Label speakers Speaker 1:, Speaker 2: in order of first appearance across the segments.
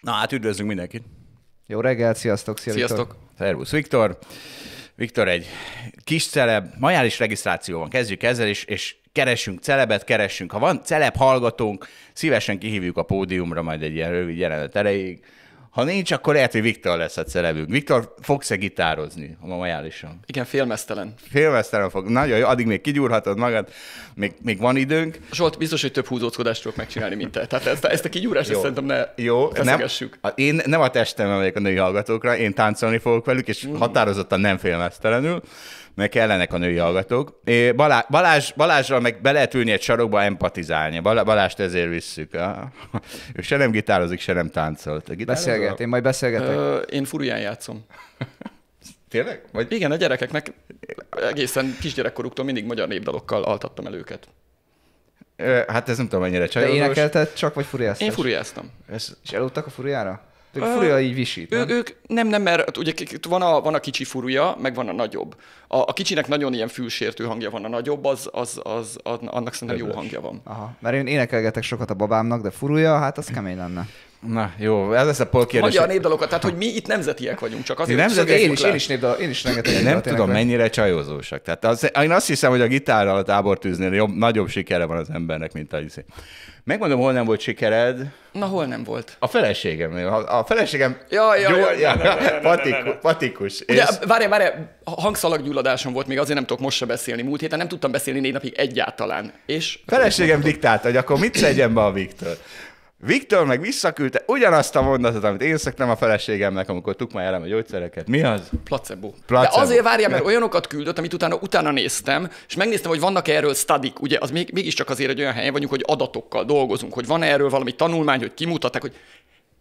Speaker 1: Na hát üdvözlünk mindenkit! Jó reggelt, sziasztok! Szia sziasztok!
Speaker 2: Viktor. Szervusz Viktor! Viktor egy kis celeb, ma is regisztráció van, kezdjük ezzel is, és keressünk celebet, keressünk. Ha van celeb hallgatónk, szívesen kihívjuk a pódiumra majd egy ilyen rövid jelenet erejéig, ha nincs, akkor lehet, hogy Viktor lesz a szerelünk. Viktor, fogsz-e gitározni a majálisan? Igen, félmeztelen. Félmeztelen fog. Nagyon jó, addig még
Speaker 3: kigyúrhatod magad, még, még van időnk. Zsolt, biztos, hogy több húzózkodást fogok megcsinálni, mint te. Tehát ezt, ezt a kigyúrást jó. szerintem ne jó, nem,
Speaker 2: én nem a testem vagyok a női hallgatókra, én táncolni fogok velük, és mm. határozottan nem félmeztelenül. Meg kellenek a női hallgatók. Balázs, Balázs, Balázsra meg be lehet ülni egy sarokba empatizálni. Balást ezért visszük. Ah. Ő se nem gitározik, se nem táncolt. Beszélget, én majd beszélgetek.
Speaker 3: Ö, én furuján játszom. Tényleg? Vagy... Igen, a gyerekeknek egészen kisgyerekkoruktól mindig magyar népdalokkal altattam el őket.
Speaker 2: Hát ez nem tudom, mennyire csajoros. De énekelted csak, vagy
Speaker 1: furiáztál? Én furiáztam. És elúttak a furiára? Ők furja így visít, nem? Ő,
Speaker 3: ők nem, nem, mert ugye van a, van a kicsi furúja, meg van a nagyobb. A, a kicsinek nagyon ilyen fülsértő hangja van, a nagyobb, az, az, az, az annak szerintem jó hangja van. Aha.
Speaker 1: Mert én énekelgetek sokat a babámnak, de furúja, hát az kemény lenne. Na jó, ez lesz a pol kérdés. Magyar
Speaker 3: népdalokat, tehát hogy mi itt nemzetiek vagyunk, csak azért. Nemzetiek, én, is, én, is népdal, én is rengeteg Nem tudom, mennyire
Speaker 2: meg. csajozósak. Tehát az, én azt hiszem, hogy a gitárral a tábortűznél jobb, nagyobb sikere van az embernek, mint a izé. Megmondom, hol nem volt sikered. Na, hol nem volt? A feleségem. A feleségem...
Speaker 3: Ja, ja, gyors, ja, ja, ja, patikus. patikus. Ugye, és... várj, várj, hangszalaggyulladásom volt, még azért nem tudok most se beszélni. Múlt héten nem tudtam beszélni négy napig egyáltalán. És...
Speaker 2: Feleségem diktált, hogy akkor mit szedjen be a Viktor. Viktor meg visszaküldte ugyanazt a mondatot, amit én szoktam a feleségemnek, amikor elem a gyógyszereket.
Speaker 3: Mi az? Placebo. Placebo. De azért várja, mert olyanokat küldött, amit utána, utána néztem, és megnéztem, hogy vannak -e erről stadik. Ugye az még, mégiscsak azért egy olyan helyen vagyunk, hogy adatokkal dolgozunk, hogy van -e erről valami tanulmány, hogy kimutatták, hogy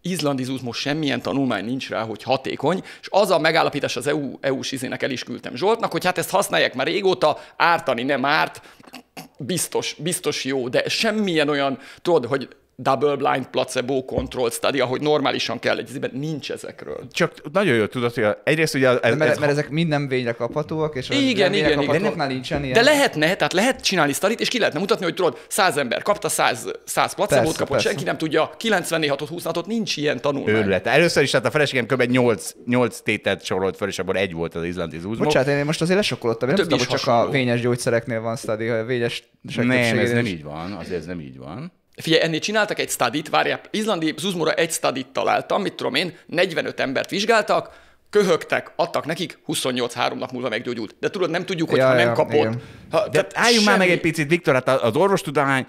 Speaker 3: izlandizmus semmilyen tanulmány nincs rá, hogy hatékony, és az a megállapítás az EU, EU-s izének el is küldtem Zsoltnak, hogy hát ezt használják már régóta, ártani nem árt, biztos, biztos jó, de semmilyen olyan, tudod, hogy double blind placebo control study, ahogy normálisan kell egy nincs ezekről.
Speaker 1: Csak nagyon jó tudod, hogy egyrészt ugye... Ez, mert, ez, mert ezek mind nem vényre kaphatóak, és igen, igen, igen, igen. De már nincsen ilyen. De
Speaker 3: lehetne, tehát lehet csinálni sztalit, és ki lehetne mutatni, hogy tudod, száz ember kapta, száz, száz placebo t kapott, persze. senki nem tudja, 96-ot, 20 ot nincs ilyen tanulmány. Őrület.
Speaker 2: Először is, hát a feleségem kb. 8, 8 tételt sorolt föl, és abból egy volt az izlandi zúzmok.
Speaker 3: Bocsát, én most
Speaker 1: azért lesokkolottam, nem tudom, hogy csak a vényes gyógyszereknél van study, a vényes nem, ez nem így
Speaker 2: van, azért ez nem így van.
Speaker 3: Figyelj, ennél csináltak egy stadit, várjál, izlandi zuzmóra egy stadit találtam, mit tudom én, 45 embert vizsgáltak, köhögtek, adtak nekik, 28 3 nap múlva meggyógyult. De tudod, nem tudjuk, hogy ja, ha nem ja, Ha, De
Speaker 2: álljunk semmi... már meg egy picit, Viktor, hát az orvostudomány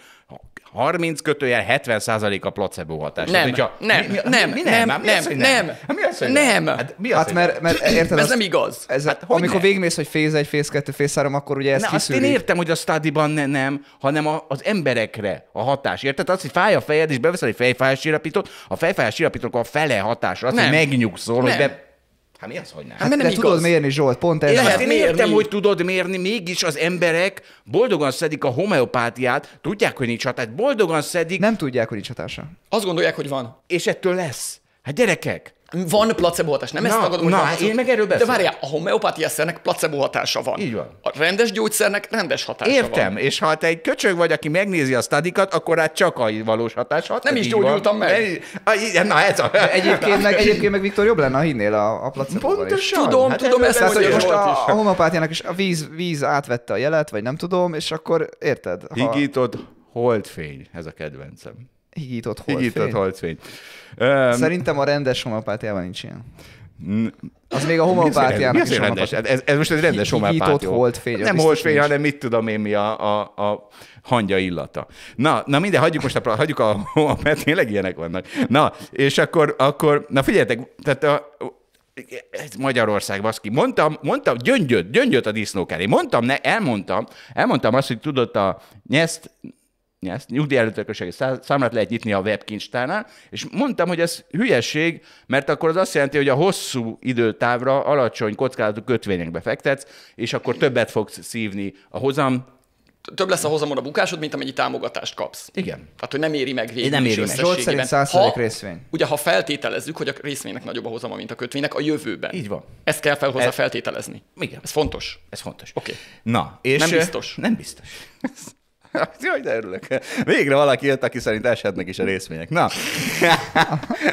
Speaker 2: 30 kötőjel 70 a
Speaker 1: placebo hatás. Hát, nem, Tehát, nem, mi, mi, nem, mi, nem, nem, nem, hát, nem, mi az, nem, nem. Hát, mi az, hát mert, mert érted, ez nem igaz. Ez, hát, amikor nem? végigmész, hogy féz egy, féz kettő, féz három, akkor ugye ez ne, azt én értem, hogy
Speaker 2: a stádiban ne, nem, hanem a, az emberekre a hatás. Érted? Az, hogy fáj a fejed, és beveszel egy fejfájás csirapítót, a fejfájás csirapítók a fele hatásra, az, nem. hogy megnyugszol, nem. hogy be Hát mi az, hogy nem? Hát, hát mert nem de igaz. tudod
Speaker 1: mérni, Zsolt, pont ez. Lehet, hát én értem,
Speaker 2: hogy tudod mérni, mégis az emberek boldogan szedik a homeopátiát, tudják, hogy nincs hatás, boldogan szedik. Nem tudják, hogy nincs hatása.
Speaker 3: Azt gondolják, hogy van. És ettől lesz. Hát gyerekek, van placebo hatás, nem na, ezt tagadom, na, hogy én meg erről beszélek. De várjál, a homeopátia szernek placebo hatása van. Így van. A rendes gyógyszernek rendes hatása Értem, van. Értem,
Speaker 2: és ha te egy köcsög vagy, aki megnézi a stadikat, akkor hát csak a valós hatás hat. Nem is gyógyultam van. meg. Na, na ez a... Egyébként meg, egyébként
Speaker 1: meg Viktor jobb lenne, ha hinnél a, a placebo Pontosan. Tudom, hát tudom, ezt mondja, hogy most a, a homeopátiának is a víz, víz átvette a jelet, vagy nem tudom, és akkor érted? Ha... Higítod, holdfény, ez a kedvencem. Higított holdfény. Higított
Speaker 2: Um, Szerintem
Speaker 1: a rendes homopátiában nincs ilyen. Az még a homopátiának is rendes? Hát ez, ez, most egy rendes homopátia. Higított holdfény. Nem holdfény, hanem mit tudom én
Speaker 2: mi a, a, a hangya illata. Na, na minden, hagyjuk most a, hagyjuk a homopát, mert tényleg ilyenek vannak. Na, és akkor, akkor na figyeljetek, tehát a, ez Magyarország, baszki. Mondtam, mondtam, gyöngyöt, gyöngyöt a disznók elé. Mondtam, ne, elmondtam, elmondtam azt, hogy tudod, a nyeszt, ezt nyugdíjelőtökösségi számlát lehet nyitni a webkincstárnál, és mondtam, hogy ez hülyeség, mert akkor az azt jelenti, hogy a hosszú időtávra
Speaker 3: alacsony kockázatú kötvényekbe fektetsz, és akkor többet fogsz szívni a hozam több lesz a hozamod a bukásod, mint amennyi támogatást kapsz. Igen. Tehát, hogy nem éri meg végül nem éri meg. ha, részvény. Ugye, ha feltételezzük, hogy a részvénynek nagyobb a hozama, mint a kötvénynek a jövőben. Így van. Ezt kell fel hozzá Ez... feltételezni. Igen. Ez fontos. Ez fontos. Oké. Okay. Na, és... Nem biztos. Nem
Speaker 2: biztos. Jaj, de örülök. Végre valaki jött, aki szerint eshetnek is a részvények. Na.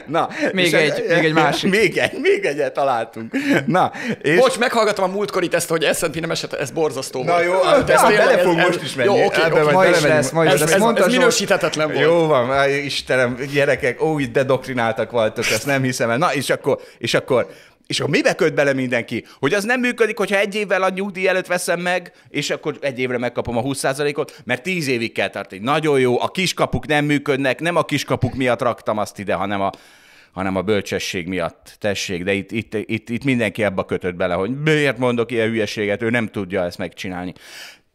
Speaker 3: Na. Még egy, e, még egy másik. Még egy, még egyet találtunk. Na. És... Bocs, meghallgatom a múltkori ezt, hogy S&P nem esett, ez borzasztó Na jó, hát, ez bele fog most is menni. Jó, oké, okay, okay, majd is lesz, majd lesz. Ez, ez, ez
Speaker 2: minősíthetetlen volt. Jó van, Istenem, gyerekek, ó, de doktrináltak voltok, ezt nem hiszem el. Na, és akkor, és akkor és akkor mibe köt bele mindenki? Hogy az nem működik, hogyha egy évvel a nyugdíj előtt veszem meg, és akkor egy évre megkapom a 20%-ot, mert 10 évig kell tartani. Nagyon jó, a kiskapuk nem működnek, nem a kiskapuk miatt raktam azt ide, hanem a, hanem a bölcsesség miatt. Tessék, de itt, itt, itt, itt mindenki ebbe kötött bele, hogy miért mondok ilyen hülyeséget, ő nem tudja ezt megcsinálni.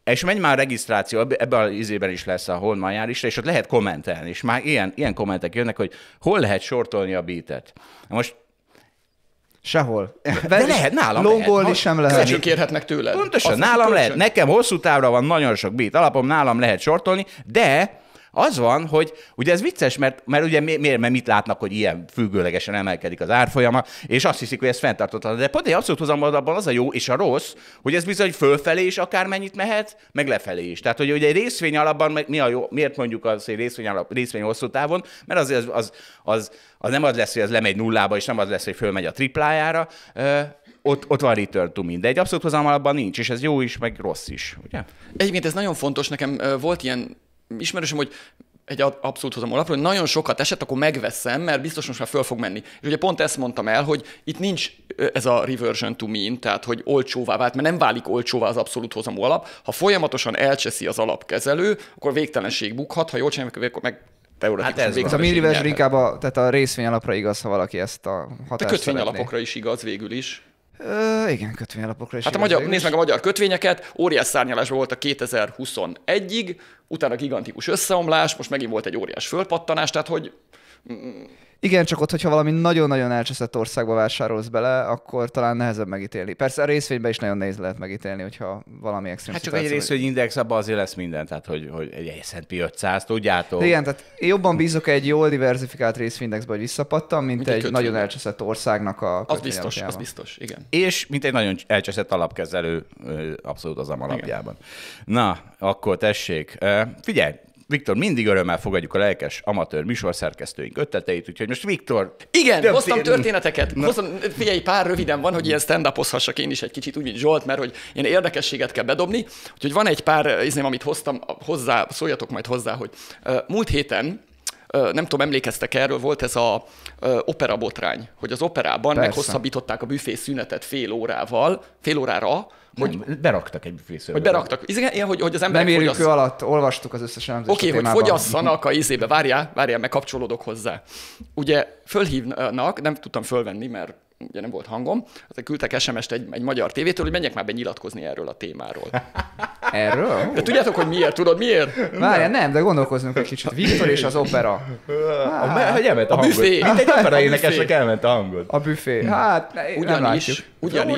Speaker 2: És menj már a regisztráció, ebben az izében is lesz a honnan is, és ott lehet kommentelni, és már ilyen, ilyen kommentek jönnek, hogy hol lehet sortolni a beatet. Most Sehol. De lehet, nálam Longolni lehet. sem lehet. Kölcsön
Speaker 3: kérhetnek tőled. Pontosan, Azt nálam lehet. Nekem
Speaker 2: hosszú távra van nagyon sok bit alapom, nálam lehet sortolni, de az van, hogy ugye ez vicces, mert, mert ugye miért, mert mit látnak, hogy ilyen függőlegesen emelkedik az árfolyama, és azt hiszik, hogy ez fenntarthatatlan. De pont egy abszolút hozamodabban az a jó és a rossz, hogy ez bizony fölfelé is akármennyit mehet, meg lefelé is. Tehát, hogy ugye egy részvény alapban mi a jó, miért mondjuk az, hogy részvény, alap, részvény hosszú távon, mert az, az, az, az, az nem az lesz, hogy ez lemegy nullába, és nem az lesz, hogy fölmegy a triplájára,
Speaker 3: ott, ott van return to mind, de egy abszolút hozamalapban nincs, és ez jó is, meg rossz is, ugye? Egyébként ez nagyon fontos, nekem volt ilyen ismerősöm, hogy egy abszolút hozam alapról, hogy nagyon sokat esett, akkor megveszem, mert biztos most már föl fog menni. És ugye pont ezt mondtam el, hogy itt nincs ez a reversion to mean, tehát hogy olcsóvá vált, mert nem válik olcsóvá az abszolút hozamú alap. Ha folyamatosan elcseszi az alapkezelő, akkor végtelenség bukhat, ha jól csinálják, akkor meg Hát ez szóval A milliversion inkább
Speaker 1: a, tehát a részvény alapra igaz, ha valaki ezt a hatást De kötvény alapokra
Speaker 3: is igaz végül is.
Speaker 1: Ö, igen, kötvényalapokra is. Hát a magyar, is. nézd meg
Speaker 3: a magyar kötvényeket, óriás szárnyalás volt a 2021-ig, utána gigantikus összeomlás, most megint volt egy óriás fölpattanás, tehát hogy
Speaker 1: igen, csak ott, hogyha valami nagyon-nagyon elcseszett országba vásárolsz bele, akkor talán nehezebb megítélni. Persze a részvényben is nagyon nehéz lehet megítélni, hogyha valami extrém Hát csak egy rész,
Speaker 2: hogy index, abban azért lesz minden, tehát hogy, hogy egy S&P 500, tudjátok. De igen, tehát
Speaker 1: jobban bízok egy jól diversifikált részvényindexbe, hogy visszapattam, mint, mint egy, egy nagyon
Speaker 2: elcseszett országnak a Az biztos, az biztos, igen. És mint egy nagyon elcseszett alapkezelő, abszolút az alapjában. Igen. Na, akkor tessék. Figyelj, Viktor, mindig örömmel fogadjuk a lelkes amatőr műsorszerkesztőink ötleteit, úgyhogy most Viktor... Igen, több hoztam
Speaker 3: történeteket. Na. Hoztam, figyelj, pár röviden van, hogy ilyen stand én is egy kicsit, úgy, mint Zsolt, mert hogy ilyen érdekességet kell bedobni. Úgyhogy van egy pár eh, izném, amit hoztam hozzá, szóljatok majd hozzá, hogy uh, múlt héten nem tudom, emlékeztek erről, volt ez a opera botrány, hogy az operában Persze. meghosszabbították a büfé szünetet fél órával, fél órára,
Speaker 1: hogy nem, beraktak egy büfészőbe. Hogy beraktak.
Speaker 3: Igen, izé, hogy, hogy az emberek Nem érjük fogyasz...
Speaker 1: alatt, olvastuk az összes elemzést Oké, okay, hogy fogyasszanak
Speaker 3: a izébe. Várjál, várjál, meg kapcsolódok hozzá. Ugye fölhívnak, nem tudtam fölvenni, mert ugye nem volt hangom, aztán küldtek SMS-t egy, egy magyar tévétől, hogy menjek már be nyilatkozni erről a témáról. Erről? De tudjátok, hogy miért? Tudod, miért? Várjál,
Speaker 1: nem, de gondolkozunk egy kicsit. Viktor és az opera.
Speaker 3: Hát, a, elment a, a hangod. büfé. Mint egy opera énekesnek elment a hangod. A büfé. Hm. Hát, ugyanis, nem Ugyanis.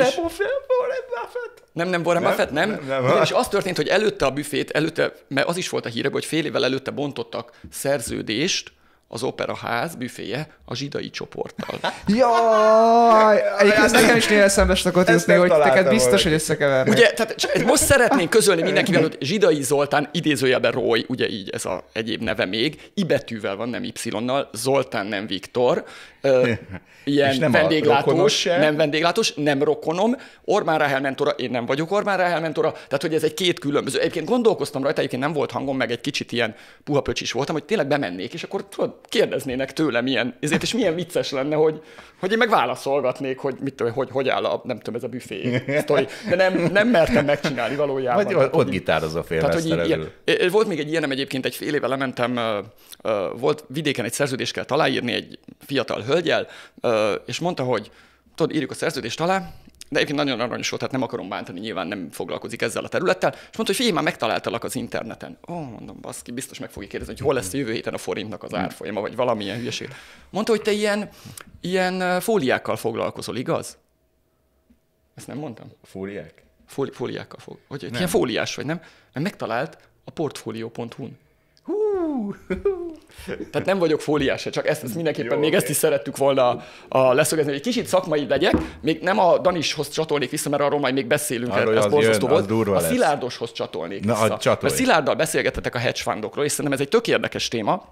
Speaker 3: Nem, nem, Warren Buffett, nem. nem, nem, nem. És az történt, hogy előtte a büfét, előtte, mert az is volt a hírebb, hogy fél évvel előtte bontottak szerződést, az operaház büféje a zsidai csoporttal.
Speaker 1: Jaj! Egyébként nekem is néha eszembe szokott jutni, hogy teket biztos, hogy összekevernek. Ugye,
Speaker 3: tehát most szeretnénk közölni mindenkivel, hogy zsidai Zoltán, idézőjelben Roy, ugye így ez a egyéb neve még, ibetűvel van, nem Y-nal, Zoltán nem Viktor, ilyen nem vendéglátós, nem vendéglátós, nem rokonom, Ormán Ráhel mentora, én nem vagyok Ormán Ráhel mentora, tehát hogy ez egy két különböző. Egyébként gondolkoztam rajta, egyébként nem volt hangom, meg egy kicsit ilyen puha is voltam, hogy tényleg bemennék, és akkor tudod, kérdeznének tőlem ilyen, ezért és milyen vicces lenne, hogy, hogy én meg válaszolgatnék, hogy mit tudom, hogy, hogy áll a, nem tudom, ez a büfé sztori. De nem, nem mertem megcsinálni valójában. Vagy tehát, ott gitároz a Tehát, hogy, ilyen, Volt még egy ilyenem egyébként, egy fél éve lementem, volt vidéken egy szerződést kell aláírni egy fiatal hölgyel, és mondta, hogy tudod, írjuk a szerződést alá, de egyébként nagyon aranyos volt, tehát nem akarom bántani, nyilván nem foglalkozik ezzel a területtel, és mondta, hogy figyelj, már megtaláltalak az interneten. Ó, mondom, baszki, biztos meg fogja kérdezni, hogy hol lesz a jövő héten a forintnak az mm. árfolyama, vagy valamilyen hülyeség. Mondta, hogy te ilyen, ilyen fóliákkal foglalkozol, igaz? Ezt nem mondtam. Fóliák? Fóli, fóliákkal fog. Hogy, ilyen fóliás vagy, nem? Mert megtalált a portfolio.hu-n tehát nem vagyok fóliás se, csak ezt, ezt mindenképpen Jó, még okay. ezt is szerettük volna a leszögezni, hogy egy kicsit szakmai legyek, még nem a Danishoz csatolnék vissza, mert arról majd még beszélünk, arról ez borzasztó volt. A Szilárdoshoz csatolnék Na, vissza. A Mert Szilárddal beszélgetetek a hedge fundokról, és szerintem ez egy tök érdekes téma,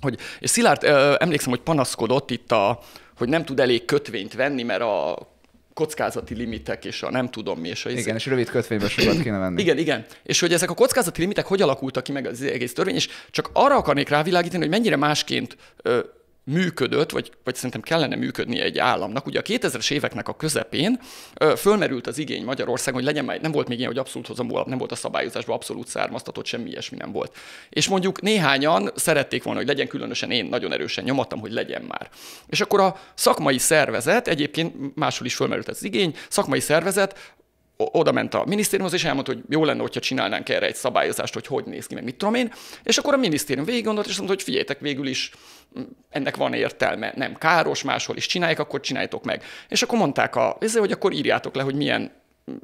Speaker 3: hogy, és Szilárd, emlékszem, hogy panaszkodott itt a, hogy nem tud elég kötvényt venni, mert a kockázati limitek, és a nem tudom mi, és a... Igen, izé- és rövid
Speaker 1: kötvénybe sokat kéne venni. Igen,
Speaker 3: igen. És hogy ezek a kockázati limitek hogy alakultak ki meg az egész törvény, és csak arra akarnék rávilágítani, hogy mennyire másként ö, működött, vagy, vagy szerintem kellene működni egy államnak. Ugye a 2000-es éveknek a közepén ö, fölmerült az igény Magyarországon, hogy legyen, nem volt még ilyen, hogy abszolút hozamú, nem volt a szabályozásban abszolút származtatott, semmi ilyesmi nem volt. És mondjuk néhányan szerették volna, hogy legyen, különösen én nagyon erősen nyomattam, hogy legyen már. És akkor a szakmai szervezet, egyébként máshol is fölmerült ez az igény, szakmai szervezet oda ment a minisztériumhoz, és elmondta, hogy jó lenne, hogyha csinálnánk erre egy szabályozást, hogy hogy néz ki, meg mit tudom én. És akkor a minisztérium végig gondolt, és mondta, hogy figyeljetek, végül is ennek van értelme, nem káros, máshol is csinálják, akkor csináljátok meg. És akkor mondták a, ezért, hogy akkor írjátok le, hogy milyen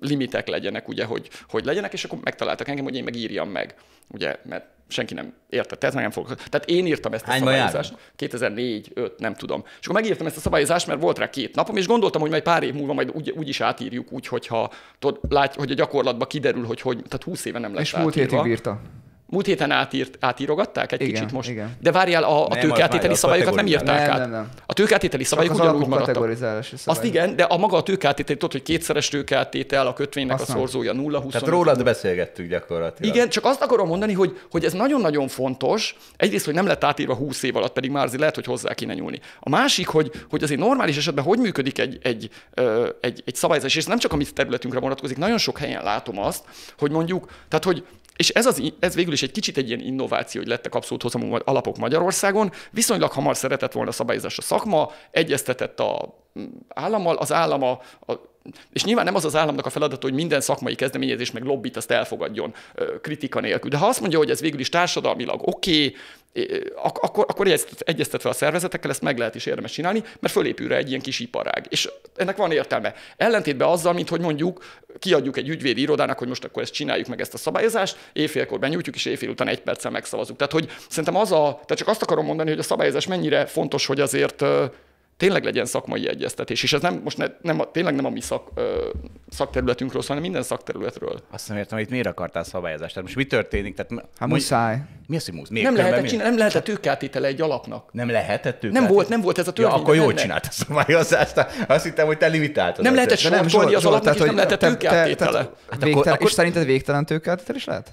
Speaker 3: limitek legyenek, ugye, hogy, hogy legyenek, és akkor megtaláltak engem, hogy én meg írjam meg, ugye, mert senki nem értette, ez meg nem fog. Tehát én írtam ezt a szabályozást. 2004 5 nem tudom. És akkor megírtam ezt a szabályozást, mert volt rá két napom, és gondoltam, hogy majd pár év múlva majd úgy, úgy is átírjuk, úgy, hogyha tudod, látj, hogy a gyakorlatban kiderül, hogy, hogy tehát 20 éve nem lesz És átírva. múlt hétig bírta. Múlt héten átírt, átírogatták egy igen, kicsit most. Igen. De várjál, a, a tőkeáttételi szabályokat nem írták nem, át. Nem, nem. A tőkeáttételi szabályok az ugyanúgy maradtak. Azt igen, de a maga a tőkeáttételi, tudod, hogy kétszeres tőkeáttétel, a kötvénynek Azt a szorzója 0 20 Tehát rólad
Speaker 2: beszélgettünk gyakorlatilag. Igen,
Speaker 3: csak azt akarom mondani, hogy, hogy ez nagyon-nagyon fontos. Egyrészt, hogy nem lett átírva 20 év alatt, pedig Márzi lehet, hogy hozzá kéne nyúlni. A másik, hogy, hogy azért normális esetben hogy működik egy, egy, egy, egy szabályzás, és ez nem csak a mi területünkre vonatkozik, nagyon sok helyen látom azt, hogy mondjuk, tehát hogy és ez, az, ez végül is egy kicsit egy ilyen innováció, hogy lettek abszolút hozamú alapok Magyarországon. Viszonylag hamar szeretett volna szabályozás a szakma, egyeztetett a mm, állammal, az állama a és nyilván nem az az államnak a feladata, hogy minden szakmai kezdeményezés meg lobbit azt elfogadjon kritika nélkül. De ha azt mondja, hogy ez végül is társadalmilag oké, okay, akkor, akkor egyeztetve a szervezetekkel ezt meg lehet is érdemes csinálni, mert fölépül rá egy ilyen kis iparág. És ennek van értelme. Ellentétben azzal, mint hogy mondjuk kiadjuk egy ügyvédi irodának, hogy most akkor ezt csináljuk meg ezt a szabályozást, éjfélkor benyújtjuk, és éjfél után egy perccel megszavazunk. Tehát, hogy szerintem az a, tehát csak azt akarom mondani, hogy a szabályozás mennyire fontos, hogy azért tényleg legyen szakmai egyeztetés. És ez nem, most ne, nem, tényleg nem a mi szak, ö, szakterületünkről szól, hanem minden szakterületről.
Speaker 2: Azt nem értem, hogy itt miért akartál szabályozást? Tehát most mi történik? Tehát, hát muszáj. Mi az, hogy muszáj? Nem, lehetett, Csinál,
Speaker 3: nem lehetett tőkátétele egy alapnak. Nem lehetett tőkátétele? Nem volt, nem volt ez a törvény. Ja, akkor jól csinált
Speaker 2: a szabályozást. Azt hittem, hogy te limitáltad. Nem lehetett sortolni az alapnak, és nem lehetett tőkátétele. Hát akkor, és szerinted
Speaker 1: végtelen tőkátétel is lehet?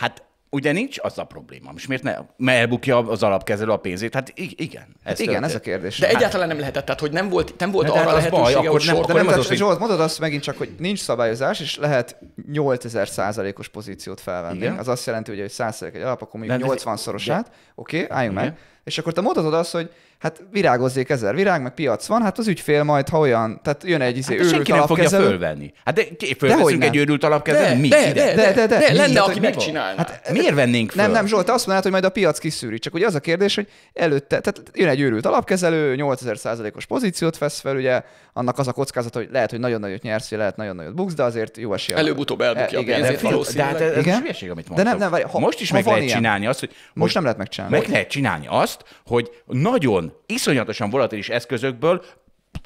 Speaker 2: Hát ugye nincs az a probléma. És miért ne? Mert elbukja az alapkezelő a pénzét? Hát igen.
Speaker 1: Ez hát igen, ez a kérdés. De egyáltalán
Speaker 3: nem lehetett, tehát hogy nem volt, nem volt arra hát lehetősége, baj, akkor nem, sor. De nem, nem az Zsolt, mondod
Speaker 1: azt megint csak, hogy nincs szabályozás, és lehet 8000 százalékos pozíciót felvenni. Igen? Az azt jelenti, hogy 100 egy alap, akkor mondjuk 80 szorosát. Oké, okay, álljunk igen. meg és akkor te mondhatod azt, hogy hát virágozzék ezer virág, meg piac van, hát az ügyfél majd, ha olyan, tehát jön egy izé, hát őrült senki nem fogja fölvenni.
Speaker 2: Hát de fölveszünk egy őrült alapkezelő, de, mi? De, de, de, de, de, de, lenne, aki megcsinálná. Hát,
Speaker 1: hát, miért vennénk föl? Nem, nem, Zsolt, azt mondanád, hogy majd a piac kiszűri. Csak ugye az a kérdés, hogy előtte, tehát jön egy őrült alapkezelő, 8000 os pozíciót vesz fel, ugye, annak az a kockázat, hogy lehet, hogy nagyon nagyot nyersz, lehet nagyon nagyot buksz, de azért jó esélye. Előbb-utóbb elbukja a e, pénzét valószínűleg. De hát ez hülyeség,
Speaker 2: amit mondtok. De nem, nem, Most is meg lehet csinálni
Speaker 1: azt, hogy most nem lehet megcsinálni. Meg lehet csinálni azt, azt, hogy nagyon
Speaker 2: iszonyatosan volatilis eszközökből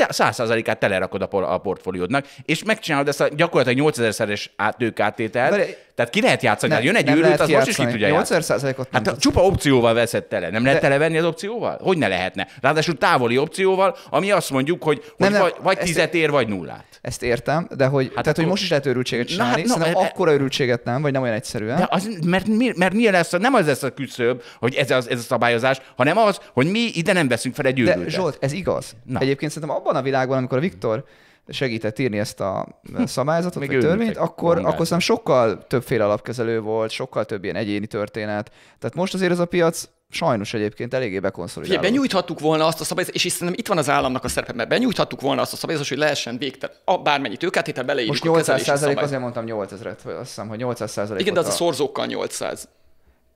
Speaker 2: százalékát telerakod a, por- a portfóliódnak, és megcsinálod ezt a gyakorlatilag 8000-szeres átők áttételt. Tehát ki lehet játszani? Nem, hát jön egy őrült, az most is ki tudja játszani. ot Hát a csupa opcióval veszed tele. Nem lehet televenni az opcióval? Hogy ne lehetne? Ráadásul távoli opcióval, ami azt mondjuk, hogy, hogy nem, nem, vagy, vagy tizet ér, vagy nullát. Ezt
Speaker 1: értem, de hogy, hát tehát, akkor... hogy most is lehet őrültséget csinálni, hát na, hát, no, szerintem e-, e, akkora őrültséget nem, vagy nem olyan egyszerűen. De az,
Speaker 2: mert, mert, mert mi lesz, a, nem az lesz a küszöb, hogy ez, az, ez a szabályozás, hanem az, hogy mi ide nem
Speaker 1: veszünk fel egy őrültet. De Zsolt, ez igaz. Na. Egyébként szerintem abban a világban, amikor a Viktor segített írni ezt a szabályzatot, Még vagy törvényt, akkor, akkor szerintem sokkal többféle alapkezelő volt, sokkal több ilyen egyéni történet. Tehát most azért ez a piac sajnos egyébként eléggé bekonszolidálódott.
Speaker 3: benyújthattuk volna azt a szabályzatot, és szerintem itt van az államnak a szerepe, mert benyújthattuk volna azt a szabályzatot, hogy lehessen végtelen a bármennyi itt beleírjuk. Most 800 százalék, azért mondtam 8000-et, azt hiszem, hogy 800 százalék. Igen, de az a, a szorzókkal 800.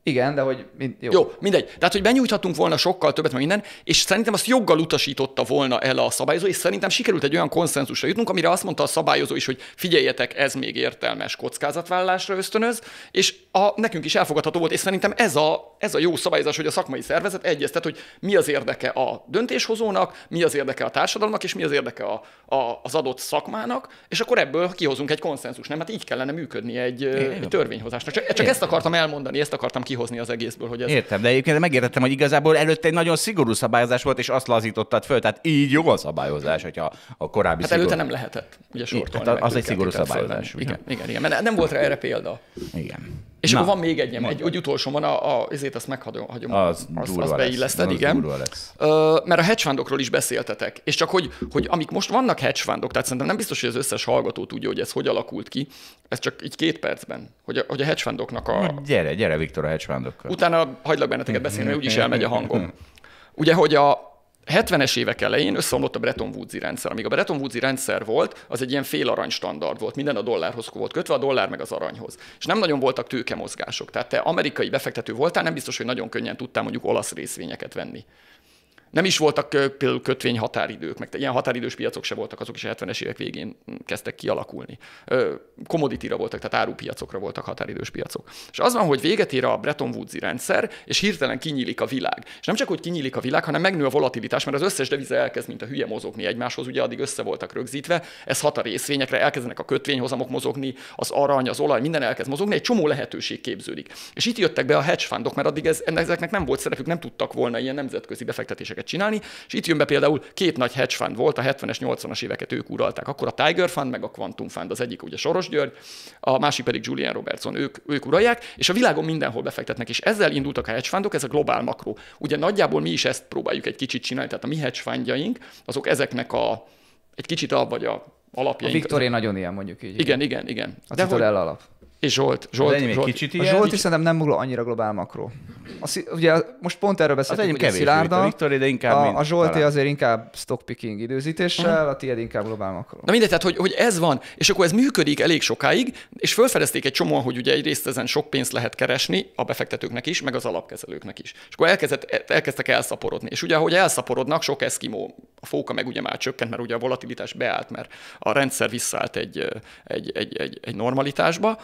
Speaker 3: Igen, de hogy... Jó. jó, mindegy. Tehát, hogy benyújthatunk volna sokkal többet, meg minden, és szerintem azt joggal utasította volna el a szabályozó, és szerintem sikerült egy olyan konszenzusra jutnunk, amire azt mondta a szabályozó is, hogy figyeljetek, ez még értelmes kockázatvállalásra ösztönöz, és a, nekünk is elfogadható volt, és szerintem ez a, ez a jó szabályozás, hogy a szakmai szervezet egyeztet, hogy mi az érdeke a döntéshozónak, mi az érdeke a társadalomnak, és mi az érdeke a, a, az adott szakmának, és akkor ebből kihozunk egy konszenzus. Nem, hát így kellene működni egy, egy törvényhozásnak. Csak, csak ezt akartam elmondani, ezt akartam kihozni az egészből. Hogy ez... Értem,
Speaker 2: de egyébként megértettem, hogy igazából előtte egy nagyon szigorú szabályozás volt, és azt lazítottad föl. Tehát így jó a szabályozás, hogyha a korábbi. Hát szigorú... előtte nem lehetett,
Speaker 3: ugye sortolni. Hát az, az egy szigorú szabályozás. Igen, igen, igen, mert nem volt rá erre példa. Igen. És Na, akkor van még egy, nem egy, egy utolsó van, a, a, ezért ezt meghagyom. Az, az, az beilleszted, igen. durva lesz. Ö, mert a hedgefundokról is beszéltetek. És csak hogy, hogy amik most vannak hedgefundok, tehát szerintem nem biztos, hogy az összes hallgató tudja, hogy ez hogy alakult ki. Ez csak így két percben, hogy a, hogy a hedgefundoknak a... Na, gyere, gyere, Viktor, a hedgefundokkal. Utána hagylak benneteket beszélni, mert úgyis elmegy a hangom. Ugye, hogy a, 70-es évek elején összeomlott a Bretton woods rendszer. Amíg a Bretton woods rendszer volt, az egy ilyen fél arany standard volt, minden a dollárhoz volt kötve, a dollár meg az aranyhoz. És nem nagyon voltak tőkemozgások. Tehát te amerikai befektető voltál, nem biztos, hogy nagyon könnyen tudtál mondjuk olasz részvényeket venni. Nem is voltak például kötvény határidők, meg ilyen határidős piacok se voltak, azok is a 70-es évek végén kezdtek kialakulni. Komoditira voltak, tehát árupiacokra voltak határidős piacok. És az van, hogy véget ér a Bretton woods rendszer, és hirtelen kinyílik a világ. És nem csak, hogy kinyílik a világ, hanem megnő a volatilitás, mert az összes deviza elkezd, mint a hülye mozogni egymáshoz, ugye addig össze voltak rögzítve, ez hat a részvényekre, elkezdenek a kötvényhozamok mozogni, az arany, az olaj, minden elkezd mozogni, egy csomó lehetőség képződik. És itt jöttek be a hedge fundok, mert addig ez, ezeknek nem volt szerepük, nem tudtak volna ilyen nemzetközi befektetéseket lehet csinálni, és itt jön be például két nagy hedge fund volt, a 70-es, 80-as éveket ők uralták. Akkor a Tiger Fund, meg a Quantum Fund, az egyik ugye Soros György, a másik pedig Julian Robertson, ők, ők uralják, és a világon mindenhol befektetnek, és ezzel indultak a hedge fundok, ez a globál makro. Ugye nagyjából mi is ezt próbáljuk egy kicsit csinálni, tehát a mi hedge fundjaink, azok ezeknek a egy kicsit a, vagy a alapjaink. A Viktoré nagyon ilyen mondjuk így. Igen, igen, igen. igen. A De hogy, alap. És Zsolt. Zsolt, Zsolt, Zsolt. Kicsit ilyen, a Zsolt is
Speaker 1: szerintem nem mugló annyira globál makró. A, ugye most pont erről beszéltünk, hogy Szilárda, a, de inkább a, a Zsolté talán. azért inkább stockpicking időzítéssel, uh-huh. a tiéd inkább globál makró.
Speaker 3: Na mindegy, tehát hogy, hogy ez van, és akkor ez működik elég sokáig, és felfedezték egy csomóan, hogy ugye egyrészt ezen sok pénzt lehet keresni a befektetőknek is, meg az alapkezelőknek is. És akkor elkezdett, elkezdtek elszaporodni. És ugye, ahogy elszaporodnak, sok eszkimó, a fóka meg ugye már csökkent, mert ugye a volatilitás beállt, mert a rendszer visszaállt egy, egy, egy, egy, egy normalitásba,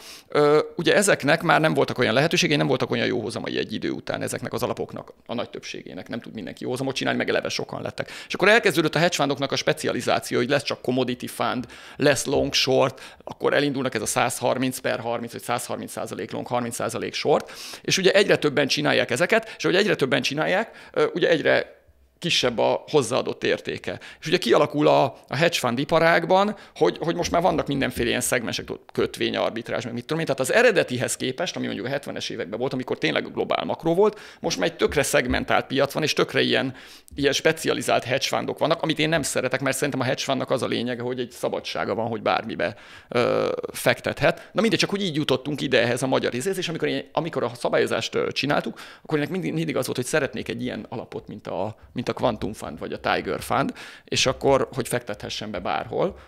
Speaker 3: Ugye ezeknek már nem voltak olyan lehetőségei, nem voltak olyan jó hozamai egy idő után ezeknek az alapoknak, a nagy többségének. Nem tud mindenki jó hozamot csinálni, meg eleve sokan lettek. És akkor elkezdődött a hedge a specializáció, hogy lesz csak commodity fund, lesz long short, akkor elindulnak ez a 130 per 30, vagy 130 százalék long, 30 százalék short, és ugye egyre többen csinálják ezeket, és hogy egyre többen csinálják, ugye egyre kisebb a hozzáadott értéke. És ugye kialakul a, a hedge fund iparágban, hogy, hogy most már vannak mindenféle ilyen szegmensek, kötvény, arbitrás, meg mit tudom én. Tehát az eredetihez képest, ami mondjuk a 70-es években volt, amikor tényleg a globál makró volt, most már egy tökre szegmentált piac van, és tökre ilyen, ilyen specializált hedge fundok vannak, amit én nem szeretek, mert szerintem a hedge fundnak az a lényege, hogy egy szabadsága van, hogy bármibe ö, fektethet. Na mindegy, csak úgy így jutottunk ide ehhez a magyar izéhez, és amikor, én, amikor a szabályozást csináltuk, akkor ennek mindig, mindig az volt, hogy szeretnék egy ilyen alapot, mint a, mint a a Quantum Fund vagy a Tiger Fund, és akkor, hogy fektethessen be bárhol,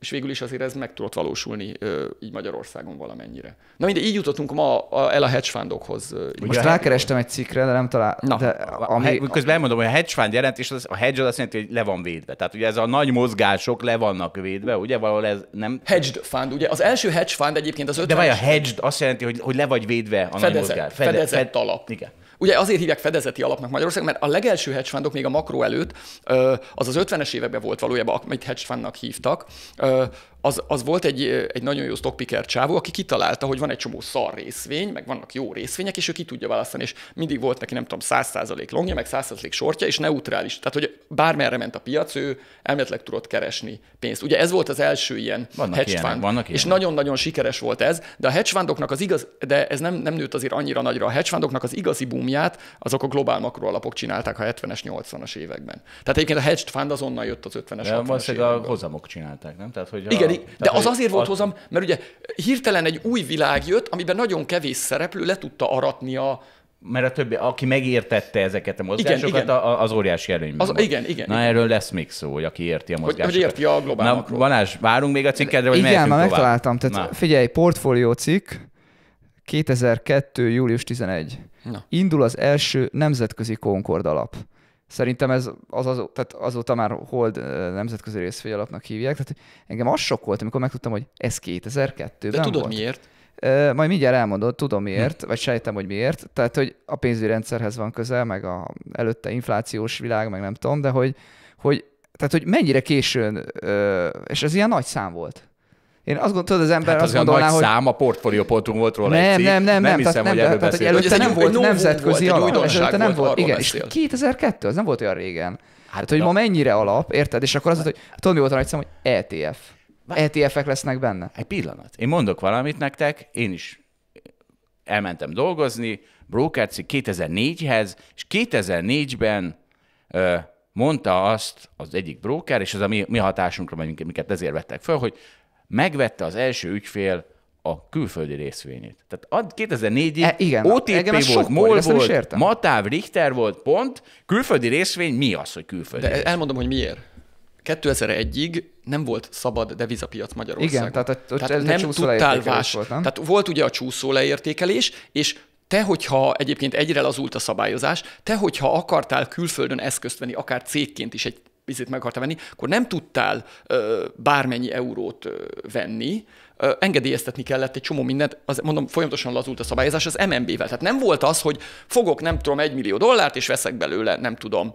Speaker 3: és végül is azért ez meg tudott valósulni így Magyarországon valamennyire. Na mindegy, így jutottunk ma el a hedge fundokhoz. Most rákerestem
Speaker 1: egy cikkre, de nem találtam. Na, de, ami... közben
Speaker 3: elmondom, hogy a hedge fund
Speaker 2: jelentés, az, a hedge az azt jelenti, hogy le van védve. Tehát ugye ez a nagy mozgások le vannak védve, ugye valahol ez
Speaker 3: nem... Hedged fund, ugye az első hedge fund egyébként az ötven... De vagy a hedged
Speaker 2: azt jelenti, hogy, hogy le vagy védve a fedezett, nagy mozgás. Fedezett, fedezett fed... alap.
Speaker 4: Igen.
Speaker 3: Ugye azért hívják fedezeti alapnak Magyarország, mert a legelső hedge fundok még a makro előtt, az az 50-es években volt valójában, amit hedge fundnak hívtak, az, az volt egy, egy nagyon jó stockpicker csávó, aki kitalálta, hogy van egy csomó szar részvény, meg vannak jó részvények, és ő ki tudja választani, és mindig volt neki, nem tudom, 100% longja, meg 100% sortja, és neutrális. Tehát, hogy bármerre ment a piac, ő elméletileg tudott keresni pénzt. Ugye ez volt az első ilyen vannak hedge ilyenek, fund, vannak és nagyon-nagyon sikeres volt ez, de a hedge fundoknak az igaz, de ez nem, nem nőtt azért annyira nagyra, a hedge fundoknak az igazi boomját azok a globál makroalapok csinálták a 70-es, 80-as években. Tehát egyébként a hedge fund azonnal jött az 50-es, 60-as években. a hozamok csinálták, nem? Tehát, hogy igen, a... Szóval, de Tehát, az azért volt hozam, mert ugye hirtelen egy új világ jött, amiben nagyon kevés szereplő le tudta aratni a, mert a többi, aki megértette ezeket a mozgásokat, igen, igen.
Speaker 2: az óriási előnyben az, Igen, igen. Na, igen. erről lesz még szó, hogy aki érti a mozgásokat. Hogy, hogy érti a globál Na, Balázs, várunk még a cikkedre, vagy Igen, már megtaláltam.
Speaker 1: Tehát Na. figyelj, portfólió cikk, 2002. július 11. Na. Indul az első nemzetközi Concord alap. Szerintem ez az, az, tehát azóta már Hold nemzetközi részfényalapnak hívják. Tehát engem az sok volt, amikor megtudtam, hogy ez 2002-ben De tudod volt. miért? Majd mindjárt elmondod, tudom miért, hm. vagy sejtem, hogy miért. Tehát, hogy a pénzügyi rendszerhez van közel, meg a előtte inflációs világ, meg nem tudom, de hogy, hogy tehát, hogy mennyire későn, és ez ilyen nagy szám volt. Én azt gondolom, az ember hát az azt gondolná, nagy hogy...
Speaker 2: szám, a portfólió volt róla nem, egy Nem, nem, nem, nem hiszem, nem, hogy erről tehát, előtte ez nem volt nemzetközi volt, alap. Előtte nem volt, igen, és
Speaker 1: 2002, ez nem volt olyan régen. Hát, hogy ma mennyire alap, érted? És akkor az, hogy tudom, mi volt a nagy szám, hogy ETF. ETF-ek lesznek benne. Egy pillanat.
Speaker 2: Én mondok valamit nektek, én is elmentem dolgozni, brókerci 2004-hez, és 2004-ben mondta azt az egyik broker, és ez a mi, mi hatásunkra, minket ezért vettek föl, hogy megvette az első ügyfél a külföldi részvényét. Tehát 2004-ig e, igen, OTP volt, sok MOL volt, volt
Speaker 3: Matáv, Richter volt, pont. Külföldi részvény, mi az, hogy külföldi De részvény? elmondom, hogy miért. 2001-ig nem volt szabad devizapiac Magyarországon. Igen, tehát, tehát ez nem tudtál vás. Volt, nem? Tehát volt ugye a csúszó leértékelés, és te, hogyha egyébként egyre lazult a szabályozás, te, hogyha akartál külföldön eszközt venni, akár cégként is egy bizit meg akarta venni, akkor nem tudtál ö, bármennyi eurót ö, venni, ö, engedélyeztetni kellett egy csomó mindent, az, mondom, folyamatosan lazult a szabályozás az MNB-vel. Tehát nem volt az, hogy fogok, nem tudom, egy millió dollárt, és veszek belőle, nem tudom,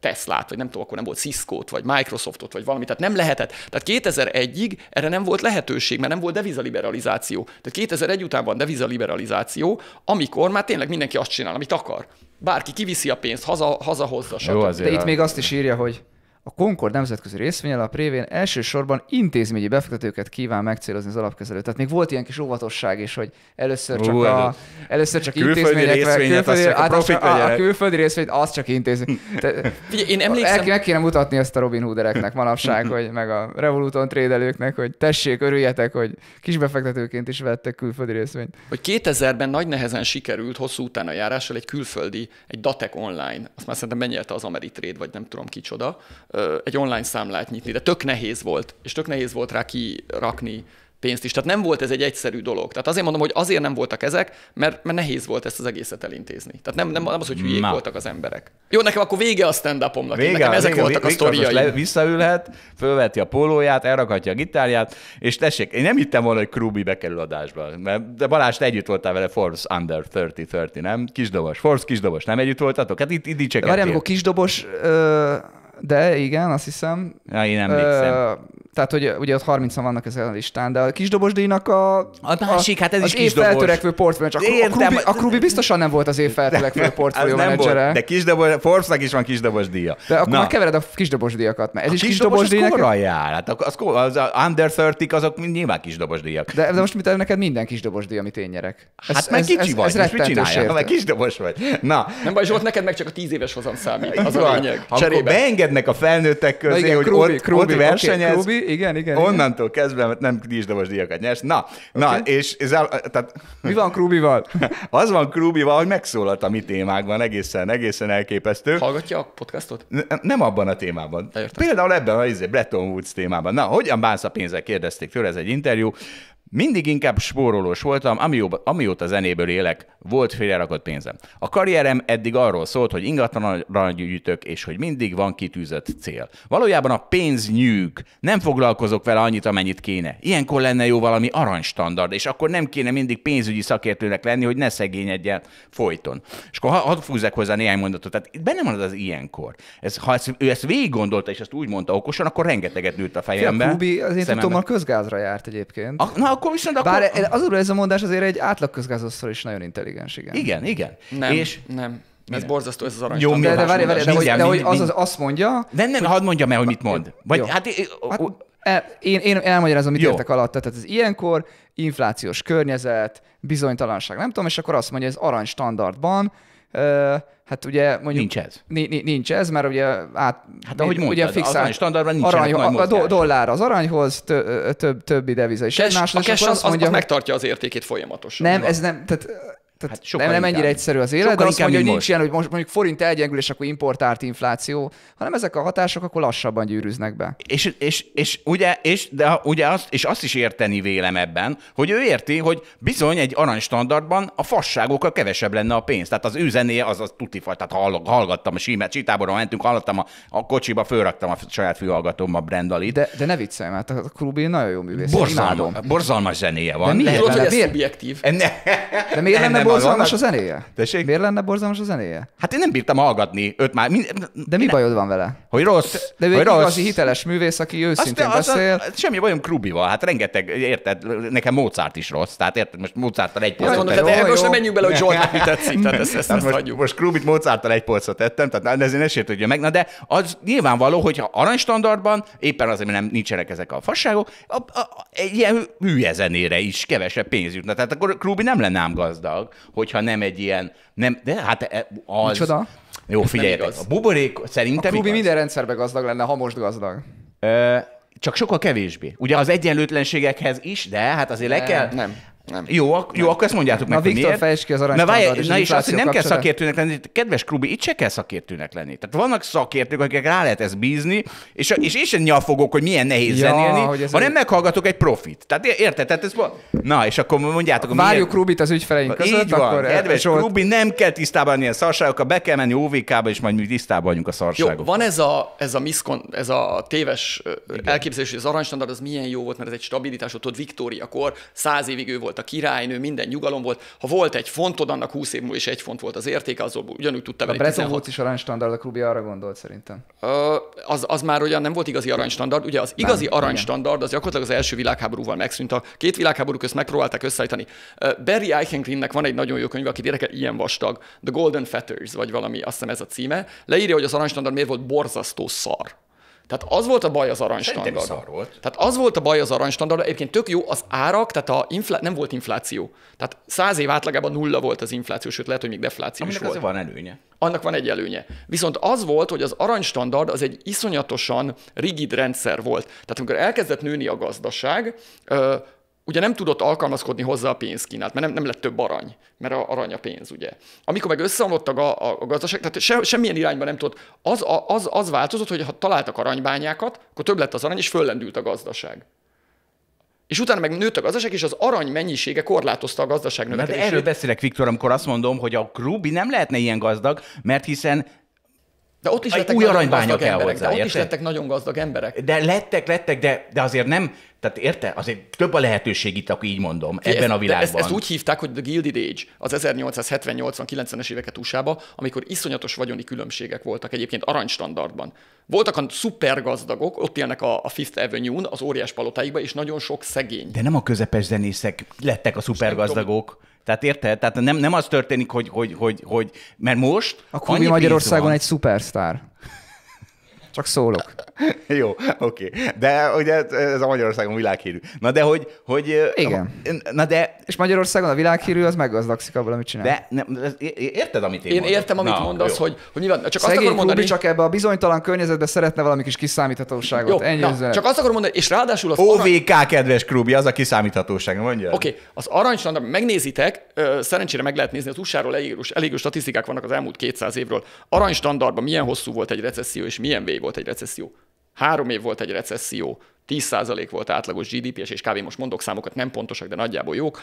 Speaker 3: Teslát, vagy nem tudom, akkor nem volt Cisco-t, vagy Microsoftot, vagy valamit, tehát nem lehetett. Tehát 2001-ig erre nem volt lehetőség, mert nem volt devizaliberalizáció. Tehát 2001 után van devizaliberalizáció, amikor már tényleg mindenki azt csinál, amit akar. Bárki kiviszi a pénzt, haza, hazahozza, stb. De itt még azt
Speaker 1: is írja, hogy a Concord nemzetközi részvényalap révén elsősorban intézményi befektetőket kíván megcélozni az alapkezelő. Tehát még volt ilyen kis óvatosság is, hogy először csak, Ú, a, először csak intézményekre, külföldi, hát csak a, hát profit a, a, külföldi részvényt azt csak intézmény. Te, Figyelj, én emlékszem... El, meg kéne mutatni ezt a Robin Hoodereknek manapság, hogy meg a Revoluton trédelőknek, hogy tessék, örüljetek, hogy kis befektetőként is vettek külföldi részvényt.
Speaker 3: Hogy 2000-ben nagy nehezen sikerült hosszú utána járással egy külföldi, egy Datek online, azt már szerintem mennyi az Ameritrade, vagy nem tudom kicsoda, egy online számlát nyitni, de tök nehéz volt, és tök nehéz volt rá kirakni pénzt is. Tehát nem volt ez egy egyszerű dolog. Tehát azért mondom, hogy azért nem voltak ezek, mert, mert nehéz volt ezt az egészet elintézni. Tehát nem, nem, nem az, hogy hülyék Na. voltak az emberek. Jó, nekem akkor vége a stand vége, Nekem ezek vége, voltak a sztoriai. Le,
Speaker 2: visszaülhet, fölveti a pólóját, elrakhatja a gitárját, és tessék, én nem hittem volna, hogy Krúbi bekerül adásba. Mert, de Balázs, te együtt voltál vele Force Under 30-30, nem? Kisdobos. Force kisdobos, nem együtt voltatok? Hát itt, itt dicsekedtél. Várjál, amikor
Speaker 1: kisdobos... Ö- de igen, azt hiszem.
Speaker 2: Ja, én emlékszem. Ö,
Speaker 1: tehát, hogy ugye ott 30-an vannak ezen a listán, de a díjnak a... A másik, a, hát ez is kisdobos. feltörekvő portfólió, csak Értem. a, Krubi, a Krubi biztosan nem volt az év feltörekvő portfólió menedzsere. De
Speaker 2: kisdobos, Forbesnak is van díja. De akkor Na. már kevered
Speaker 1: a díjakat, mert ez a is kisdobos Kis korral jár, hát az, az under 30 azok nyilván díjak. De, de most mit neked minden díj, amit én nyerek? Ez, hát meg kicsi vagy, ez most mit Hát,
Speaker 3: Mert kisdobos vagy. Na. Nem baj, Zsolt, neked meg csak a 10 éves hozam számít, az a lényeg
Speaker 2: engednek a felnőttek közé, igen, hogy Krubi, ott, Krubi, ott versenyez. Okay,
Speaker 3: Krubi, igen, igen, onnantól igen. kezdve
Speaker 2: nem dísdobos díjakat nyers. Na, okay. na és ez a, tehát, Mi van Krubival? az van Krubival, hogy megszólalt a mi témákban, egészen, egészen elképesztő. Hallgatja a podcastot? nem abban a témában. Értem. Például ebben a izé Bretton Woods témában. Na, hogyan bánsz a pénzzel kérdezték tőle, ez egy interjú. Mindig inkább spórolós voltam, amióta, amióta zenéből élek, volt félrerakott pénzem. A karrierem eddig arról szólt, hogy ingatlanra gyűjtök, és hogy mindig van kitűzött cél. Valójában a pénz nyűg, nem foglalkozok vele annyit, amennyit kéne. Ilyenkor lenne jó valami aranystandard, és akkor nem kéne mindig pénzügyi szakértőnek lenni, hogy ne szegényedjen folyton. És akkor hadd fúzzek hozzá néhány mondatot. Tehát benne van az, az ilyenkor. Ez, ha ezt, ő ezt végig gondolta, és ezt úgy mondta okosan, akkor rengeteget nőtt a fejembe. Fia, Kubi, az én tudom, a
Speaker 1: közgázra
Speaker 3: járt egyébként. A, na, akkor viszont akkor... Bár az
Speaker 1: ez a mondás azért egy átlag közgázasztal is nagyon intelligens, igen. Igen, igen. Nem, és...
Speaker 3: nem. Ez borzasztó, ez az arany. Jó, de, de, várj, várj, de, hogy, de hogy az, az azt
Speaker 1: mondja... De nem, hadd mondja meg, hogy mit mond. Vagy, hát, hát, én, én elmagyarázom, mit Jó. értek alatt. Tehát ez ilyenkor inflációs környezet, bizonytalanság, nem tudom, és akkor azt mondja, hogy az arany standardban Hát ugye mondjuk... Nincs ez. Nincs ez, mert ugye át... Hát ahogy mondtad, ugye fixál, az standardban nincs arany, a a dollár az aranyhoz, tö, több, többi
Speaker 3: deviza is. Cash, a cash az, az, mondja, az, az megtartja az értékét folyamatosan. Nem, ez
Speaker 1: nem, tehát tehát hát sokkal nem, nem ennyire egyszerű az élet, sokkal de azt mondja, hogy nincs most. ilyen, hogy most mondjuk forint elgyengül, és akkor importált infláció, hanem ezek a hatások akkor lassabban gyűrűznek be. És, és, és, ugye, és, de ugye azt, és azt
Speaker 2: is érteni vélem ebben, hogy ő érti, hogy bizony egy aranystandardban a fasságokkal kevesebb lenne a pénz. Tehát az ő zenéje az, a tuti Tehát hall, hallgattam a símet, csitáborra mentünk, hallottam a, a kocsiba, fölraktam a saját a Brendali. De, de ne viccelj, mert a Krubi
Speaker 1: nagyon jó művész.
Speaker 2: Borzalma, borzalmas zenéje van. De miért? Lehet, miért?
Speaker 3: Szubjektív. De miért borzalmas a zenéje?
Speaker 1: Tessék? Miért lenne borzalmas a zenéje?
Speaker 2: Hát én nem bírtam hallgatni őt már. Mi, de mi bajod van vele? Hogy rossz. De ő hogy egy rossz. igazi
Speaker 1: hiteles művész, aki őszintén azt, beszél.
Speaker 2: Azt, azt, semmi bajom Krubival, hát rengeteg, érted, nekem Mozart is rossz, tehát érted, most Mozarttal egy polcot mondom, tettem. Jó, hát, eh, most nem menjünk bele, hogy Zsolt mi tetszik, tehát ezt, ezt, ezt most, hagyjuk. Most Krubit Mozarttal egy polcot tettem, tehát ezért ne sértődjön meg, na de az nyilvánvaló, hogyha aranystandardban, éppen azért, mert nem nincsenek ezek a fasságok, a, a, egy ilyen hülye zenére is kevesebb pénz jutna. Tehát akkor Krubi nem lenne ám gazdag hogyha nem egy ilyen, nem, de hát e, az... Micsoda? Jó, figyelj a buborék szerintem... A Klubi minden rendszerben gazdag lenne, ha most gazdag. Ö, csak sokkal kevésbé. Ugye az egyenlőtlenségekhez is, de hát azért nem, le kell... Nem. Nem. Jó, ak- jó, akkor ezt mondjátok meg, Na, Viktor, miért. fejtsd ki az Na, várj, és na és azt, hogy nem kell szakértőnek lenni, kedves Krubi, itt se kell szakértőnek lenni. Tehát vannak szakértők, akik rá lehet ezt bízni, és, és én sem nyafogok, hogy milyen nehéz ja, zenélni, hanem ő... meghallgatok egy profit. Tehát érted? Tehát ez... Na, és akkor mondjátok. Várjuk miért...
Speaker 1: Krubit az ügyfeleink között, Így van, akkor eh, kedves
Speaker 2: Zsolt... Krubi, nem kell tisztában a szarságokkal, be kell menni OVK-ba, és majd mi tisztában vagyunk a szarságokkal. van
Speaker 3: ez a, ez a, miszkon, ez a téves Igen. elképzelés, hogy az aranystandard az milyen jó volt, mert ez egy stabilitás, ott, Viktória kor, száz évig ő volt volt a királynő, minden nyugalom volt. Ha volt egy fontod, annak 20 év múlva is egy font volt az értéke, azon ugyanúgy tudta venni. A Bretton Woods
Speaker 1: is aranystandard, a Krubi arra gondolt szerintem.
Speaker 3: Ö, az, az már olyan nem volt igazi aranystandard. Ugye az igazi nem, aranystandard az gyakorlatilag az első világháborúval megszűnt. A két világháború közt megpróbálták összeállítani. Barry Eichengreennek van egy nagyon jó könyv, aki direkt ilyen vastag, The Golden Fetters, vagy valami, azt hiszem ez a címe. Leírja, hogy az aranystandard miért volt borzasztó szar. Tehát az volt a baj az aranystandard. Tehát az volt a baj az aranystandard, egyébként tök jó az árak, tehát a infla- nem volt infláció. Tehát száz év átlagában nulla volt az infláció, sőt lehet, hogy még defláció Aminek is volt. van előnye. Annak van egy előnye. Viszont az volt, hogy az aranystandard az egy iszonyatosan rigid rendszer volt. Tehát amikor elkezdett nőni a gazdaság, ugye nem tudott alkalmazkodni hozzá a pénzkínálat, mert nem, nem lett több arany, mert a, arany a pénz, ugye. Amikor meg összeomlott a, a, a gazdaság, tehát se, semmilyen irányba nem tudott. Az, a, az, az változott, hogy ha találtak aranybányákat, akkor több lett az arany, és föllendült a gazdaság. És utána meg nőtt a gazdaság, és az arany mennyisége korlátozta a gazdaság hát növekedését. erről
Speaker 2: beszélek, Viktor, amikor azt mondom, hogy a Grubi nem lehetne ilyen gazdag, mert hiszen de ott is lettek új aranybánya kell emberek, hozzá, de ott érte? is lettek
Speaker 3: nagyon gazdag emberek.
Speaker 2: De lettek, lettek, de, de azért nem, tehát érte? Azért több a lehetőség itt, akkor így mondom, Fé, ebben ezt, a világban. Ezt, ezt, úgy
Speaker 3: hívták, hogy The Gilded Age, az 1870-80-90-es éveket usa amikor iszonyatos vagyoni különbségek voltak egyébként aranystandardban. Voltak a szupergazdagok, ott élnek a, a Fifth Avenue-n, az óriás palotáikban, és nagyon sok szegény.
Speaker 2: De nem a közepes zenészek lettek a szupergazdagok. Tehát érted? Tehát nem, nem az történik, hogy, hogy, hogy, hogy mert most... Akkor mi Magyarországon egy
Speaker 1: szupersztár. Csak szólok.
Speaker 2: Jó, oké. Okay. De ugye ez a Magyarországon világhírű. Na de hogy... hogy Igen.
Speaker 1: na de... És Magyarországon a világhírű az meggazdagszik abból, amit csinál. De
Speaker 2: nem,
Speaker 3: érted, amit én, én mondok. értem, amit na, mondasz, jó. hogy, hogy nyilván, csak Szegény azt akarom mondani... csak
Speaker 1: ebbe a bizonytalan környezetbe szeretne valami kis kiszámíthatóságot. Jó, Ennyi na, csak
Speaker 3: azt akarom mondani, és ráadásul az... OVK,
Speaker 1: arany... kedves
Speaker 2: Krubi, az a kiszámíthatóság, mondja. Oké,
Speaker 3: okay, az aranyslandard, megnézitek, szerencsére meg lehet nézni, az USA-ról elég, elég statisztikák vannak az elmúlt 200 évről. Aranyslandardban milyen hosszú volt egy recesszió, és milyen vég volt egy recesszió. Három év volt egy recesszió, 10% volt átlagos GDP-es, és kb. most mondok számokat, nem pontosak, de nagyjából jók.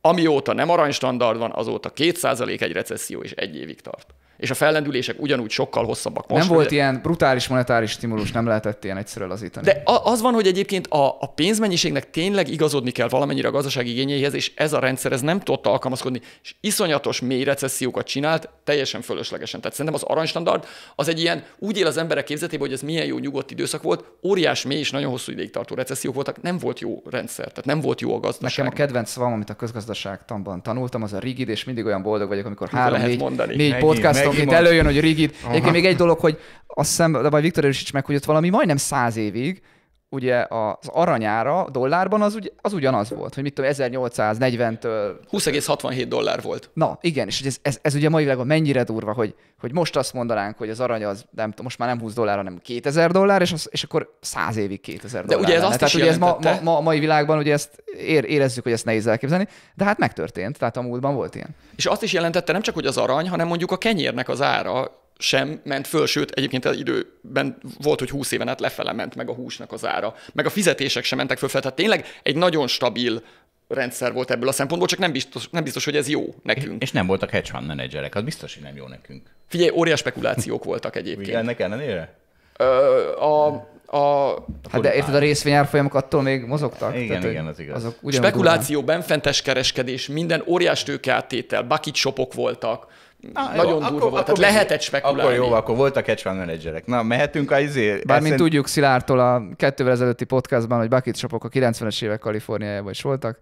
Speaker 3: Amióta nem aranystandard van, azóta 2% egy recesszió, és egy évig tart és a fellendülések ugyanúgy sokkal hosszabbak most. Nem volt de... ilyen
Speaker 1: brutális monetáris stimulus, nem lehetett ilyen egyszerű lazítani. De
Speaker 3: az van, hogy egyébként a, a pénzmennyiségnek tényleg igazodni kell valamennyire a gazdaság igényeihez, és ez a rendszer ez nem tudta alkalmazkodni, és iszonyatos mély recessziókat csinált, teljesen fölöslegesen. Tehát szerintem az aranystandard az egy ilyen, úgy él az emberek képzetében, hogy ez milyen jó nyugodt időszak volt, óriás mély és nagyon hosszú ideig tartó recessziók voltak, nem volt jó rendszer, tehát nem volt jó a
Speaker 1: gazdaság. Nekem a kedvenc szavam, amit a közgazdaságtanban tanultam, az a rigid, és mindig olyan boldog vagyok, amikor három, négy, négy, négy Egyébként előjön, hogy rigid. Egyébként még egy dolog, hogy azt hiszem, majd Viktor erősíts meg, hogy ott valami majdnem száz évig ugye az aranyára dollárban az, ugy, az ugyanaz volt, hogy mit tudom, 1840-től... 20,67 dollár volt. Na, igen, és ez, ez, ez ugye mai világon mennyire durva, hogy, hogy most azt mondanánk, hogy az arany az, nem tudom, most már nem 20 dollár, hanem 2000 dollár, és, az, és akkor 100 évig 2000 dollár. De ugye ez lenne. azt Tehát is ugye ez ma, ma, ma, a mai világban ugye ezt ér, érezzük, hogy ezt nehéz elképzelni, de hát megtörtént, tehát a múltban volt ilyen.
Speaker 3: És azt is jelentette nem csak, hogy az arany, hanem mondjuk a kenyérnek az ára sem ment föl, sőt, egyébként az időben volt, hogy 20 éven át lefele ment meg a húsnak az ára, meg a fizetések sem mentek föl, tehát tényleg egy nagyon stabil rendszer volt ebből a szempontból, csak nem biztos, nem biztos hogy ez jó nekünk. És
Speaker 2: nem voltak hedge fund menedzserek, az biztos, hogy nem jó nekünk.
Speaker 3: Figyelj, óriás spekulációk voltak egyébként. Ugye ennek ellenére?
Speaker 1: Ö, a, a... Hát de érted, a részvényárfolyamok attól még mozogtak? Igen, Tehát, igen, az igaz. Azok Spekuláció,
Speaker 3: benfentes kereskedés, minden óriás tőkeáttétel, bucket shopok voltak, Na, nagyon jó, durva akkor, volt. Akkor, Tehát lehetett spekulálni.
Speaker 2: Akkor jó, akkor voltak hedge menedzserek. Na, mehetünk
Speaker 3: a izé... Bármint eszen... tudjuk
Speaker 1: Szilártól a kettővel ezelőtti podcastban, hogy bucket shopok a 90-es évek Kaliforniájában is voltak.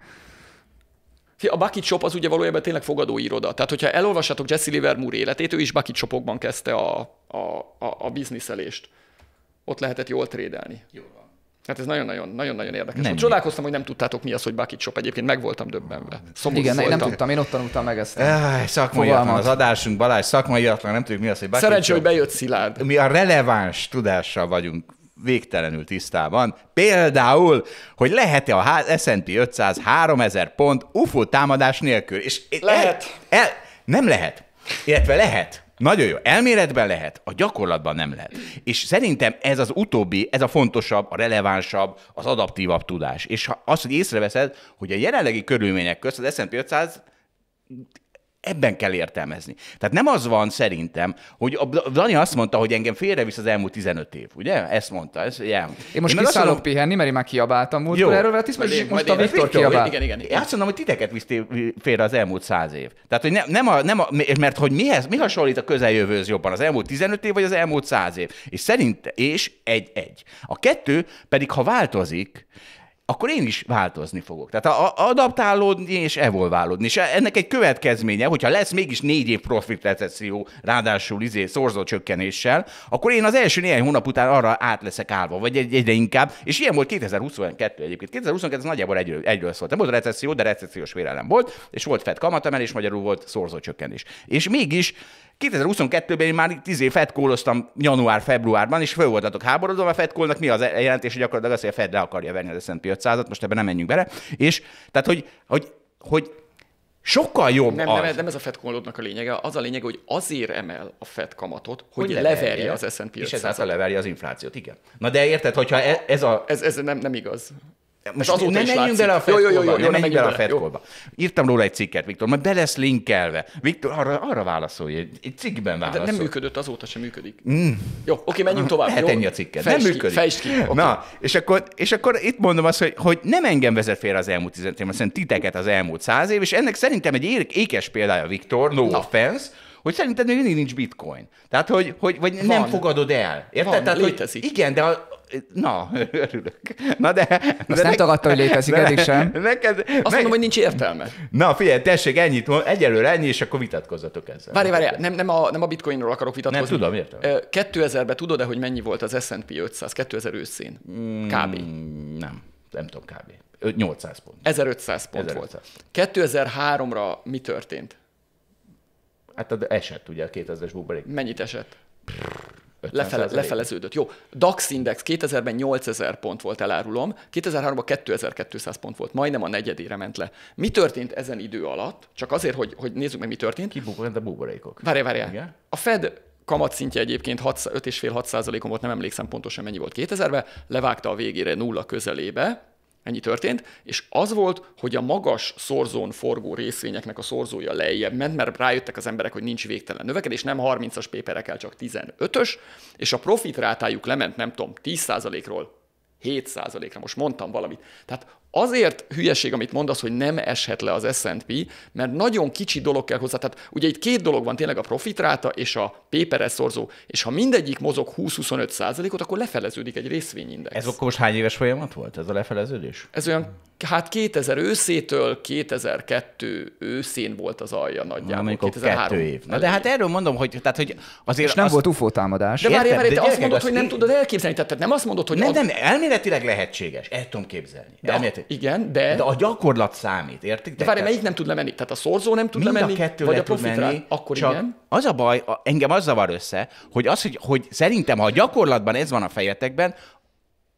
Speaker 3: A Bucket Shop az ugye valójában tényleg fogadóiroda. Tehát, hogyha elolvassátok Jesse Livermore életét, ő is Bucket Shopokban kezdte a, a, a, a bizniszelést. Ott lehetett jól trédelni. Jó, tehát ez nagyon-nagyon nagyon-nagyon érdekes. Nem. Csodálkoztam, hogy nem tudtátok mi az, hogy Bucket Shop. Egyébként meg voltam döbbenve. Szomorú Igen, voltam. nem tudtam,
Speaker 1: én ott tanultam meg ezt. Áj, szakmai az
Speaker 2: adásunk, Balázs, szakmai nem tudjuk mi az, hogy Bucket Szerencsé, hogy bejött Szilárd. Mi a releváns tudással vagyunk végtelenül tisztában. Például, hogy lehet-e a S&P 500 3000 pont UFO támadás nélkül? És lehet. El, el, nem lehet. Illetve lehet. Nagyon jó. Elméletben lehet, a gyakorlatban nem lehet. És szerintem ez az utóbbi, ez a fontosabb, a relevánsabb, az adaptívabb tudás. És ha az, hogy észreveszed, hogy a jelenlegi körülmények közt az S&P 500 Ebben kell értelmezni. Tehát nem az van szerintem, hogy a Dani azt mondta, hogy engem félrevisz az elmúlt 15 év, ugye? Ezt mondta. Ez, yeah. Én most én kiszállok mondom, pihenni, mert én már kiabáltam múlt Jó. erről, mert is, én, most a Viktor kiabál. Igen, igen, igen. Én azt mondom, hogy titeket visz félre az elmúlt 100 év. Tehát, hogy ne, nem, a, nem a, mert hogy mihez, mi hasonlít a közeljövőhöz jobban, az elmúlt 15 év, vagy az elmúlt 100 év? És szerint, és egy-egy. A kettő pedig, ha változik, akkor én is változni fogok. Tehát a, a, adaptálódni és evolválódni. És ennek egy következménye, hogyha lesz mégis négy év profit recesszió, ráadásul izé szorzó csökkenéssel, akkor én az első néhány hónap után arra át leszek állva, vagy egy, egyre inkább. És ilyen volt 2022 egyébként. 2022 ez nagyjából egyről, egyről szólt. Nem volt recesszió, de recessziós vérelem volt, és volt fed kamatemelés, magyarul volt szorzó csökkenés. És mégis 2022-ben én már 10 év fetkóloztam január-februárban, és fel voltatok háborodva, a fedkólnak mi az e- jelentés, hogy gyakorlatilag azt, hogy a Fed le akarja venni az S&P 500-at, most ebben nem menjünk bele, és tehát, hogy, hogy, hogy Sokkal jobb nem, az. Nem,
Speaker 3: nem ez a Fed a lényege. Az a lényege, hogy azért emel a Fed kamatot, hogy, hogy leverje, az S&P 500 És ezáltal leverje az inflációt, igen. Na de érted, hogyha ez, ez a... Ez, ez nem, nem igaz most azóta ne is menjünk bele a fedkolba. Jó, jó, jó, jó, jó, menjünk bele a fedkolba.
Speaker 2: Írtam róla egy cikket, Viktor, majd be lesz linkelve. Viktor, arra, arra válaszolj, egy, cikkben válaszol. Hát de nem
Speaker 3: működött, azóta sem működik.
Speaker 2: Mm. Jó, oké, menjünk hmm. tovább. Lehet ennyi a cikket, fejtsd nem ki, működik. Fejtsd ki. Okay. Na, és akkor, és akkor itt mondom azt, hogy, hogy nem engem vezet félre az elmúlt 15 év, hanem titeket az elmúlt száz év, és ennek szerintem egy ékes példája, Viktor, no Na. offense, hogy szerinted még mindig nincs bitcoin. Tehát, hogy, hogy vagy van. nem fogadod el. Érted? Van, Tehát, Hogy igen, de a, Na, örülök. Na de... Azt de nem nek... tagadta, hogy létezik, de... eddig sem.
Speaker 3: Neked, Azt meg... mondom, hogy nincs
Speaker 2: értelme. Na figyelj, tessék, ennyit mond, egyelőre ennyi, és akkor vitatkozzatok ezzel. Várj, várj,
Speaker 3: nem, nem, a, nem a bitcoinról akarok vitatkozni. Nem, tudom, értem. 2000-ben tudod-e, hogy mennyi volt az S&P 500 2000 őszén? Kb.
Speaker 2: Mm, nem, nem tudom kb. 800 pont. 1500 pont
Speaker 3: 1500 volt. 2003-ra mi történt?
Speaker 2: Hát az esett ugye a 2000-es buborék.
Speaker 3: Mennyit esett?
Speaker 2: Lefele, lefeleződött.
Speaker 3: Jó, DAX index 2000-ben 8000 pont volt, elárulom, 2003-ban 2200 pont volt, majdnem a negyedére ment le. Mi történt ezen idő alatt? Csak azért, hogy, hogy nézzük meg, mi történt. Kibukkantak a buborékok. Várj, várj. A Fed kamatszintje egyébként 5,5-6 százalékon volt, nem emlékszem pontosan mennyi volt 2000-ben, levágta a végére nulla közelébe, Ennyi történt, és az volt, hogy a magas szorzón forgó részvényeknek a szorzója lejjebb ment, mert rájöttek az emberek, hogy nincs végtelen növekedés, nem 30-as péperekkel, csak 15-ös, és a profit rátájuk lement, nem tudom, 10%-ról 7%-ra, most mondtam valamit. Tehát Azért hülyeség, amit mondasz, hogy nem eshet le az S&P, mert nagyon kicsi dolog kell hozzá. Tehát ugye itt két dolog van tényleg a profitráta és a paper szorzó, és ha mindegyik mozog 20-25 százalékot, akkor lefeleződik egy részvényindex. Ez akkor
Speaker 2: most hány éves folyamat volt ez a lefeleződés? Ez olyan,
Speaker 3: hát 2000 őszétől 2002 őszén volt az alja nagyjából. 2003 év. Na, de hát erről mondom, hogy, tehát, hogy azért... És nem azt... volt
Speaker 1: UFO támadás. De már, várj, te azt mondod, hogy nem
Speaker 2: tudod
Speaker 3: elképzelni, tehát nem azt mondod, hogy... Nem, nem,
Speaker 2: elméletileg lehetséges, el tudom képzelni. De igen, de... De a gyakorlat számít, értik? De, de várj,
Speaker 3: melyik nem tud lemenni? Tehát a szorzó
Speaker 2: nem tud Mind lemenni, a kettő vagy le a profitra? menni, akkor csak igen. Az a baj, engem az zavar össze, hogy az, hogy, hogy szerintem, ha a gyakorlatban ez van a fejetekben,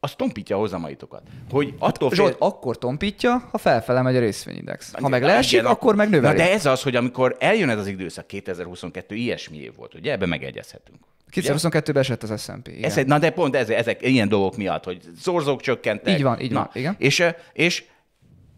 Speaker 2: az tompítja a hozamaitokat. Hogy attól fél... Zsolt,
Speaker 1: akkor tompítja, ha felfele megy a részvényindex. Ha meg leesik, akkor meg növeli. Na de
Speaker 2: ez az, hogy amikor eljön ez az időszak, 2022 ilyesmi év volt, ugye? Ebben megegyezhetünk. 2022-ben
Speaker 1: esett az S&P. Ez, na
Speaker 2: de pont ez, ezek ilyen dolgok miatt, hogy szorzók csökkentek. Így van, így na, van, igen. És, és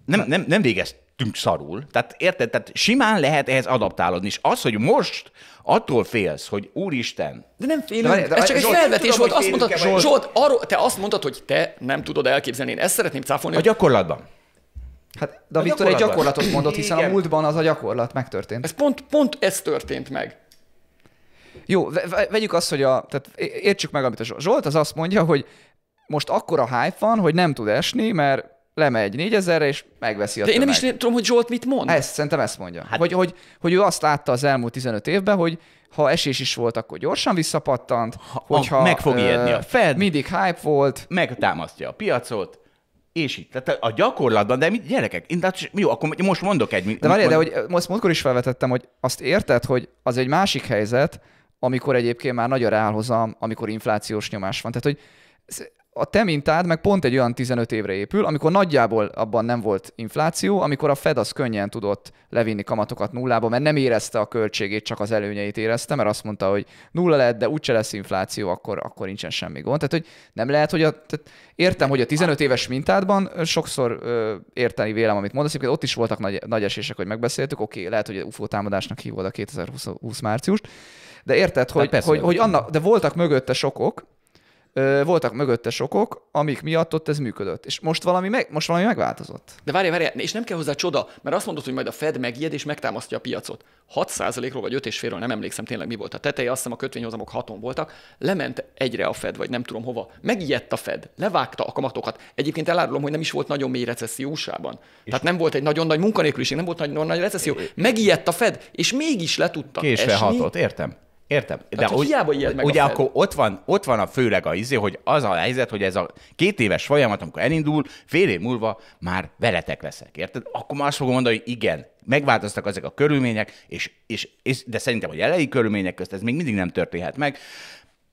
Speaker 2: nem, nem, nem végeztünk szarul. Tehát érted? Tehát simán lehet ehhez adaptálódni. És az, hogy most attól félsz, hogy úristen.
Speaker 3: De nem félünk. De, de, ez csak Zsolt, egy felvetés tudom, volt. Azt mondtad, Zsolt, Zsolt arról, te azt mondtad, hogy te nem tudod elképzelni. Én ezt szeretném cáfolni. A
Speaker 1: gyakorlatban. Hát, de a Viktor egy gyakorlatot mondott, hiszen Igen. a múltban az a gyakorlat megtörtént. Ez pont, pont ez történt meg. Jó, vegyük azt, hogy a, tehát értsük meg, amit a Zsolt, az azt mondja, hogy most akkora hype van, hogy nem tud esni, mert lemegy négyezerre, és megveszi a De én nem is tudom, hogy Zsolt mit mond. Ezt szerintem ezt mondja. Hát... Hogy, hogy, hogy ő azt látta az elmúlt 15 évben, hogy ha esés is volt, akkor gyorsan visszapattant, ha, hogyha meg fog a
Speaker 2: Fed, mindig hype volt. Megtámasztja a piacot, és itt, Tehát a gyakorlatban, de mit gyerekek, én, tehát, jó, akkor most mondok egy... De várjál, de hogy
Speaker 1: most múltkor is felvetettem, hogy azt érted, hogy az egy másik helyzet, amikor egyébként már nagy a reálhozam, amikor inflációs nyomás van. Tehát, hogy a te mintád meg pont egy olyan 15 évre épül, amikor nagyjából abban nem volt infláció, amikor a Fed az könnyen tudott levinni kamatokat nullába, mert nem érezte a költségét, csak az előnyeit érezte, mert azt mondta, hogy nulla lehet, de úgyse lesz infláció, akkor, akkor nincsen semmi gond. Tehát, hogy nem lehet, hogy a, tehát értem, hogy a 15 éves mintádban sokszor ö, érteni vélem, amit mondasz, ott is voltak nagy, nagy esések, hogy megbeszéltük, oké, lehet, hogy UFO támadásnak hívod a 2020 márciust, de érted, hogy, persze, hogy, hogy annak, de voltak mögötte sokok, voltak mögötte sokok, amik miatt ott ez működött. És most valami, meg, most valami megváltozott.
Speaker 3: De várj, várj, és nem kell hozzá csoda, mert azt mondod, hogy majd a Fed megijed és megtámasztja a piacot. 6%-ról vagy 5,5-ről nem emlékszem tényleg mi volt a teteje, azt hiszem a kötvényhozamok 6 voltak, lement egyre a Fed, vagy nem tudom hova. Megijedt a Fed, levágta a kamatokat. Egyébként elárulom, hogy nem is volt nagyon mély recesszió usa Tehát nem volt egy nagyon nagy munkanélküliség, nem volt nagyon nagy recesszió. Megijedt a Fed, és mégis le tudta. Késve esni. hatott,
Speaker 2: értem. Értem. De hát, úgy, hiába ijed meg ugye a akkor ott van, ott van a főleg a izé, hogy az a helyzet, hogy ez a két éves folyamat, amikor elindul, fél év múlva már veletek leszek, érted? Akkor már azt fogom mondani, hogy igen, megváltoztak ezek a körülmények, és, és, és de szerintem hogy elejé körülmények közt ez még mindig nem történhet meg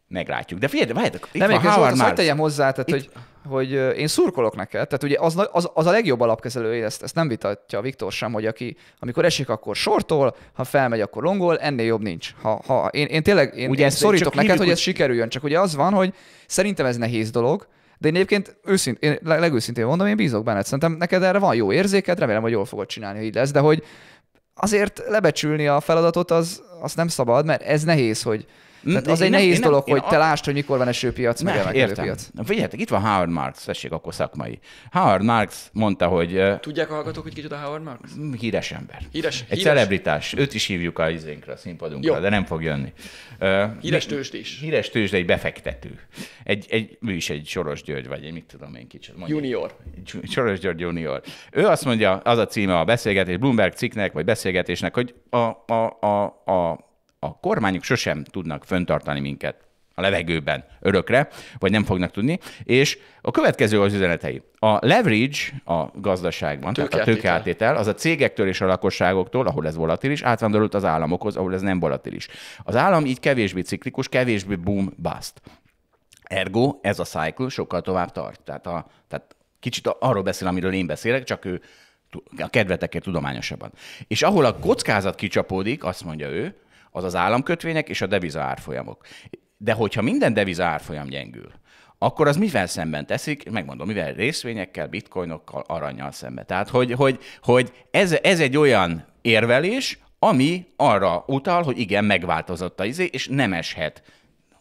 Speaker 2: meglátjuk. De figyelj, de várjátok, itt nem van Howard Marks.
Speaker 1: Hogy hozzá, tehát, itt, hogy hogy én szurkolok neked, tehát ugye az, az, az a legjobb alapkezelő, ezt, ezt nem vitatja Viktor sem, hogy aki, amikor esik, akkor sortol, ha felmegy, akkor longol, ennél jobb nincs. Ha, ha én, én tényleg én, ugye én szorítok neked, hívjuk, hogy ez sikerüljön, csak ugye az van, hogy szerintem ez nehéz dolog, de én egyébként őszint, én legőszintén mondom, én bízok benned. Szerintem neked erre van jó érzéked, remélem, hogy jól fogod csinálni, hogy így lesz, de hogy azért lebecsülni a feladatot, az, az nem szabad, mert ez nehéz, hogy, Hm? Tehát az egy nehéz nem, dolog, hogy te lásd, hogy mikor van esőpiac, meg
Speaker 2: emelkedőpiac. Figyeljetek, itt van Howard Marks, tessék, akkor szakmai. Howard Marks mondta, hogy...
Speaker 3: Tudják a hallgatók, hogy kicsoda Howard Marks? Hm,
Speaker 2: híres ember. Híres. Egy híres. celebritás. Őt is hívjuk a izénkre, a színpadunkra, Jó. de nem fog jönni. Híres is. Híres tőzsd, egy befektető. Egy, egy, ő is egy Soros György, vagy én mit tudom én kicsit. Mondjuk. Junior. Soros György junior. Ő azt mondja, az a címe a beszélgetés, Bloomberg cikknek, vagy beszélgetésnek, hogy a, a, a, a a kormányok sosem tudnak föntartani minket a levegőben örökre, vagy nem fognak tudni. És a következő az üzenetei. A leverage a gazdaságban, tehát a tőkeáttétel, az a cégektől és a lakosságoktól, ahol ez volatilis, átvándorult az államokhoz, ahol ez nem volatilis. Az állam így kevésbé ciklikus, kevésbé boom-bust. Ergo ez a cycle sokkal tovább tart. Tehát, a, tehát kicsit arról beszél, amiről én beszélek, csak ő a kedvetekért tudományosabban. És ahol a kockázat kicsapódik, azt mondja ő, az az államkötvények és a deviza árfolyamok. De hogyha minden deviza árfolyam gyengül, akkor az mivel szemben teszik, megmondom, mivel részvényekkel, bitcoinokkal, aranyjal szemben. Tehát, hogy, hogy, hogy ez, ez egy olyan érvelés, ami arra utal, hogy igen, megváltozott a izé, és nem eshet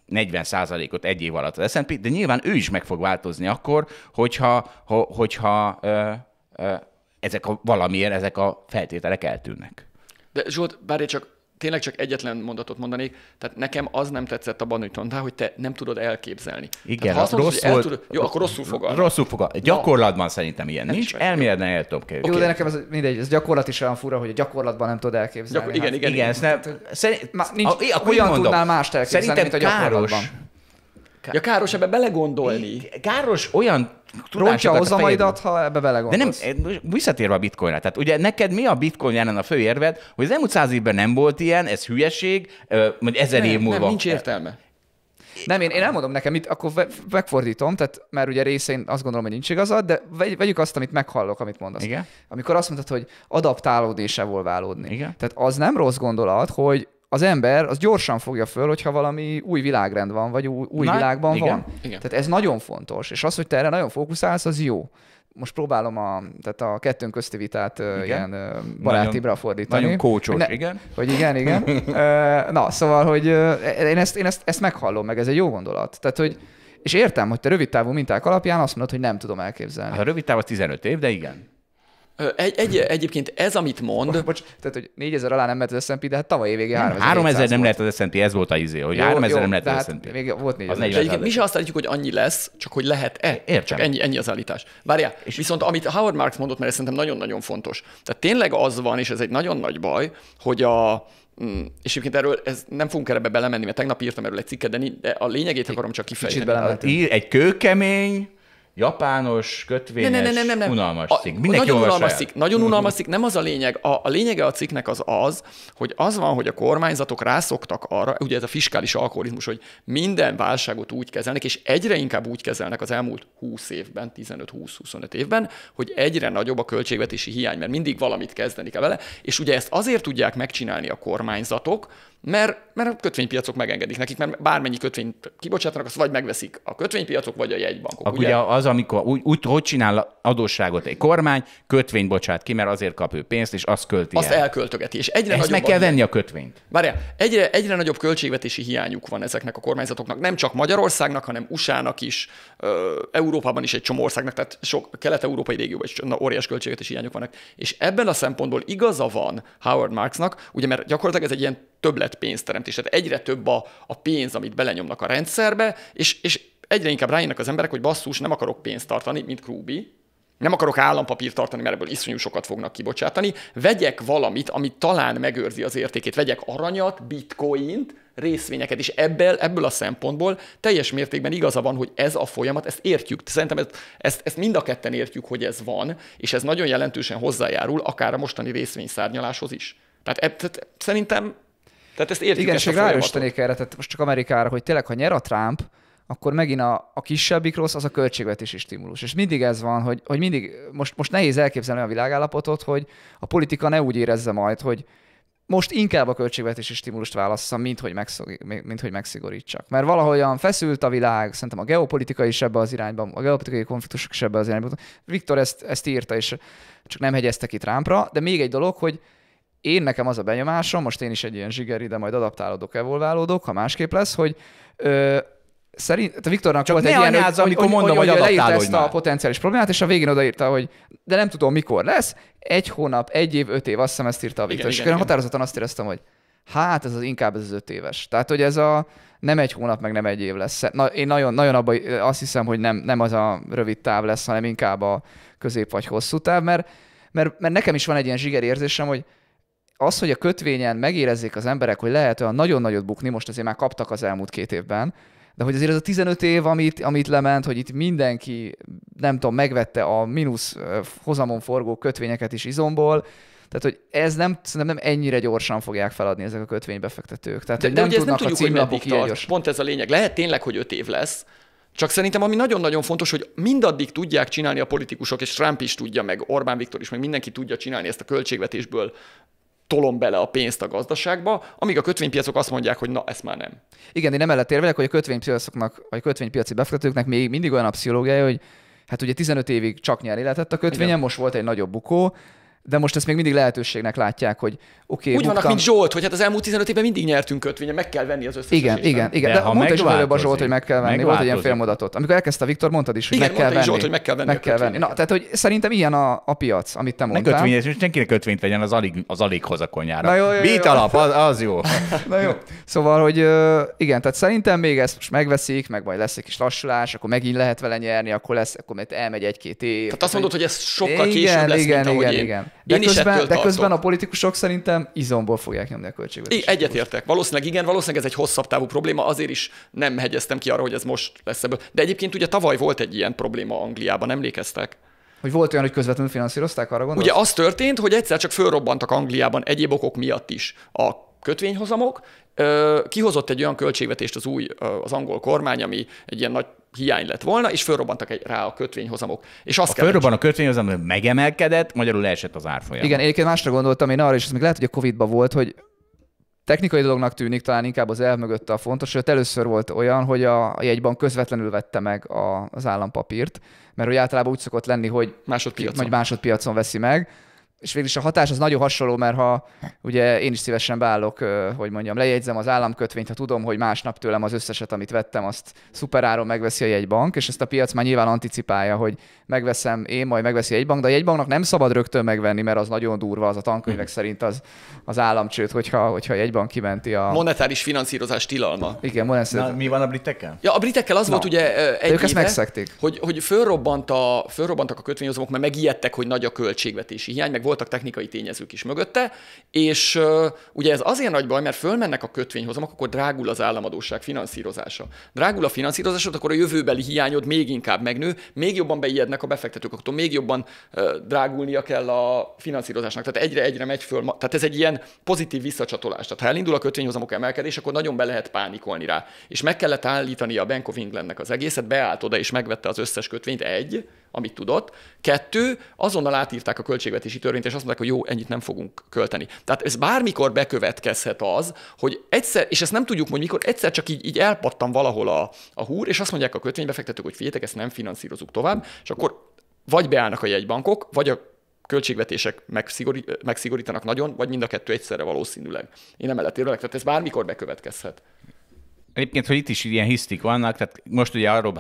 Speaker 2: 40%-ot egy év alatt az S&P, de nyilván ő is meg fog változni akkor, hogyha, ho, hogyha ö, ö, ezek a, valamiért ezek a feltételek eltűnnek.
Speaker 3: De Zsolt, bár csak tényleg csak egyetlen mondatot mondanék, tehát nekem az nem tetszett a Banitondá, hogy te nem tudod elképzelni. Igen, tehát, ha azt mondod, volt, jó, akkor rosszul fogal. Rosszul
Speaker 2: fogal. Gyakorlatban no. szerintem ilyen nem nincs, elméletben el
Speaker 1: tudom képzelni. Jó, okay. de nekem ez mindegy, ez gyakorlat is olyan fura, hogy a gyakorlatban nem tudod elképzelni. Gyakor- igen, hát, igen, igen, igen. igen. Szerint, Ma,
Speaker 3: nincs, a, akkor olyan mondom, tudnál mást elképzelni, szerintem mint a gyakorlatban. Káros Ká- Ja, káros ebbe belegondolni. Káros olyan Rontja a hozamaidat, ha
Speaker 1: ebbe belegondolsz. De nem,
Speaker 2: visszatérve a bitcoinra. Tehát ugye neked mi a bitcoin jelen a főérved, hogy az elmúlt száz évben nem volt ilyen, ez hülyeség, vagy ezer nem, év múlva. Nem, nincs értelme.
Speaker 1: Nem, én, én elmondom nekem, itt akkor megfordítom, tehát már ugye részén azt gondolom, hogy nincs igazad, de vegy, vegyük azt, amit meghallok, amit mondasz. Igen? Amikor azt mondtad, hogy adaptálódni és evolválódni. Igen? Tehát az nem rossz gondolat, hogy az ember az gyorsan fogja föl, hogyha valami új világrend van, vagy új, új Na, világban igen, van. Igen. Tehát ez nagyon fontos, és az, hogy te erre nagyon fókuszálsz, az jó. Most próbálom a, tehát a kettőnk közti vitát igen. ilyen barátibra fordítani. Nagyon kócsos, ne, igen. Hogy igen, igen. Na, szóval, hogy én ezt, én ezt, ezt meghallom, meg ez egy jó gondolat. Tehát, hogy és értem, hogy te rövid távú minták alapján azt mondod, hogy nem tudom elképzelni. Hát a rövid táv az 15 év, de igen. Egy, egy, egyébként ez, amit mond... Bocs, tehát, hogy 4000 alá nem lehet az S&P, de hát tavaly évvége 3000.
Speaker 2: 3000 nem lehet az S&P, ez volt a izé, hogy 3000 nem lehet az hát S&P. Még volt 4000. Az egyébként
Speaker 3: mi sem azt állítjuk, hogy annyi lesz, csak hogy lehet-e. Értem. Csak ennyi, ennyi az állítás. Várjál, és viszont amit Howard Marks mondott, mert ez szerintem nagyon-nagyon fontos. Tehát tényleg az van, és ez egy nagyon nagy baj, hogy a, Mm. És egyébként erről ez, nem fogunk erre belemenni, mert tegnap írtam erről egy cikket, de, a lényegét akarom csak kifejteni. Kicsit belemenni. Egy kőkemény, japános, kötvényes, nem, nem, nem, nem, nem. unalmas cikk. Mindenki nagyon unalmas cikk, nagyon unalmas cikk, nem az a lényeg. A, a lényege a cikknek az az, hogy az van, hogy a kormányzatok rászoktak arra, ugye ez a fiskális alkoholizmus, hogy minden válságot úgy kezelnek, és egyre inkább úgy kezelnek az elmúlt 20 évben, 15-20-25 évben, hogy egyre nagyobb a költségvetési hiány, mert mindig valamit kezdeni kell vele, és ugye ezt azért tudják megcsinálni a kormányzatok, mert, mert a kötvénypiacok megengedik nekik, mert bármennyi kötvényt kibocsátanak, azt vagy megveszik a kötvénypiacok, vagy a jegybankok. Akkor ugye?
Speaker 2: az, amikor úgy, úgy, hogy csinál adósságot egy kormány, kötvény bocsát ki, mert azért kap ő pénzt, és azt költi Azt el.
Speaker 3: elköltögeti. És egyre Ezt meg kell venni a kötvényt. Várjál, egyre, egyre nagyobb költségvetési hiányuk van ezeknek a kormányzatoknak, nem csak Magyarországnak, hanem USA-nak is, Európában is egy csomó országnak, tehát sok kelet-európai régióban is na, óriás költségvetési hiányuk vannak. És ebben a szempontból igaza van Howard Marksnak, ugye mert gyakorlatilag ez egy ilyen többlet és Tehát egyre több a, a pénz, amit belenyomnak a rendszerbe, és, és egyre inkább rájönnek az emberek, hogy basszus, nem akarok pénzt tartani, mint Krúbi, nem akarok állampapírt tartani, mert ebből iszonyú sokat fognak kibocsátani. Vegyek valamit, ami talán megőrzi az értékét. Vegyek aranyat, bitcoint, részvényeket, és ebből, ebből a szempontból teljes mértékben igaza van, hogy ez a folyamat, ezt értjük. Szerintem ezt, ezt, ezt mind a ketten értjük, hogy ez van, és ez nagyon jelentősen hozzájárul akár a mostani részvényszárnyaláshoz is. Tehát e, e, szerintem tehát ezt értjük Igen, ezt és rájöstenék
Speaker 1: erre, tehát most csak Amerikára, hogy tényleg, ha nyer a Trump, akkor megint a, a kisebbik rossz, az a költségvetési stimulus. És mindig ez van, hogy, hogy mindig, most, most nehéz elképzelni a világállapotot, hogy a politika ne úgy érezze majd, hogy most inkább a költségvetési stimulust válasszam, mint hogy, megszog, mint hogy megszigorítsak. Mert valahogyan feszült a világ, szerintem a geopolitika is ebbe az irányba, a geopolitikai konfliktusok is ebbe az irányba. Viktor ezt, ezt írta, és csak nem hegyezte ki Trumpra, de még egy dolog, hogy én nekem az a benyomásom, most én is egy ilyen zsigeri, de majd adaptálódok, evolválódok, ha másképp lesz, hogy ö, szerint, a Viktornak Csak volt egy ilyen, hogy, amikor hogy, mondom, hogy, hogy leírta ezt már. a potenciális problémát, és a végén odaírta, hogy de nem tudom mikor lesz, egy hónap, egy év, öt év, azt hiszem ezt írta a Viktor. Igen, és igen, igen. határozottan azt éreztem, hogy hát ez az inkább ez az öt éves. Tehát, hogy ez a nem egy hónap, meg nem egy év lesz. Na, én nagyon, nagyon abban azt hiszem, hogy nem, nem az a rövid táv lesz, hanem inkább a közép vagy hosszú táv, mert, mert, mert nekem is van egy ilyen zsiger érzésem, hogy az, hogy a kötvényen megérezzék az emberek, hogy lehet olyan nagyon nagyot bukni, most azért már kaptak az elmúlt két évben, de hogy azért ez a 15 év, amit, amit lement, hogy itt mindenki, nem tudom, megvette a mínusz hozamon forgó kötvényeket is izomból, tehát, hogy ez nem, szerintem nem ennyire gyorsan fogják feladni ezek a kötvénybefektetők. Tehát, de, hogy nem de ugye tudnak ez nem tudjuk, hogy tart.
Speaker 3: Pont ez a lényeg. Lehet tényleg, hogy öt év lesz, csak szerintem ami nagyon-nagyon fontos, hogy mindaddig tudják csinálni a politikusok, és Trump is tudja, meg Orbán Viktor is, meg mindenki tudja csinálni ezt a költségvetésből tolom bele a pénzt a gazdaságba, amíg a kötvénypiacok azt mondják, hogy na, ezt már nem.
Speaker 1: Igen, én emellett érvelek, hogy a kötvénypiacoknak, vagy a kötvénypiaci befektetőknek még mindig olyan a pszichológiája, hogy hát ugye 15 évig csak nyerni lehetett a kötvényen, Igen. most volt egy nagyobb bukó, de most ezt még mindig lehetőségnek látják, hogy oké. Okay, Úgy vannak, mint Zsolt,
Speaker 3: hogy hát az elmúlt 15 évben mindig nyertünk kötvénye, meg kell venni az összes. Igen, az igen, igen. De, de ha mondta is előbb a Zsolt, hogy meg kell venni. Volt egy ilyen félmodatot.
Speaker 1: Amikor elkezdte Viktor, mondtad is, hogy igen, meg kell venni. Zsolt, hogy meg kell venni. Meg kell venni. Na, tehát, hogy szerintem ilyen a, a piac, amit te mondtál. Ne
Speaker 2: kötvényes, senkinek kötvényt vegyen, az alig, az alig hoz a konyára. Na jó, jó, jó. jó. alap, az, az jó.
Speaker 1: Na jó. Szóval, hogy igen, tehát szerintem még ezt most megveszik, meg majd lesz egy kis lassulás, akkor megint lehet vele nyerni, akkor lesz, akkor elmegy egy-két év. Tehát azt mondod, hogy ez sokkal később lesz, igen, mint igen, igen. De Én közben, is de közben a politikusok szerintem izomból fogják nyomni a költségvetést.
Speaker 3: Egyetértek. Valószínűleg igen, valószínűleg ez egy hosszabb távú probléma, azért is nem hegyeztem ki arra, hogy ez most lesz ebből. De egyébként ugye tavaly volt egy ilyen probléma Angliában, emlékeztek?
Speaker 1: Hogy volt olyan, hogy közvetlenül finanszírozták, arra
Speaker 3: gondolsz? Ugye az történt, hogy egyszer csak fölrobbantak Angliában egyéb okok miatt is a kötvényhozamok, kihozott egy olyan költségvetést az új, az angol kormány, ami egy ilyen nagy hiány lett volna, és fölrobbantak egy, rá a kötvényhozamok. És azt a fölrobban
Speaker 2: a kötvényhozam megemelkedett, magyarul leesett az árfolyam. Igen, egyébként
Speaker 1: másra gondoltam én arra, és ez még lehet, hogy a covid volt, hogy technikai dolognak tűnik, talán inkább az elv a fontos, hogy először volt olyan, hogy a jegyban közvetlenül vette meg a, az állampapírt, mert hogy általában úgy szokott lenni, hogy másodpiacon, vagy másodpiacon veszi meg, és végülis a hatás az nagyon hasonló, mert ha ugye én is szívesen beállok, hogy mondjam, lejegyzem az államkötvényt, ha tudom, hogy másnap tőlem az összeset, amit vettem, azt szuperáron megveszi a jegybank, és ezt a piac már nyilván anticipálja, hogy megveszem én, majd megveszi egy bank, de egy banknak nem szabad rögtön megvenni, mert az nagyon durva, az a tankönyvek mhm. szerint az, az államcsőt, hogyha, hogyha egy bank kimenti
Speaker 3: a... Monetáris finanszírozás tilalma.
Speaker 1: Igen, monetáris. Na,
Speaker 3: mi van a britekkel? Ja, a britekkel az Na. volt ugye egy ők ezt megszekték. hogy, hogy fölrobbant a, fölrobbantak a kötvényozók, mert megijedtek, hogy nagy a költségvetési hiány, meg voltak technikai tényezők is mögötte, és uh, ugye ez azért nagy baj, mert fölmennek a kötvényhozamok, akkor drágul az államadóság finanszírozása. Drágul a finanszírozásod, akkor a jövőbeli hiányod még inkább megnő, még jobban beijednek a befektetők, akkor még jobban drágulnia kell a finanszírozásnak. Tehát egyre-egyre megy föl. Tehát ez egy ilyen pozitív visszacsatolás. Tehát ha elindul a kötvényhozamok emelkedés, akkor nagyon be lehet pánikolni rá. És meg kellett állítani a Bank of Englandnek az egészet, beállt oda és megvette az összes kötvényt egy, amit tudott. Kettő, azonnal átírták a költségvetési törvényt, és azt mondták, hogy jó, ennyit nem fogunk költeni. Tehát ez bármikor bekövetkezhet az, hogy egyszer, és ezt nem tudjuk, hogy mikor egyszer csak így, így elpattam valahol a, a húr, és azt mondják a kötvénybefektetők, hogy figyeljetek, ezt nem finanszírozunk tovább, és akkor vagy beállnak a jegybankok, vagy a költségvetések megszigorít, megszigorítanak nagyon, vagy mind a kettő egyszerre valószínűleg. Én emellett érvelek, tehát ez bármikor bekövetkezhet.
Speaker 2: Egyébként, hogy itt is ilyen hisztik vannak, tehát most ugye arról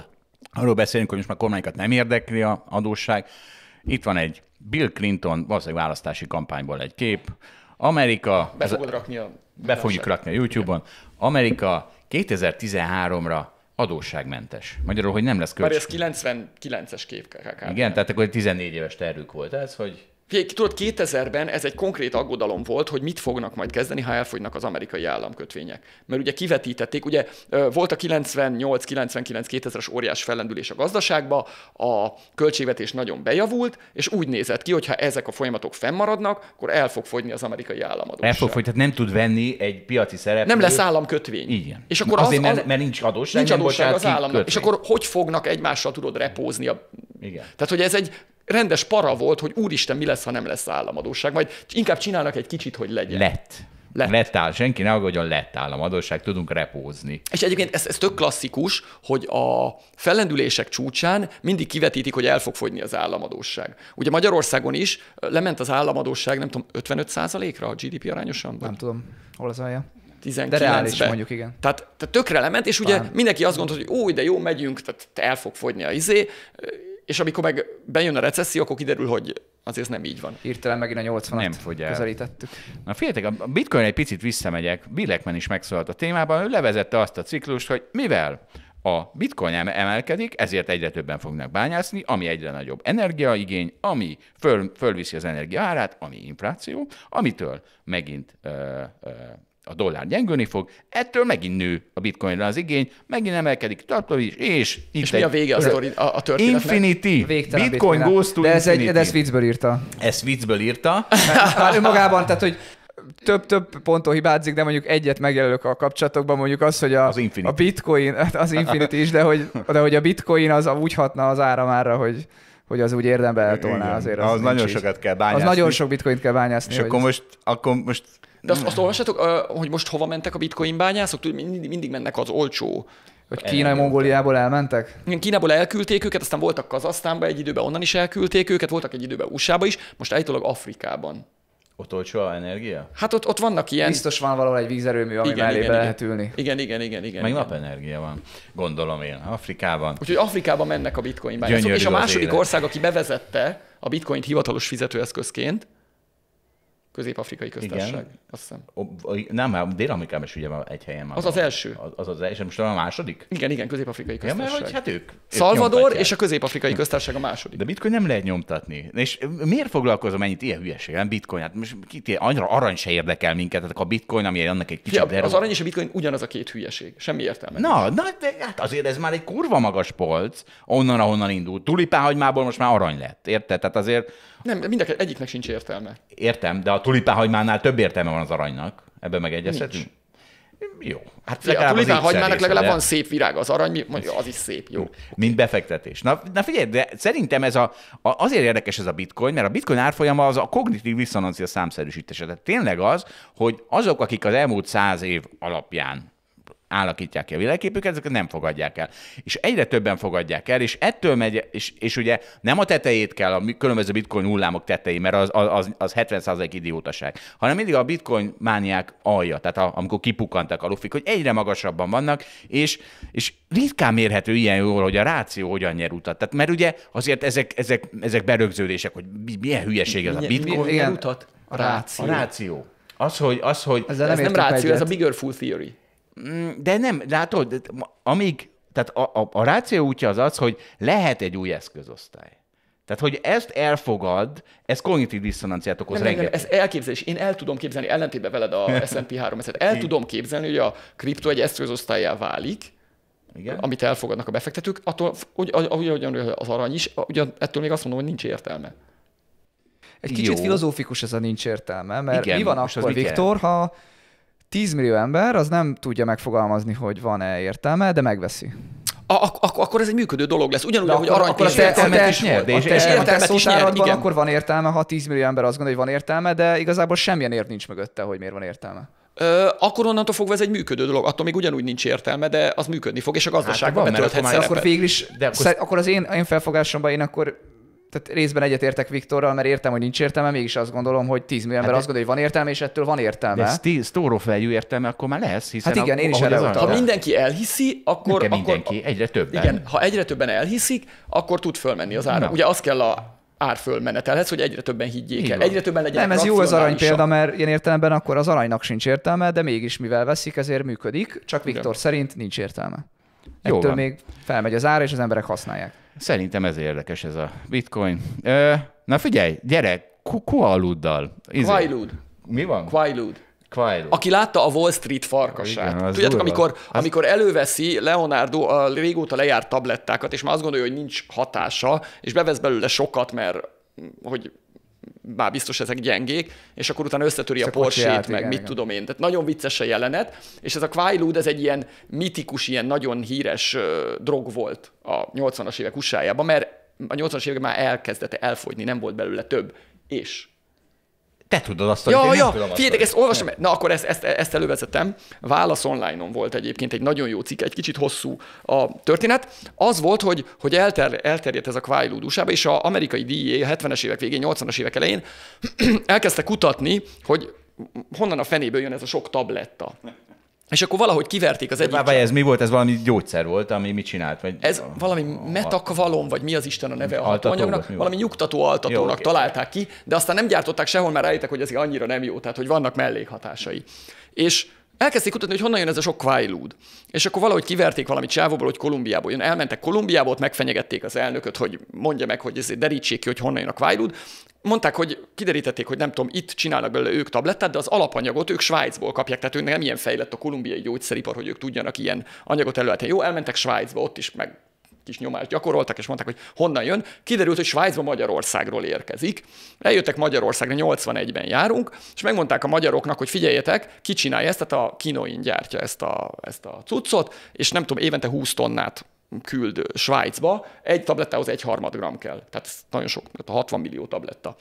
Speaker 2: Arról beszélünk, hogy most már kormányokat nem érdekli a adósság. Itt van egy Bill Clinton, valószínűleg választási kampányból egy kép. Amerika... Be fogod rakni a...
Speaker 3: Be fogjuk rakni
Speaker 2: a YouTube-on. Amerika 2013-ra adósságmentes. Magyarul, hogy nem lesz költség.
Speaker 3: Már ez 99-es kép. Igen,
Speaker 2: tehát akkor 14 éves tervük volt ez, hogy
Speaker 3: Tudod, 2000-ben ez egy konkrét aggodalom volt, hogy mit fognak majd kezdeni, ha elfogynak az amerikai államkötvények. Mert ugye kivetítették, ugye volt a 98-99-2000-es óriás fellendülés a gazdaságba, a költségvetés nagyon bejavult, és úgy nézett ki, hogy ha ezek a folyamatok fennmaradnak, akkor el fog fogyni az amerikai államadóság.
Speaker 2: El fog fogyni, tehát nem tud venni egy piaci szerep. Nem lesz
Speaker 3: államkötvény. Igen. És akkor Azért, az, az, mert, mert nincs adósság. Nincs adósság az államnak. Kötvény. És akkor hogy fognak egymással tudod repózni a... Igen. Tehát, hogy ez egy rendes para volt, hogy úristen, mi lesz, ha nem lesz államadóság. Majd inkább csinálnak egy kicsit, hogy legyen. Lett.
Speaker 2: Lett. lett áll, senki ne aggódjon, lett államadóság, tudunk repózni.
Speaker 3: És egyébként ez, ez tök klasszikus, hogy a fellendülések csúcsán mindig kivetítik, hogy el fog fogyni az államadóság. Ugye Magyarországon is lement az államadóság, nem tudom, 55%-ra a GDP arányosan? Vagy? Nem tudom, hol az alja. 19 De reális be. mondjuk, igen. Tehát, tehát tökre lement, és ugye Talán. mindenki azt gondolta, hogy új, de jó, megyünk, tehát el fog fogyni a izé és amikor meg bejön a recesszió, akkor kiderül, hogy azért ez nem így van. Hirtelen megint a 80 Nem fogy el. Közelítettük. Na figyeljetek, a bitcoin egy picit visszamegyek, Billekman
Speaker 2: is megszólalt a témában, ő levezette azt a ciklust, hogy mivel a bitcoin emelkedik, ezért egyre többen fognak bányászni, ami egyre nagyobb energiaigény, ami föl, fölviszi az energia árát, ami infláció, amitől megint ö, ö, a dollár gyengülni fog, ettől megint nő a bitcoinra az igény, megint emelkedik, tartalmi, és... És mi a
Speaker 3: vége a,
Speaker 1: story, a, a történetnek? Infinity. Végtelen bitcoin bitcoin goes to de ez, infinity. Egy, de ezt viccből írta. Ezt viccből írta. Már önmagában, tehát, hogy több-több ponton hibázik, de mondjuk egyet megjelölök a kapcsolatokban, mondjuk az, hogy a, az a bitcoin, hát az infinity is, de hogy, de hogy a bitcoin az úgy hatna az áramára, hogy hogy az úgy érdembe eltolná azért. Az, az nagyon így. sokat kell bányászni. Az nagyon sok bitcoint kell bányászni. És akkor most, akkor most
Speaker 3: de azt, azt olvassátok, hogy most hova mentek a bitcoin bányászok? Mindig, mindig mennek az olcsó hogy kínai
Speaker 1: Mongóliából elmentek?
Speaker 3: Igen, Kínából elküldték őket, aztán voltak Kazasztánba egy időben, onnan is elküldték őket, voltak egy időben usa is, most állítólag Afrikában. Ott olcsó a energia? Hát ott, ott vannak ilyen...
Speaker 1: Biztos van valahol egy vízerőmű, ami
Speaker 2: igen, mellé igen, be igen. lehet ülni.
Speaker 3: Igen, igen, igen. igen Meg igen.
Speaker 2: napenergia van, gondolom én, Afrikában.
Speaker 3: Úgyhogy Afrikában mennek a bitcoin bányászok, és a második ország, aki bevezette a bitcoint hivatalos fizetőeszközként, Közép-Afrikai Köztársaság, Igen. azt hiszem. O, nem, hát Dél-Amerikában
Speaker 2: is ugye egy helyen már. Az az első. Az, az az első, most a második? Igen, igen, Közép-Afrikai Köztársaság. Igen, mert hogy, hát ők, ők Szalvador nyomtatják. és a Közép-Afrikai Köztársaság a második. De bitcoin nem lehet nyomtatni. És miért foglalkozom ennyit ilyen hülyeséggel? Bitcoin, hát most kit, annyira arany se érdekel minket, tehát a bitcoin, ami annak egy kicsit ja, Az arany
Speaker 3: és a bitcoin ugyanaz a két hülyeség, semmi értelme. Na, na de hát
Speaker 2: azért ez már egy kurva magas polc, onnan, ahonnan indult. Tulipáhagymából most már arany lett, érted? Tehát azért
Speaker 3: nem, mind a egyiknek sincs értelme.
Speaker 2: Értem, de a tulipánhagymánál több értelme van az aranynak. Ebben megegyezhetünk? Jó. Hát a tulipán legalább van
Speaker 3: szép virág, az arany, mondja, az is szép,
Speaker 2: jó. Mint befektetés. Na, na figyelj, de szerintem ez a, a, azért érdekes ez a bitcoin, mert a bitcoin árfolyama az a kognitív visszanancia számszerűsítése. Tehát tényleg az, hogy azok, akik az elmúlt száz év alapján állakítják ki a világképüket, ezeket nem fogadják el. És egyre többen fogadják el, és ettől megy, és, és ugye nem a tetejét kell, a különböző bitcoin hullámok tetejé, mert az, az, az 70% idiótaság, hanem mindig a bitcoin mániák alja, tehát a, amikor kipukkantak a lufik, hogy egyre magasabban vannak, és, és ritkán mérhető ilyen jól, hogy a ráció hogyan nyer utat. Tehát, mert ugye azért ezek, ezek, ezek berögződések, hogy
Speaker 3: milyen hülyeség az a bitcoin. Milyen utat? A ráció. A ráció.
Speaker 2: Az, hogy, az, hogy ez nem, nem ráció, egyet. ez a
Speaker 3: bigger fool theory. Mm, de nem, látod,
Speaker 2: amíg, tehát a, a, a ráció útja az az, hogy lehet egy új eszközosztály. Tehát, hogy ezt elfogad, ez kognitív diszonanciát okoz nem, Nem, nem, ez
Speaker 3: elképzelés. Én el tudom képzelni, ellentétben veled a S&P 300 el tudom képzelni, hogy a kripto egy eszközosztályá válik, igen. amit elfogadnak a befektetők, attól, hogy ahogy az arany is, ugye ettől még azt mondom, hogy nincs értelme. Egy kicsit Jó. filozófikus ez a nincs értelme, mert Igen, mi van akkor, Viktor,
Speaker 1: ha 10 millió ember az nem tudja megfogalmazni, hogy van-e értelme, de megveszi.
Speaker 3: A, ak- ak- akkor ez egy működő dolog lesz. Ugyanúgy, hogy arany akkor te, értelmet te, is nyer, és, és értelmet is nyer, van, akkor van értelme,
Speaker 1: ha 10 millió ember azt gondolja, hogy van értelme, de igazából semmilyen ért nincs mögötte, hogy miért van értelme.
Speaker 3: Ö, akkor onnantól fogva ez egy működő dolog. Attól még ugyanúgy nincs értelme, de az működni fog, és a gazdaságban hát, betölthet szerepet. Akkor is, de akkor...
Speaker 1: akkor az én, én felfogásomban én akkor tehát részben egyetértek Viktorral, mert értem, hogy nincs értelme, mégis azt gondolom, hogy 10 millió ember hát azt gondolja, hogy van értelme, és ettől van értelme. De
Speaker 2: ez tórofejű értelme, akkor már lesz, hiszen hát igen, a, én is erre Ha
Speaker 3: mindenki elhiszi, akkor... Nem mindenki, akkor, egyre többen. Igen, ha egyre többen elhiszik, akkor tud fölmenni az ára. Na. Ugye az kell a árfölmenetelhez, hogy egyre többen higgyék Így el. Van. Egyre többen legyen. Nem, ez jó az arany példa,
Speaker 1: mert ilyen értelemben akkor az aranynak sincs értelme, de mégis mivel veszik, ezért működik, csak Viktor Igen. szerint nincs értelme. Jó Ettől van. még felmegy az ára, és az emberek használják.
Speaker 2: Szerintem ez érdekes ez a bitcoin. Ö, na figyelj, gyere, Kualuddal. Kualud.
Speaker 3: Izé. Mi van? Kualud. Quailud. Aki látta a Wall Street farkasát. Igen, Tudjátok, amikor, az... amikor előveszi Leonardo a régóta lejárt tablettákat, és már azt gondolja, hogy nincs hatása, és bevesz belőle sokat, mert hogy bár biztos ezek gyengék, és akkor utána összetöri a, a porsét, meg igen, mit igen. tudom én. Tehát nagyon vicces a jelenet, és ez a Quaalude, ez egy ilyen mitikus, ilyen nagyon híres drog volt a 80-as évek usájában, mert a 80-as évek már elkezdett elfogyni, nem volt belőle több, és
Speaker 2: te tudod azt, hogy ja, én ja. nem tudom azt ezt
Speaker 3: olvasom, na akkor ezt, ezt, ezt elővezetem. Válasz online-on volt egyébként egy nagyon jó cikk, egy kicsit hosszú a történet. Az volt, hogy, hogy elter, elterjedt ez a Kvájlúd és az amerikai e a 70-es évek végén, 80-as évek elején elkezdte kutatni, hogy honnan a fenéből jön ez a sok tabletta. És akkor valahogy kiverték az egyik. ez
Speaker 2: mi volt? Ez valami gyógyszer volt, ami mit csinált? Vagy
Speaker 3: ez valami metakvalon, vagy mi az Isten a neve a hatóanyagnak? Valami nyugtató altatónak Jó, találták ki, de aztán nem gyártották sehol, mert rájöttek, hogy ez annyira nem jó, tehát hogy vannak mellékhatásai. És elkezdték kutatni, hogy honnan jön ez a sok kvájlúd. És akkor valahogy kiverték valami csávóból, hogy Kolumbiából jön. Elmentek Kolumbiából, megfenyegették az elnököt, hogy mondja meg, hogy ezért derítsék ki, hogy honnan jön a kvájlúd mondták, hogy kiderítették, hogy nem tudom, itt csinálnak belőle ők tablettát, de az alapanyagot ők Svájcból kapják, tehát ők nem ilyen fejlett a kolumbiai gyógyszeripar, hogy ők tudjanak ilyen anyagot előállítani. Jó, elmentek Svájcba, ott is meg kis nyomást gyakoroltak, és mondták, hogy honnan jön. Kiderült, hogy Svájcba Magyarországról érkezik. Eljöttek Magyarországra, 81-ben járunk, és megmondták a magyaroknak, hogy figyeljetek, ki csinálja ezt, tehát a Kinoin gyártja ezt a, ezt a cuccot, és nem tudom, évente 20 tonnát küld Svájcba, egy tablettához egy harmad gram kell. Tehát nagyon sok, tehát 60 millió tabletta,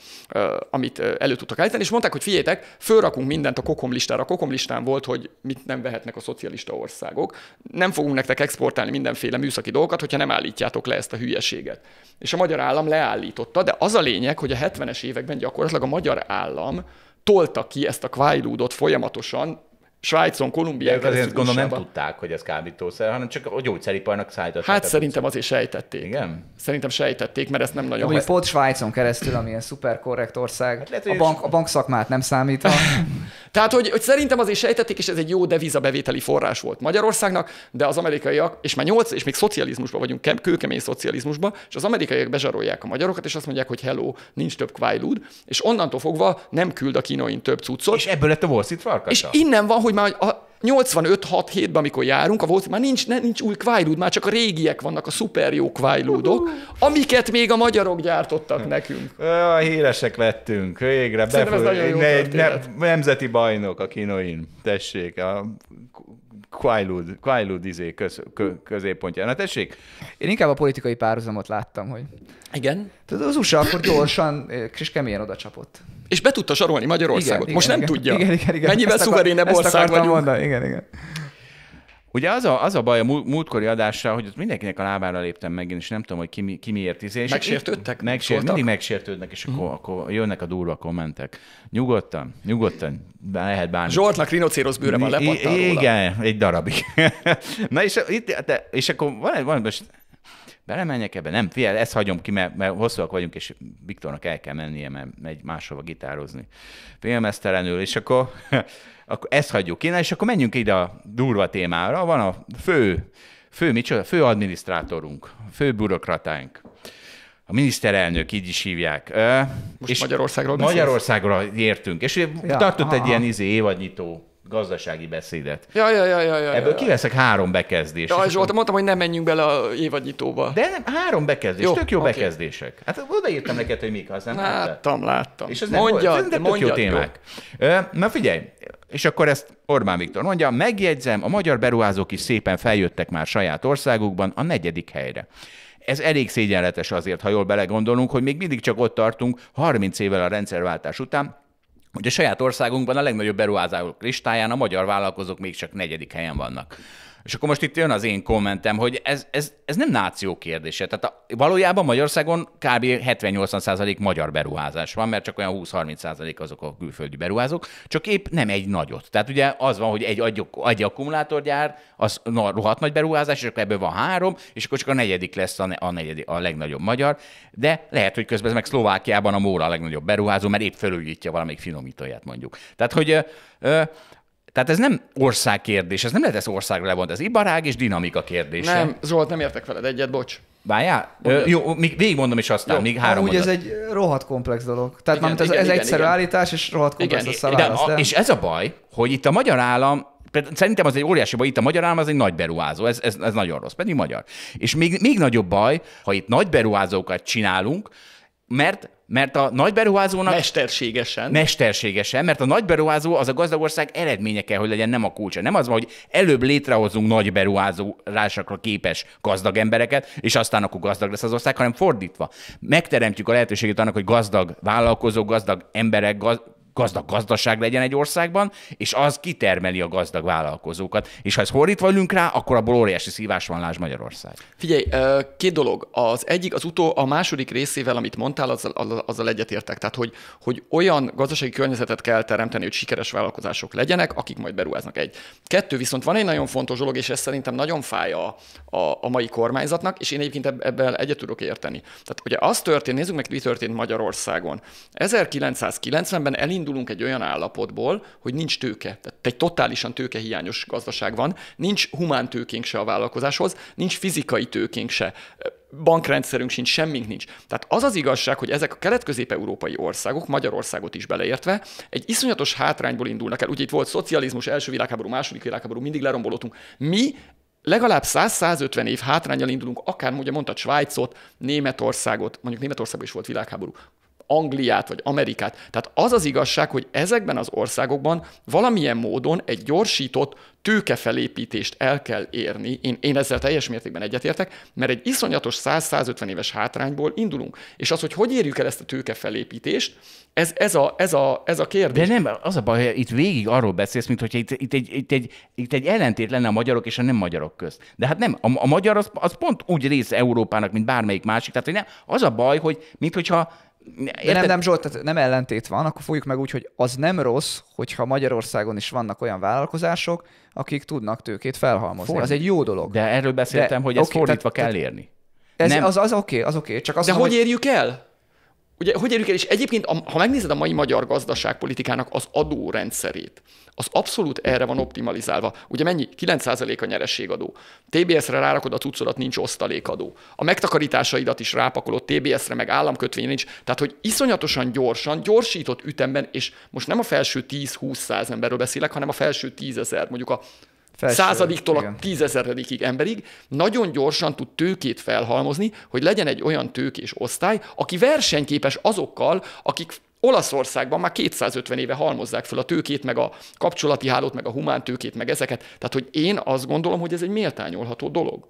Speaker 3: amit elő tudtak állítani, és mondták, hogy figyeljetek, fölrakunk mindent a listára. A listán volt, hogy mit nem vehetnek a szocialista országok. Nem fogunk nektek exportálni mindenféle műszaki dolgokat, hogyha nem állítjátok le ezt a hülyeséget. És a magyar állam leállította, de az a lényeg, hogy a 70-es években gyakorlatilag a magyar állam tolta ki ezt a kvájlúdot folyamatosan Svájcon, Kolumbián keresztül. gondolom nem
Speaker 2: tudták, hogy ez kábítószer, hanem csak a gyógyszeriparnak szállították. Hát
Speaker 3: szerintem azért sejtették.
Speaker 1: Igen? Szerintem sejtették, mert ezt nem nagyon... Mondjuk pont Svájcon keresztül, ami ilyen szuper korrekt ország, hát lehet, a, bank, a bankszakmát nem számítva.
Speaker 3: Tehát, hogy, hogy szerintem azért sejtették, és ez egy jó devizabevételi forrás volt Magyarországnak, de az amerikaiak, és már nyolc, és még szocializmusban vagyunk, kem, kőkemény szocializmusban, és az amerikaiak bezsarolják a magyarokat, és azt mondják, hogy hello, nincs több kvájlúd, és onnantól fogva nem küld a kínoin több cuccot. És ebből lett a Wall Street És innen van, hogy már a, 85-6-7-ben, amikor járunk, a volt, már nincs, ne, nincs új kvájlód, már csak a régiek vannak, a szuper jó kvájlódok, amiket még a magyarok gyártottak hm. nekünk.
Speaker 2: A híresek lettünk, végre. Befog... Ne, ne, nemzeti bajnok a kinoin, tessék, a
Speaker 1: Kvájlúd, Kvájlúd izé köz, kö, középpontja. Na tessék. Én inkább a politikai párhuzamot láttam, hogy... Igen? Tehát az USA akkor gyorsan és eh, keményen oda csapott.
Speaker 3: És be tudta sarolni Magyarországot. Igen, Most igen, nem igen, tudja. Igen, igen, igen. Mennyivel szuverénebb ország vagyunk. Mondani.
Speaker 1: Igen, igen.
Speaker 2: Ugye az a, az a baj a múltkori adással, hogy ott mindenkinek a lábára léptem meg, én nem tudom, hogy ki, ki miért izé. Megsértődtek? Megsért, mindig megsértődnek, és akkor, akkor jönnek a durva kommentek. Nyugodtan, nyugodtan, lehet bánni. Zsoltnak rinocérosz bőre van, lepattan Igen, róla. egy darabig. Na és, itt, de, és akkor van egy, van, most belemenjek ebbe? Nem, figyelj, ezt hagyom ki, mert, mert hosszúak vagyunk, és Viktornak el kell mennie, mert megy máshova gitározni Félmeztelenül, és akkor, akkor ezt hagyjuk ki, és akkor menjünk ide a durva témára. Van a fő, fő micsoda, fő adminisztrátorunk, fő bürokratánk, a miniszterelnök, így is hívják. Most és Magyarországról beszélsz? Magyarországra értünk. És ugye ja, tartott aha. egy ilyen izé, évadnyitó gazdasági beszédet. Ja,
Speaker 3: ja, ja, ja, ja Ebből ja, ja. kiveszek
Speaker 2: három bekezdést. Ja, és Zsolt,
Speaker 3: mondtam, hogy nem menjünk bele a évadnyitóba. De nem, három bekezdés, jó, tök jó okay. bekezdések. Hát odaírtam neked, hogy mik, az nem Láttam, láttam. És ez mondja, nem, ez nem mondjad, jó témák.
Speaker 2: Jó. Na figyelj, és akkor ezt Orbán Viktor mondja, megjegyzem, a magyar beruházók is szépen feljöttek már saját országukban a negyedik helyre. Ez elég szégyenletes azért, ha jól belegondolunk, hogy még mindig csak ott tartunk 30 évvel a rendszerváltás után, Ugye saját országunkban a legnagyobb beruházások listáján a magyar vállalkozók még csak negyedik helyen vannak. És akkor most itt jön az én kommentem, hogy ez, ez, ez nem náció kérdése. Tehát a, valójában Magyarországon kb. 70-80% magyar beruházás van, mert csak olyan 20-30% azok a külföldi beruházók, csak épp nem egy nagyot. Tehát ugye az van, hogy egy, egy, egy akkumulátorgyár, az na, rohadt nagy beruházás, és akkor ebből van három, és akkor csak a negyedik lesz a, a, negyedik, a legnagyobb magyar. De lehet, hogy közben meg Szlovákiában a Móra a legnagyobb beruházó, mert épp fölújítja valamelyik finomítóját mondjuk. Tehát, hogy ö, ö, tehát ez nem ország kérdés, ez nem lehet ezt országra levont, ez ibarág és dinamika kérdése. Nem, Zolt, nem értek veled egyet, bocs. Várjál, jó, még végigmondom, is aztán jó. még három Úgy ez
Speaker 1: egy rohadt komplex dolog. Tehát igen, igen ez, ez igen, egyszerű igen. állítás, és rohadt komplex igen, a de, de? És ez
Speaker 2: a baj, hogy itt a magyar állam Szerintem az egy óriási baj, itt a magyar állam az egy nagy beruházó, ez, ez, ez nagyon rossz, pedig magyar. És még, még nagyobb baj, ha itt nagy beruházókat csinálunk, mert mert a nagy beruházónak... Mesterségesen. Mesterségesen, mert a nagy beruházó az a gazdagország eredménye kell, hogy legyen, nem a kulcsa. Nem az van, hogy előbb létrehozunk nagy beruházásokra képes gazdag embereket, és aztán akkor gazdag lesz az ország, hanem fordítva. Megteremtjük a lehetőséget annak, hogy gazdag vállalkozók, gazdag emberek, gaz gazdag gazdaság legyen egy országban, és az kitermeli a gazdag vállalkozókat. És ha ez fordítva vagyunk rá, akkor a óriási láz Magyarország.
Speaker 3: Figyelj, két dolog. Az egyik, az utó, a második részével, amit mondtál, azzal, azzal egyetértek. Tehát, hogy, hogy olyan gazdasági környezetet kell teremteni, hogy sikeres vállalkozások legyenek, akik majd beruháznak egy. Kettő, viszont van egy nagyon fontos dolog, és ez szerintem nagyon fáj a, a, a mai kormányzatnak, és én egyébként ebben egyet tudok érteni. Tehát ugye az történt, nézzük meg, mi történt Magyarországon. 1990-ben elindult kiindulunk egy olyan állapotból, hogy nincs tőke. Tehát egy totálisan tőkehiányos gazdaság van, nincs humán tőkénk se a vállalkozáshoz, nincs fizikai tőkénk se bankrendszerünk sincs, semmink nincs. Tehát az az igazság, hogy ezek a kelet-közép-európai országok, Magyarországot is beleértve, egy iszonyatos hátrányból indulnak el. Ugye itt volt szocializmus, első világháború, második világháború, mindig lerombolottunk. Mi legalább 100-150 év hátrányjal indulunk, akár mondja mondtad Svájcot, Németországot, mondjuk Németországban is volt világháború, Angliát vagy Amerikát. Tehát az az igazság, hogy ezekben az országokban valamilyen módon egy gyorsított tőkefelépítést el kell érni, én, én ezzel teljes mértékben egyetértek, mert egy iszonyatos 100-150 éves hátrányból indulunk. És az, hogy hogy érjük el ezt a tőkefelépítést, ez, ez, a, ez, a, ez a kérdés. De nem, az a baj, hogy itt végig arról beszélsz, mint hogy itt, itt, egy, itt, egy, itt egy
Speaker 2: ellentét lenne a magyarok és a nem magyarok közt. De hát nem, a, a magyar az, az pont úgy rész Európának, mint
Speaker 1: bármelyik másik. Tehát hogy nem, az a baj, hogy mint hogyha de nem, nem Zsolt, tehát nem ellentét van, akkor fogjuk meg úgy, hogy az nem rossz, hogyha Magyarországon is vannak olyan vállalkozások, akik tudnak tőkét felhalmozni. Ford. Az egy jó dolog. De erről beszéltem, de, hogy ezt okay, fordítva tehát, kell tehát, érni. Ez, nem. Az,
Speaker 3: az oké, okay, az oké. Okay. Csak az de mondom, hogy érjük el? ugye, hogy érjük el, és egyébként, ha megnézed a mai magyar gazdaságpolitikának az adórendszerét, az abszolút erre van optimalizálva. Ugye mennyi? 9% a nyereségadó. TBS-re rárakod a cuccodat, nincs osztalékadó. A megtakarításaidat is rápakolod, TBS-re meg államkötvény nincs. Tehát, hogy iszonyatosan gyorsan, gyorsított ütemben, és most nem a felső 10-20 emberről beszélek, hanem a felső 10 ezer, mondjuk a Felső, századiktól igen. a tízezeredikig emberig, nagyon gyorsan tud tőkét felhalmozni, hogy legyen egy olyan tőkés osztály, aki versenyképes azokkal, akik Olaszországban már 250 éve halmozzák fel a tőkét, meg a kapcsolati hálót, meg a humán tőkét, meg ezeket. Tehát, hogy én azt gondolom, hogy ez egy méltányolható dolog.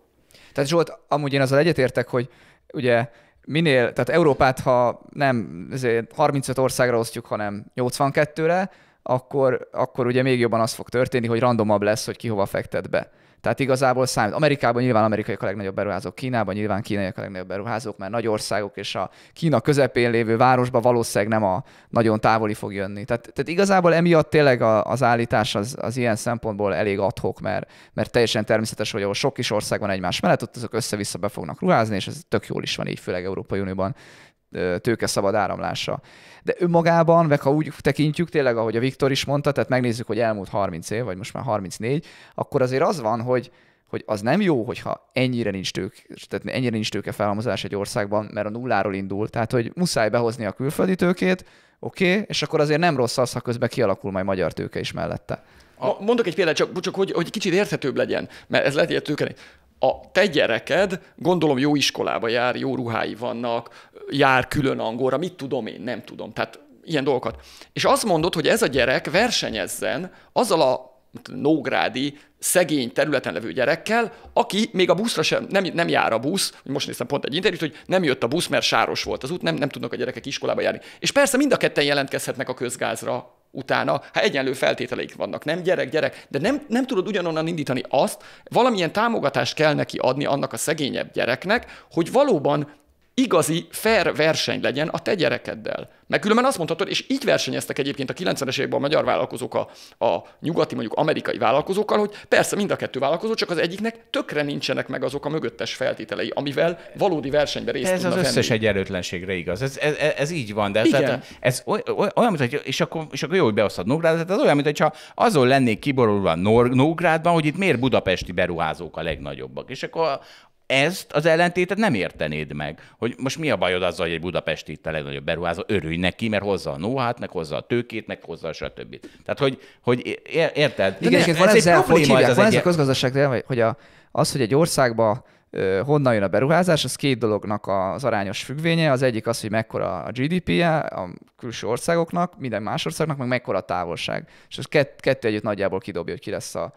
Speaker 1: Tehát Zsolt, amúgy én azzal egyetértek, hogy ugye minél, tehát Európát, ha nem 35 országra osztjuk, hanem 82-re, akkor, akkor ugye még jobban az fog történni, hogy randomabb lesz, hogy ki hova fektet be. Tehát igazából számít. Amerikában nyilván Amerikai a legnagyobb beruházók, Kínában nyilván kínaiak a legnagyobb beruházók, mert nagy országok és a Kína közepén lévő városba valószínűleg nem a nagyon távoli fog jönni. Tehát, tehát igazából emiatt tényleg a, az állítás az, az ilyen szempontból elég adhok, mert, mert teljesen természetes, hogy ahol sok kis ország van egymás mellett, ott azok össze-vissza be fognak ruházni, és ez tök jól is van így, főleg Európai Unióban tőke szabad áramlása. De önmagában, meg ha úgy tekintjük tényleg, ahogy a Viktor is mondta, tehát megnézzük, hogy elmúlt 30 év, vagy most már 34, akkor azért az van, hogy hogy az nem jó, hogyha ennyire nincs tők, tehát ennyire nincs tőke felhalmozás egy országban, mert a nulláról indul. Tehát, hogy muszáj behozni a külföldi tőkét, oké, okay, és akkor azért nem rossz az, ha közben kialakul majd magyar tőke is mellette.
Speaker 3: A, mondok egy példát, csak, csak hogy, hogy kicsit érthetőbb legyen, mert ez lehet, hogy a te gyereked, gondolom jó iskolába jár, jó ruhái vannak, jár külön angolra, mit tudom én, nem tudom. Tehát ilyen dolgokat. És azt mondod, hogy ez a gyerek versenyezzen azzal a nógrádi szegény területen levő gyerekkel, aki még a buszra sem, nem, nem jár a busz, most néztem pont egy interjút, hogy nem jött a busz, mert sáros volt az út, nem, nem tudnak a gyerekek iskolába járni. És persze mind a ketten jelentkezhetnek a közgázra, utána, ha hát egyenlő feltételeik vannak, nem gyerek, gyerek, de nem, nem tudod ugyanonnan indítani azt, valamilyen támogatást kell neki adni annak a szegényebb gyereknek, hogy valóban igazi, fair verseny legyen a te gyerekeddel. Mert különben azt mondhatod, és így versenyeztek egyébként a 90-es években a magyar vállalkozók a, a nyugati, mondjuk amerikai vállalkozókkal, hogy persze mind a kettő vállalkozó, csak az egyiknek tökre nincsenek meg azok a mögöttes feltételei, amivel valódi versenyben részt Ez az venni. összes
Speaker 2: egyenlőtlenségre igaz. Ez, ez, ez, így van, de Igen. Tehát ez olyan, mint hogy, és akkor, és akkor jó, hogy beosztad tehát Az, olyan, mint hogyha azon lennék kiborulva Nógrádban, hogy itt miért budapesti beruházók a legnagyobbak. És akkor ezt az ellentétet nem értenéd meg. Hogy most mi a bajod azzal, hogy egy budapesti itt a legnagyobb beruházó, örülj neki, mert hozza a nóhát, meg hozza a tőkét, meg hozza a stb. Tehát, hogy, hogy érted? Igen, nem, ez van ez ezzel, egy probléma, hívják, ez van
Speaker 1: egy... a hogy a, az, hogy egy országba honnan jön a beruházás, az két dolognak az arányos függvénye. Az egyik az, hogy mekkora a GDP-je a külső országoknak, minden más országnak, meg mekkora a távolság. És ez kett, kettő együtt nagyjából kidobja, hogy ki lesz a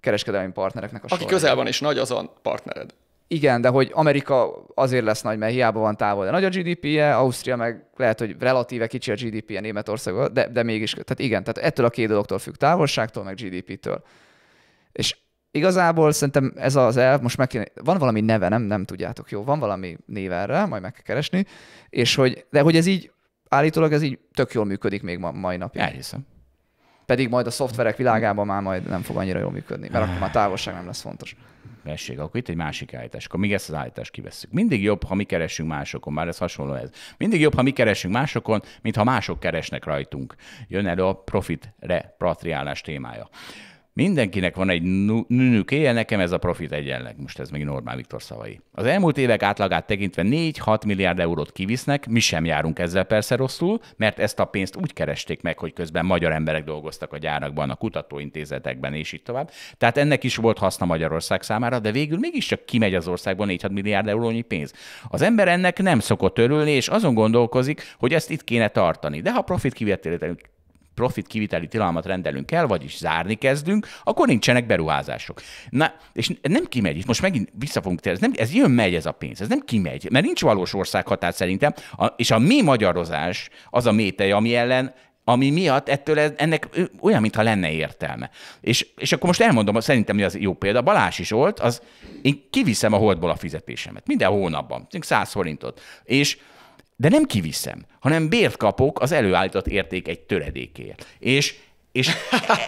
Speaker 1: kereskedelmi partnereknek a Aki során. közel
Speaker 3: van és nagy, az a partnered.
Speaker 1: Igen, de hogy Amerika azért lesz nagy, mert hiába van távol. De nagy a GDP-je, Ausztria meg lehet, hogy relatíve kicsi a GDP-je Németország, de, de mégis. Tehát igen, tehát ettől a két dologtól függ, távolságtól, meg GDP-től. És igazából szerintem ez az elv, most meg kéne, van valami neve, nem, nem tudjátok, jó, van valami név erre, majd meg kell keresni, és hogy, de hogy ez így, állítólag ez így tök jól működik még ma, mai napig. Elhiszem. Pedig majd a szoftverek világában már majd nem fog annyira jól működni, mert akkor már távolság nem lesz fontos vessék, akkor itt egy másik állítás, akkor még ezt az állítást kivesszük. Mindig jobb, ha
Speaker 2: mi keresünk másokon, már ez hasonló ez. Mindig jobb, ha mi keresünk másokon, mint ha mások keresnek rajtunk. Jön elő a profit patriálás témája. Mindenkinek van egy nőnőkéje nekem ez a profit egyenleg. Most ez még Normál Viktor szavai. Az elmúlt évek átlagát tekintve 4-6 milliárd eurót kivisznek, mi sem járunk ezzel persze rosszul, mert ezt a pénzt úgy keresték meg, hogy közben magyar emberek dolgoztak a gyárakban, a kutatóintézetekben és így tovább. Tehát ennek is volt haszna Magyarország számára, de végül mégiscsak kimegy az országban 4-6 milliárd eurónyi pénz. Az ember ennek nem szokott örülni, és azon gondolkozik, hogy ezt itt kéne tartani. De ha profit kivételétlenül profit kiviteli tilalmat rendelünk el, vagyis zárni kezdünk, akkor nincsenek beruházások. Na, és nem kimegy, most megint vissza fogunk ez, nem, ez jön, megy ez a pénz, ez nem kimegy, mert nincs valós országhatár szerintem, a, és a mi magyarozás az a métej, ami ellen ami miatt ettől ez, ennek olyan, mintha lenne értelme. És, és akkor most elmondom, szerintem, mi az jó példa, Balázs is volt, az én kiviszem a holdból a fizetésemet, minden hónapban, 100 forintot. És de nem kiviszem, hanem bért kapok az előállított érték egy töredékért. És és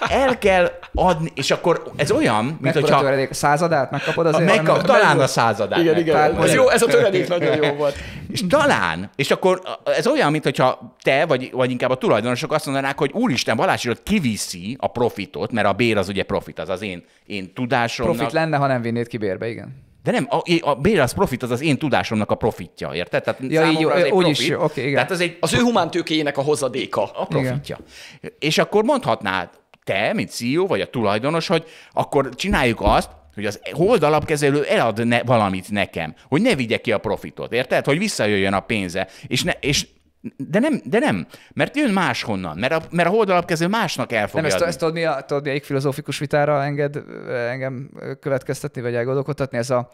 Speaker 2: el kell adni, és akkor ez olyan, mint Mekkora hogyha...
Speaker 1: Töredék, századát megkapod azért? Megkap, hanem, talán a századát. Igen, igen,
Speaker 2: tehát, ez jó, ez a töredék nagyon jó volt. És talán, és akkor ez olyan, mint hogyha te, vagy, vagy inkább a tulajdonosok azt mondanák, hogy úristen, Balázsról kiviszi a profitot, mert a bér az ugye profit, az az én, én tudásomnak. Profit
Speaker 1: lenne, ha nem vinnéd ki bérbe, igen.
Speaker 2: De nem, a, a az profit az az én tudásomnak a profitja, érted? Tehát ja, így, az egy úgy profit, is, okay, igen. Tehát az, egy,
Speaker 3: az ő humántőkéjének a hozadéka. A
Speaker 2: profitja. Igen. És akkor mondhatnád, te, mint CEO, vagy a tulajdonos, hogy akkor csináljuk azt, hogy az hold alapkezelő elad ne, valamit nekem, hogy ne vigye ki a profitot, érted? Hogy visszajöjjön a pénze, és, ne, és de nem, de nem, mert jön máshonnan, mert a, mert a holdalapkező másnak el fogja Nem, ezt, ezt
Speaker 1: tudod, mi a, tudod, mi filozófikus vitára enged engem következtetni, vagy elgondolkodhatni? Ez a,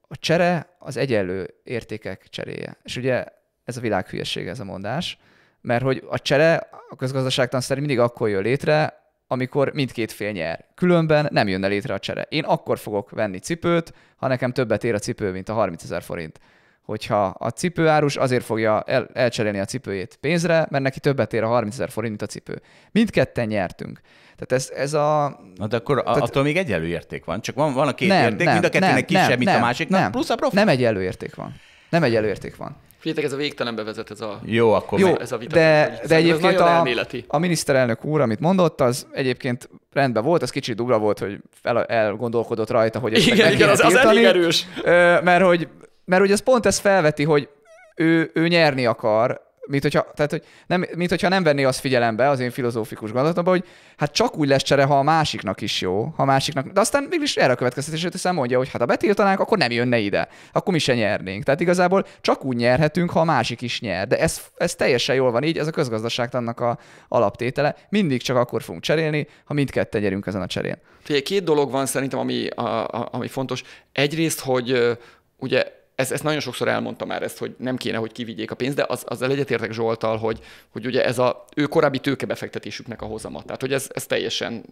Speaker 1: a csere az egyenlő értékek cseréje. És ugye ez a világ hülyesége, ez a mondás, mert hogy a csere a közgazdaságtan szerint mindig akkor jön létre, amikor mindkét fél nyer. Különben nem jönne létre a csere. Én akkor fogok venni cipőt, ha nekem többet ér a cipő, mint a 30 ezer forint hogyha a cipőárus azért fogja el, elcserélni a cipőjét pénzre, mert neki többet ér a 30 ezer forint, mint a cipő. Mindketten nyertünk. Tehát ez, ez a... Na de akkor tehát, attól még
Speaker 2: egyenlő érték van, csak van, van a két nem, érték, nem, mind a kettőnek nem, kisebb, nem, mint nem, a másik, nem, plusz
Speaker 1: a profit. Nem egyenlő érték van. Nem egyenlő érték van.
Speaker 3: Figyeljetek, ez a végtelenbe vezet ez a, Jó, akkor jó, ez a vita. De, de egyébként a,
Speaker 1: a miniszterelnök úr, amit mondott, az egyébként rendben volt, az kicsit dugra volt, hogy el, elgondolkodott rajta, hogy ezt igen, meg igen, az, az elég erős. Mert hogy mert ugye ez pont ezt felveti, hogy ő, ő nyerni akar, mint hogyha, tehát, hogy nem, mint hogyha nem venné azt figyelembe az én filozófikus gondolatomban, hogy hát csak úgy lesz csere, ha a másiknak is jó, ha a másiknak, de aztán mégis erre a következtetését teszem mondja, hogy hát ha betiltanánk, akkor nem jönne ide, akkor mi se nyernénk. Tehát igazából csak úgy nyerhetünk, ha a másik is nyer. De ez, ez teljesen jól van így, ez a közgazdaságtannak a alaptétele. Mindig csak akkor fogunk cserélni, ha mindketten nyerünk ezen a cserén.
Speaker 3: két dolog van szerintem, ami, a, a, ami fontos. Egyrészt, hogy ugye ezt, ezt nagyon sokszor elmondta már ezt, hogy nem kéne, hogy kivigyék a pénzt, de az, azzal egyetértek Zsoltal, hogy, hogy ugye ez a ő korábbi tőkebefektetésüknek a hozama. Tehát, hogy ez, ez teljesen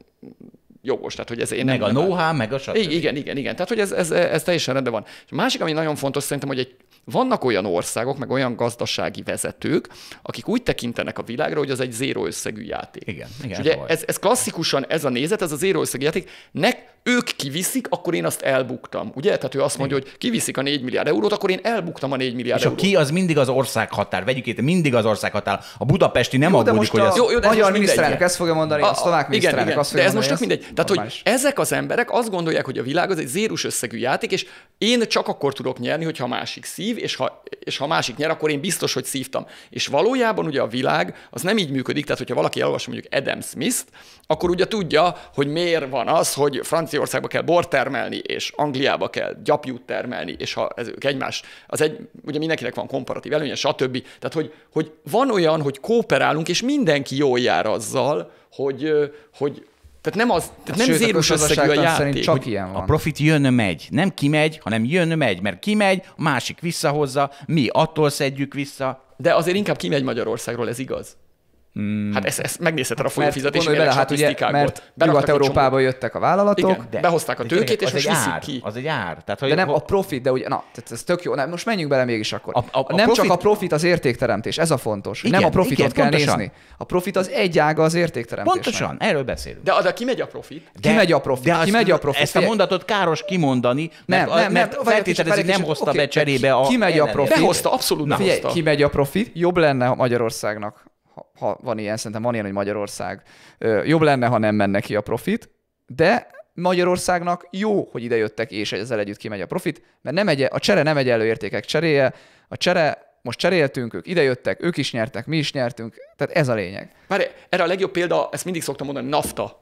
Speaker 3: jogos. Tehát, hogy ez én meg nem a know-how, meg a stb. Igen, igen, igen. Tehát, hogy ez, ez, ez teljesen rendben van. És a másik, ami nagyon fontos szerintem, hogy egy, vannak olyan országok, meg olyan gazdasági vezetők, akik úgy tekintenek a világra, hogy az egy zéró összegű játék. Igen, igen. És ugye ez, ez klasszikusan ez a nézet, ez a zéró összegű játék. Nek, ők kiviszik, akkor én azt elbuktam. Ugye? Tehát ő azt mondja, hogy kiviszik a 4 milliárd eurót, akkor én elbuktam a 4 milliárd és eurót. És ki az mindig az ország határ, Vegyük itt, mindig az ország határ. A budapesti nem jó, aggódik, most hogy a, ez... Jó, jó, de magyar miniszterelnök ezt fogja mondani, a, a, szlovák miniszterelnök igen, azt fogja De ez most csak mindegy. Tehát, hogy ezek az emberek azt gondolják, hogy a világ az egy zérus összegű játék, és én csak akkor tudok nyerni, hogyha másik szív, és ha, és ha másik nyer, akkor én biztos, hogy szívtam. És valójában ugye a világ az nem így működik, tehát hogyha valaki elolvas mondjuk Adam Smith-t, akkor ugye tudja, hogy miért van az, hogy francia Franciaországba kell bort termelni, és Angliába kell gyapjút termelni, és ha ez ők egymás, az egy, ugye mindenkinek van komparatív előnye, stb. Tehát, hogy, hogy van olyan, hogy kooperálunk, és mindenki jól jár azzal, hogy, hogy, tehát nem, az, tehát hát nem zérus összegű a játék. Csak ilyen van. A
Speaker 2: profit jön, megy. Nem kimegy, hanem jön, megy. Mert kimegy, a másik visszahozza,
Speaker 3: mi attól szedjük vissza. De azért inkább kimegy Magyarországról, ez igaz. Hmm. Hát ezt, ezt megnézheted a hát folyófizetési bele, hát ugye, mert Nyugat-Európába
Speaker 1: jöttek a vállalatok. Igen, de, behozták a tőkét, és most ár, ki. Az egy ár. Tehát, hogy de nem a profit, de ugye, na, tehát ez tök jó. Na, most menjünk bele mégis akkor. A, a, a nem profit... csak a profit az értékteremtés, ez a fontos. Igen, nem a profitot igen, kell pontosan. nézni. A profit az egy ága az értékteremtés. Pontosan, erről beszélünk.
Speaker 3: De, de kimegy a profit?
Speaker 1: De, kimegy a profit. De kimegy a profit. Ezt a mondatot káros kimondani, mert, nem, nem, feltételezik nem
Speaker 3: hozta be cserébe a... Kimegy
Speaker 1: a profit. Behozta, abszolút nem hozta. Kimegy a profit, jobb lenne Magyarországnak ha, ha van ilyen, szerintem van ilyen, hogy Magyarország ö, jobb lenne, ha nem menne ki a profit, de Magyarországnak jó, hogy idejöttek, és ezzel együtt kimegy a profit, mert nem egy, a csere nem egy előértékek cseréje, a csere most cseréltünk, ők idejöttek, ők is nyertek, mi is nyertünk, tehát ez a lényeg.
Speaker 3: Már erre a legjobb példa, ezt mindig szoktam mondani, NAFTA,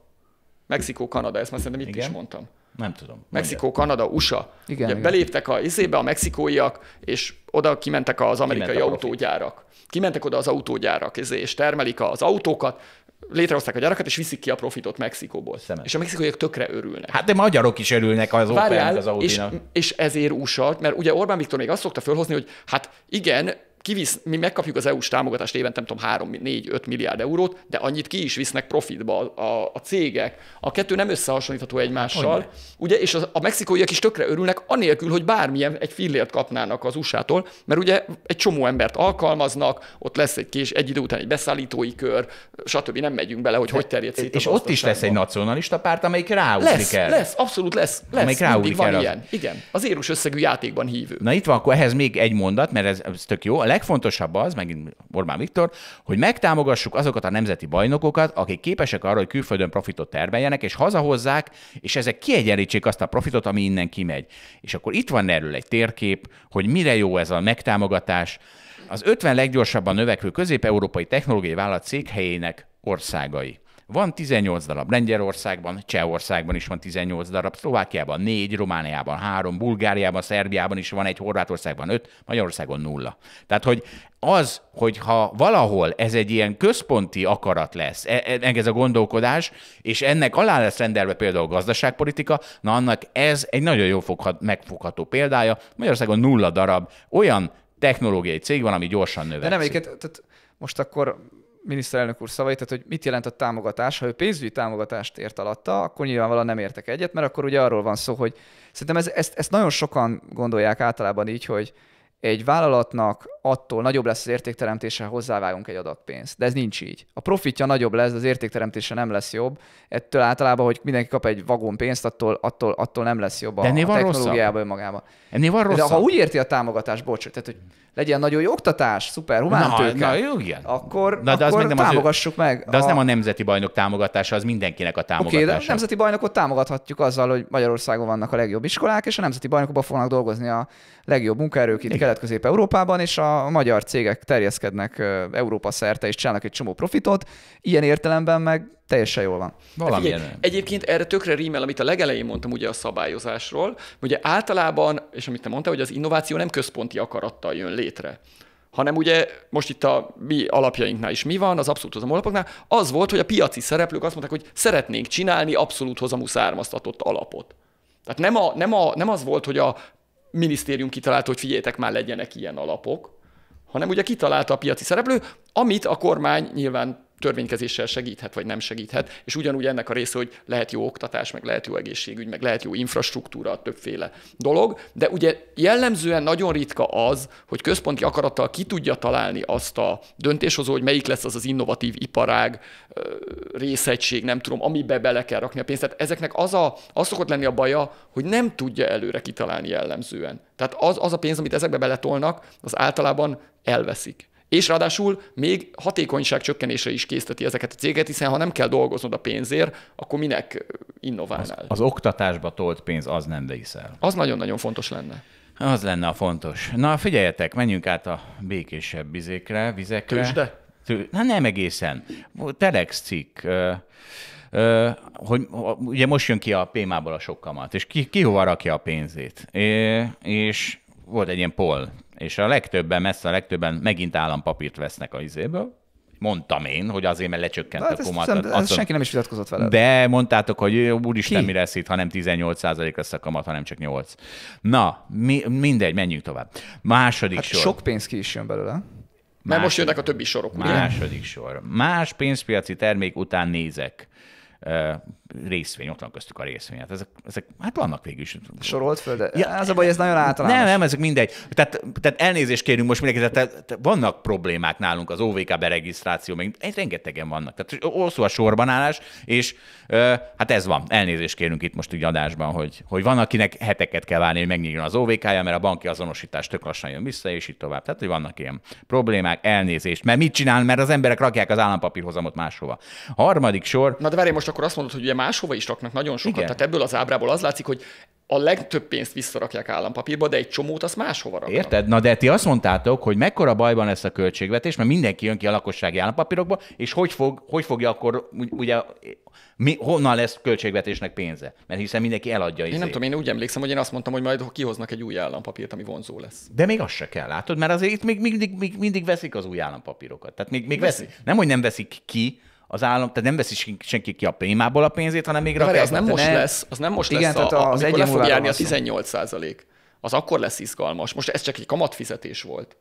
Speaker 3: Mexikó, Kanada, ezt már szerintem itt Igen. is mondtam. Nem tudom. Mondja. Kanada, USA. Igen, Ugye igen. Beléptek a izébe a mexikóiak, és oda kimentek az amerikai Kiment autógyárak. Kimentek oda az autógyárak, izé, és termelik az autókat, létrehozták a gyarakat, és viszik ki a profitot Mexikóból. Szemes. És a mexikóiak tökre örülnek. Hát de
Speaker 2: magyarok is örülnek
Speaker 3: az Várjál, az audi És, és ezért USA, mert ugye Orbán Viktor még azt szokta fölhozni, hogy hát igen, kivisz, mi megkapjuk az EU-s támogatást évente, nem tudom, 3, 4, 5 milliárd eurót, de annyit ki is visznek profitba a, a, a cégek. A kettő nem összehasonlítható egymással. Olyan. Ugye, és a, a mexikóiak is tökre örülnek, anélkül, hogy bármilyen egy fillért kapnának az USA-tól, mert ugye egy csomó embert alkalmaznak, ott lesz egy kés, egy idő után egy beszállítói kör, stb. Nem megyünk bele, hogy de, hogy terjed szét. És ott is lesz egy nacionalista párt, amelyik ráugrik lesz, el. Lesz, abszolút lesz. lesz amelyik ráugrik van el. Ilyen. Igen, az érus összegű játékban hívő. Na itt van, akkor ehhez még egy
Speaker 2: mondat, mert ez, ez tök jó. A legfontosabb az, megint Orbán Viktor, hogy megtámogassuk azokat a nemzeti bajnokokat, akik képesek arra, hogy külföldön profitot termeljenek, és hazahozzák, és ezek kiegyenlítsék azt a profitot, ami innen kimegy. És akkor itt van erről egy térkép, hogy mire jó ez a megtámogatás. Az 50 leggyorsabban növekvő közép-európai technológiai vállalat székhelyének országai. Van 18 darab Lengyelországban, Csehországban is van 18 darab, Szlovákiában 4, Romániában 3, Bulgáriában, Szerbiában is van egy, Horvátországban 5, Magyarországon 0. Tehát, hogy az, hogy ha valahol ez egy ilyen központi akarat lesz, e, e, meg ez a gondolkodás, és ennek alá lesz rendelve például gazdaságpolitika, na annak ez egy nagyon jó megfogható példája. Magyarországon nulla darab olyan technológiai cég van, ami gyorsan növekszik. De nem, egyiket,
Speaker 1: tehát most akkor miniszterelnök úr szavait, tehát hogy mit jelent a támogatás. Ha ő pénzügyi támogatást ért alatta, akkor nyilvánvalóan nem értek egyet, mert akkor ugye arról van szó, hogy szerintem ez, ezt, ezt nagyon sokan gondolják általában így, hogy egy vállalatnak attól nagyobb lesz az értékteremtése, ha hozzávágunk egy adatpénzt. De ez nincs így. A profitja nagyobb lesz, de az értékteremtése nem lesz jobb. Ettől általában, hogy mindenki kap egy vagon pénzt, attól, attól, attól nem lesz jobb a, ennél van a technológiában önmagában. Ennél van rosszabb. De ha úgy érti a támogatás, bocs, tehát hogy legyen nagyon jó oktatás, szuper, humántőke, na, na, jó, igen. akkor, na, de akkor az nem támogassuk az ő, meg. De az a... nem a nemzeti
Speaker 2: bajnok támogatása, az mindenkinek a támogatása. Oké, okay, de a nemzeti
Speaker 1: bajnokot támogathatjuk azzal, hogy Magyarországon vannak a legjobb iskolák, és a nemzeti bajnokokban fognak dolgozni a legjobb munkaerők itt Kelet-Közép-Európában, és a magyar cégek terjeszkednek Európa szerte, és csinálnak egy csomó profitot, ilyen értelemben meg teljesen jól van. Valami Figyelj,
Speaker 3: egyébként erre tökre rímel, amit a legelején mondtam ugye a szabályozásról, ugye általában, és amit te mondtál, hogy az innováció nem központi akarattal jön létre hanem ugye most itt a mi alapjainknál is mi van, az abszolút hozamú alapoknál, az volt, hogy a piaci szereplők azt mondták, hogy szeretnénk csinálni abszolút hozamú származtatott alapot. Tehát nem, a, nem, a, nem az volt, hogy a minisztérium kitalálta, hogy figyeljetek, már legyenek ilyen alapok, hanem ugye kitalálta a piaci szereplő, amit a kormány nyilván törvénykezéssel segíthet, vagy nem segíthet, és ugyanúgy ennek a része, hogy lehet jó oktatás, meg lehet jó egészségügy, meg lehet jó infrastruktúra, többféle dolog, de ugye jellemzően nagyon ritka az, hogy központi akarattal ki tudja találni azt a döntéshozó, hogy melyik lesz az az innovatív iparág, részegység, nem tudom, amibe bele kell rakni a pénzt. Tehát ezeknek az, a, az szokott lenni a baja, hogy nem tudja előre kitalálni jellemzően. Tehát az, az a pénz, amit ezekbe beletolnak, az általában elveszik. És ráadásul még hatékonyság csökkenésre is készteti ezeket a céget, hiszen ha nem kell dolgoznod a pénzért, akkor minek innoválnál? Az,
Speaker 2: az oktatásba tolt pénz, az nem viszel.
Speaker 3: Az nagyon-nagyon fontos lenne.
Speaker 2: Az lenne a fontos. Na figyeljetek, menjünk át a békésebb vizékre, vizekre. Tősde? Tő... Na nem egészen. Telex cikk. Ö, hogy ugye most jön ki a Pémából a sok kamat, és ki, ki hova rakja a pénzét. É, és volt egy ilyen poll és a legtöbben, messze a legtöbben megint állampapírt vesznek a izéből, mondtam én, hogy azért, mert lecsökkent hát a komat. senki nem is vitatkozott vele. De mondtátok, hogy úristen, Ki? mi lesz itt, ha nem 18% lesz a kamat, hanem csak 8. Na, mi, mindegy, menjünk tovább. Második hát sor. Sok
Speaker 3: pénz ki is jön belőle. Mert most jönnek a többi sorok. Második ugye? sor.
Speaker 2: Más pénzpiaci termék után nézek részvény, ott van köztük a részvény. Hát ezek,
Speaker 1: ezek hát vannak végül is. Sorolt föl, de ja, az a baj, ez nagyon általános. Nem,
Speaker 2: nem, ezek mindegy. Tehát, tehát elnézést kérünk most mindenki, tehát, tehát vannak problémák nálunk az OVK beregisztráció, még egy rengetegen vannak. Tehát hosszú a sorbanállás, és ö, hát ez van. Elnézést kérünk itt most így adásban, hogy, hogy van, akinek heteket kell várni, hogy megnyíljon az OVK-ja, mert a banki azonosítás tök lassan jön vissza, és így tovább. Tehát, hogy vannak ilyen problémák, elnézést. Mert mit csinál, mert az emberek rakják az állampapírhozamot máshova. Harmadik sor.
Speaker 3: Na de várj, most akkor azt mondod, hogy ugye máshova is raknak nagyon sokat. Igen. Tehát ebből az ábrából az látszik, hogy a legtöbb pénzt visszarakják állampapírba, de egy csomót azt máshova raknak.
Speaker 2: Érted? Na de ti azt mondtátok, hogy mekkora bajban lesz a költségvetés, mert mindenki jön ki a lakossági állampapírokba, és hogy, fog, hogy fogja akkor, ugye, mi, honnan lesz költségvetésnek pénze? Mert hiszen mindenki eladja. Én nem izé. tudom, én úgy emlékszem, hogy én azt mondtam, hogy majd kihoznak egy új állampapírt, ami vonzó lesz. De még azt se kell, látod? Mert azért itt még mindig, még mindig veszik az új állampapírokat. Tehát még, még veszik. veszik. Nem, hogy nem veszik ki, az állam, tehát nem veszi senki ki a pémából a pénzét, hanem még rakja. Az nem most ne... lesz, az nem most Igen, lesz, tehát a, az amikor le fog járni a
Speaker 3: 18 százalék. Az akkor lesz izgalmas. Most ez csak egy kamatfizetés volt.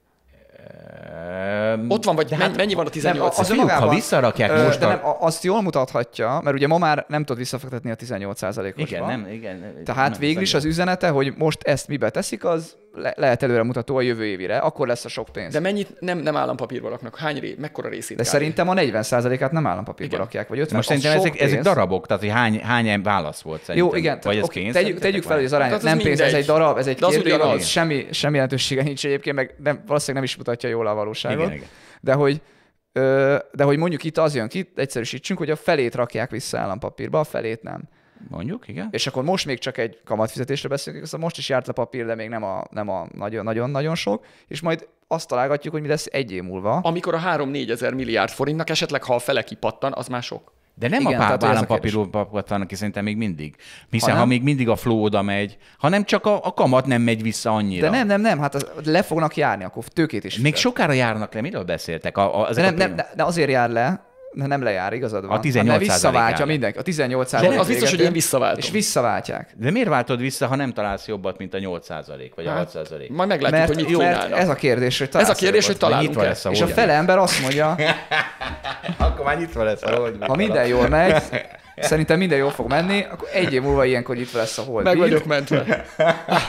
Speaker 3: Ott van, vagy de hát, mennyi van a 18 nem, az magában, ha visszarakják ö, most de a... nem,
Speaker 1: azt jól mutathatja, mert ugye ma már nem tud visszafektetni a 18 os Igen, nem, igen. Tehát nem, végül is az üzenete, hogy most ezt mibe teszik, az le- lehet mutató a jövő évire,
Speaker 3: akkor lesz a sok pénz. De mennyit nem, nem állampapírba raknak? Hány ré, mekkora részét? De kell? szerintem
Speaker 1: a 40%-át nem állampapírba igen. rakják, vagy
Speaker 3: 50
Speaker 2: Most szerintem ezek, pénz... ezek darabok, tehát hogy hány, hány válasz volt szerintem. Jó, igen. Vagy ez okay, pénz? Tegyük, tegyük
Speaker 1: fel, hogy az arány nem pénz, ez egy darab, ez egy de kérdő, az, az semmi, semmi jelentősége nincs egyébként, meg nem, valószínűleg nem is mutatja jól a valóságot. Igen, igen. De hogy, de hogy mondjuk itt az jön ki, egyszerűsítsünk, hogy a felét rakják vissza állampapírba, a felét nem. Mondjuk, igen. És akkor most még csak egy kamatfizetésre beszélünk, szóval most is járt a papír, de még nem a, nem a nagyon-nagyon sok,
Speaker 3: és majd azt találgatjuk, hogy mi lesz egy év múlva. Amikor a 3-4 ezer milliárd forintnak esetleg, ha a fele kipattan, az már sok. De nem Igen, a állampapírról
Speaker 2: pattanak ki szerintem még mindig. Hiszen ha, nem? ha még mindig a flow oda megy, hanem csak a, a kamat nem megy vissza annyira. De
Speaker 1: nem, nem, nem, hát az, le fognak járni, akkor tőkét is. Még fizet.
Speaker 2: sokára járnak
Speaker 1: le, miről beszéltek? A, a, de, nem, a nem, de azért jár le, de nem lejár, igazad van. A 18 hanem visszaváltja mindenki. A 18 százalék. Az biztos, hogy én visszaváltom. És visszaváltják.
Speaker 2: De miért váltod vissza, ha nem találsz jobbat, mint a 8 százalék, vagy hát, a 6 százalék? Majd meglátjuk, mert, hogy mit jó, mert ez a
Speaker 1: kérdés, hogy találsz Ez a kérdés, hogy találunk -e. lesz a És a fele ember azt mondja... Akkor már nyitva lesz a Ha minden jól megy, Szerintem minden jól fog menni, akkor egy év múlva ilyenkor itt lesz a hold. Meg vagyok mentve.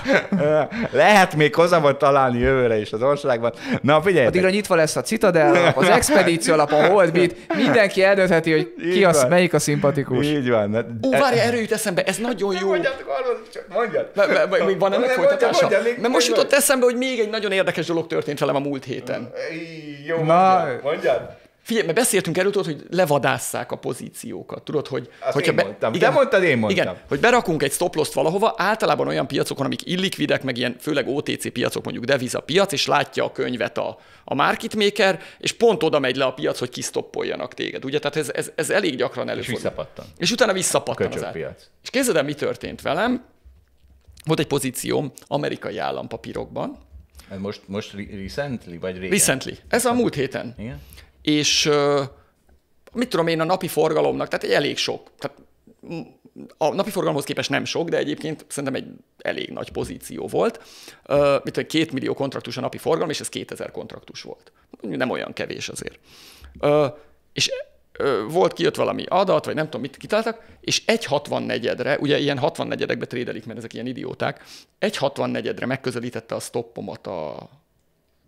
Speaker 1: Lehet
Speaker 2: még hozamot
Speaker 1: találni jövőre is az országban. Na figyelj. Addigra nyitva lesz a Citadel az Expedíció alap, a holdbit, mindenki eldöntheti, hogy ki az, melyik a szimpatikus. Így van. Ó, várj, erő
Speaker 3: eszembe, ez nagyon jó. Még van ennek folytatása? Mert most jutott eszembe, hogy még egy nagyon érdekes dolog történt velem a múlt héten.
Speaker 2: Jó, mondjad.
Speaker 3: Figyelj, mert beszéltünk erről, tudod, hogy levadásszák a pozíciókat. Tudod, hogy... Azt hogyha én be... mondtam. Igen, Te mondtad, én mondtam. Igen, hogy berakunk egy stop valahova, általában olyan piacokon, amik illikvidek, meg ilyen főleg OTC piacok, mondjuk deviza piac, és látja a könyvet a, a market maker, és pont oda megy le a piac, hogy kisztoppoljanak téged. Ugye, tehát ez, ez, ez elég gyakran előfordul. És visszapattan. És utána visszapattan Köcsök az Piac. És képzeld mi történt velem. Volt egy pozícióm amerikai állampapírokban. Most, most
Speaker 2: recently, vagy régen? Recently.
Speaker 3: Ez a múlt héten. Igen és mit tudom én a napi forgalomnak, tehát egy elég sok, tehát a napi forgalomhoz képest nem sok, de egyébként szerintem egy elég nagy pozíció volt. Uh, mit tudom, két millió kontraktus a napi forgalom, és ez 2000 kontraktus volt. Nem olyan kevés azért. és volt kijött valami adat, vagy nem tudom, mit kitaláltak, és egy 64 re ugye ilyen 64-edekbe trédelik, mert ezek ilyen idióták, egy 64 re megközelítette a stoppomat a,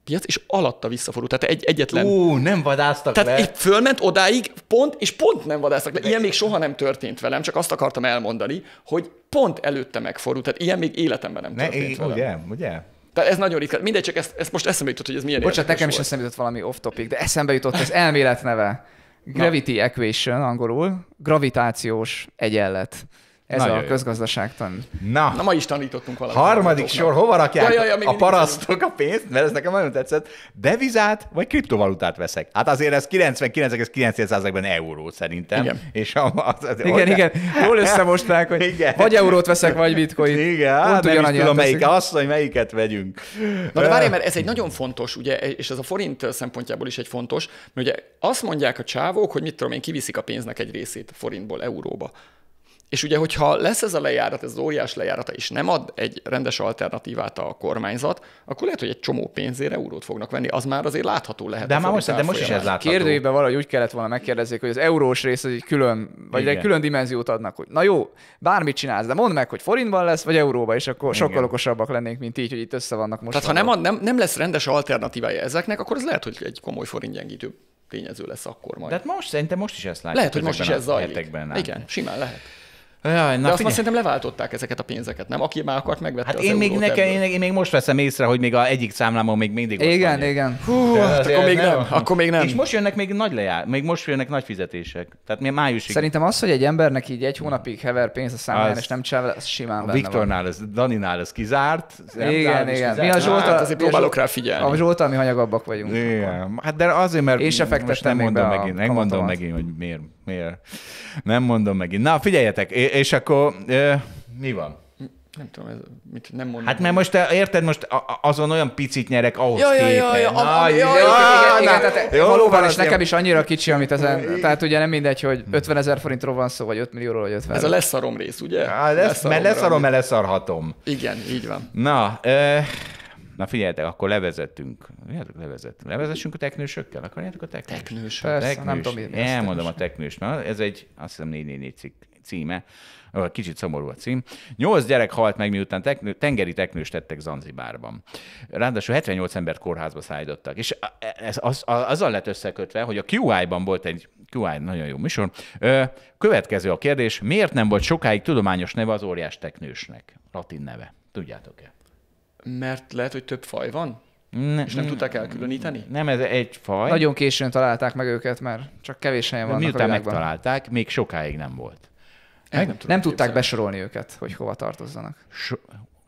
Speaker 3: piac, és alatta visszafordult. Tehát egy, egyetlen. Ú, nem vadáztak Tehát le. fölment odáig, pont, és pont nem vadáztak le. Ilyen még soha nem történt velem, csak azt akartam elmondani, hogy pont előtte megfordult. Tehát ilyen még életemben nem ne, történt é, velem. Ugye, ugye? Tehát ez nagyon ritka. Mindegy, csak ezt, ezt most eszembe jutott, hogy ez milyen Bocsánat, nekem volt. is eszembe
Speaker 1: jutott valami off-topic, de eszembe jutott az elmélet neve. Gravity Na. Equation angolul, gravitációs egyenlet. Ez Nagyon a jó. közgazdaságtan.
Speaker 3: Na. Na, ma is tanítottunk valamit. Harmadik sor, hova rakják ja, ja, ja, a parasztok a pénzt, mert ez nekem
Speaker 2: nagyon tetszett. Devizát vagy kriptovalutát veszek? Hát azért ez 99,9%-ban euró szerintem. Igen. És a, az, az, igen, igen. Jól
Speaker 3: összemosták, hogy igen. vagy eurót veszek, vagy bitcoin. Igen, Pont hát nem is tudom melyik, azt, hogy melyiket vegyünk. Na de várj, mert ez egy nagyon fontos, ugye, és ez a forint szempontjából is egy fontos, mert ugye azt mondják a csávók, hogy mit tudom én, kiviszik a pénznek egy részét forintból euróba. És ugye, hogyha lesz ez a lejárat, ez az óriás lejárata, és nem ad egy rendes alternatívát a kormányzat, akkor lehet, hogy egy csomó pénzére eurót fognak venni, az már azért látható lehet. De már most, de most is ez látható. Kérdőjében valahogy úgy kellett volna megkérdezni, hogy
Speaker 1: az eurós rész az egy külön, vagy Igen. egy külön dimenziót adnak, hogy na jó, bármit csinálsz, de mondd meg, hogy
Speaker 3: forintban lesz, vagy euróban, és akkor Igen. sokkal okosabbak lennénk, mint így, hogy itt össze vannak most. Tehát, ha nem, ad, nem, nem lesz rendes alternatívája ezeknek, akkor az lehet, hogy egy komoly forintgyengítő tényező lesz akkor majd. De hát
Speaker 2: most szerintem most is ezt látjuk. Lehet, hogy most is ez zajlik. Igen, simán lehet. Jaj, na De azt már szerintem
Speaker 3: leváltották ezeket a pénzeket, nem? Aki már akart, megvette Hát én még, nekem, én,
Speaker 2: én, még most veszem észre, hogy még a egyik számlámon még mindig van. Igen,
Speaker 3: igen. Hú, hát akkor még nem. nem. Akkor még nem. És
Speaker 2: most jönnek még nagy lejár, még most jönnek nagy fizetések. Tehát mi májusig. Szerintem
Speaker 1: az, hogy egy embernek így egy hónapig hever pénz a számláján, és nem csinál, az simán a Viktornál
Speaker 2: ez, Daninál ez kizárt. Igen, igen. Kizárt. Mi a hát Zsolta, hát, azért próbálok rá figyelni. A
Speaker 1: Zsolta, mi hanyagabbak vagyunk. Igen. Hát de azért, mert és most nem mondom
Speaker 2: megint, megint, hogy miért, miért. Nem mondom megint. Na, figyeljetek, és akkor
Speaker 3: mi van? Nem tudom, ez, mit nem mondom. Hát mert most
Speaker 2: érted, most azon olyan picit nyerek ahhoz ja,
Speaker 3: ja, ja, ja, ja, ja, jaj, jaj, jaj, jó, Valóban, és nekem is
Speaker 1: annyira kicsi, amit ezen, tehát ugye nem mindegy, hogy 50 hm. ezer forintról van szó, vagy 5 millióról, vagy 50. Ez a
Speaker 3: leszarom rész, ugye? Lesz, mert leszarom, mert leszarhatom. Igen, így van.
Speaker 2: Na, e, Na figyeljetek, akkor levezetünk. Levezet. Levezessünk a teknősökkel? Akarjátok a teknős? Teknős, persze, teknős. nem tudom. mi Elmondom a teknős. Na, ez egy, azt hiszem, 444 cikk címe, kicsit szomorú a cím. Nyolc gyerek halt meg, miután teknő, tengeri teknős tettek Zanzibárban. Ráadásul 78 embert kórházba szállítottak. És e, ez az, az, azzal lett összekötve, hogy a QI-ban volt egy QI, nagyon jó műsor. Következő a kérdés, miért nem volt sokáig tudományos neve az óriás
Speaker 1: teknősnek? Latin neve. Tudjátok-e?
Speaker 3: Mert lehet, hogy több faj van? Ne, és nem tudták elkülöníteni? Nem, ez egy faj. Nagyon
Speaker 1: későn találták meg őket, mert csak kevés helyen vannak Miután megtalálták,
Speaker 2: még sokáig nem volt nem, nem, nem tudták
Speaker 1: besorolni őket, hogy hova
Speaker 2: tartozzanak. So,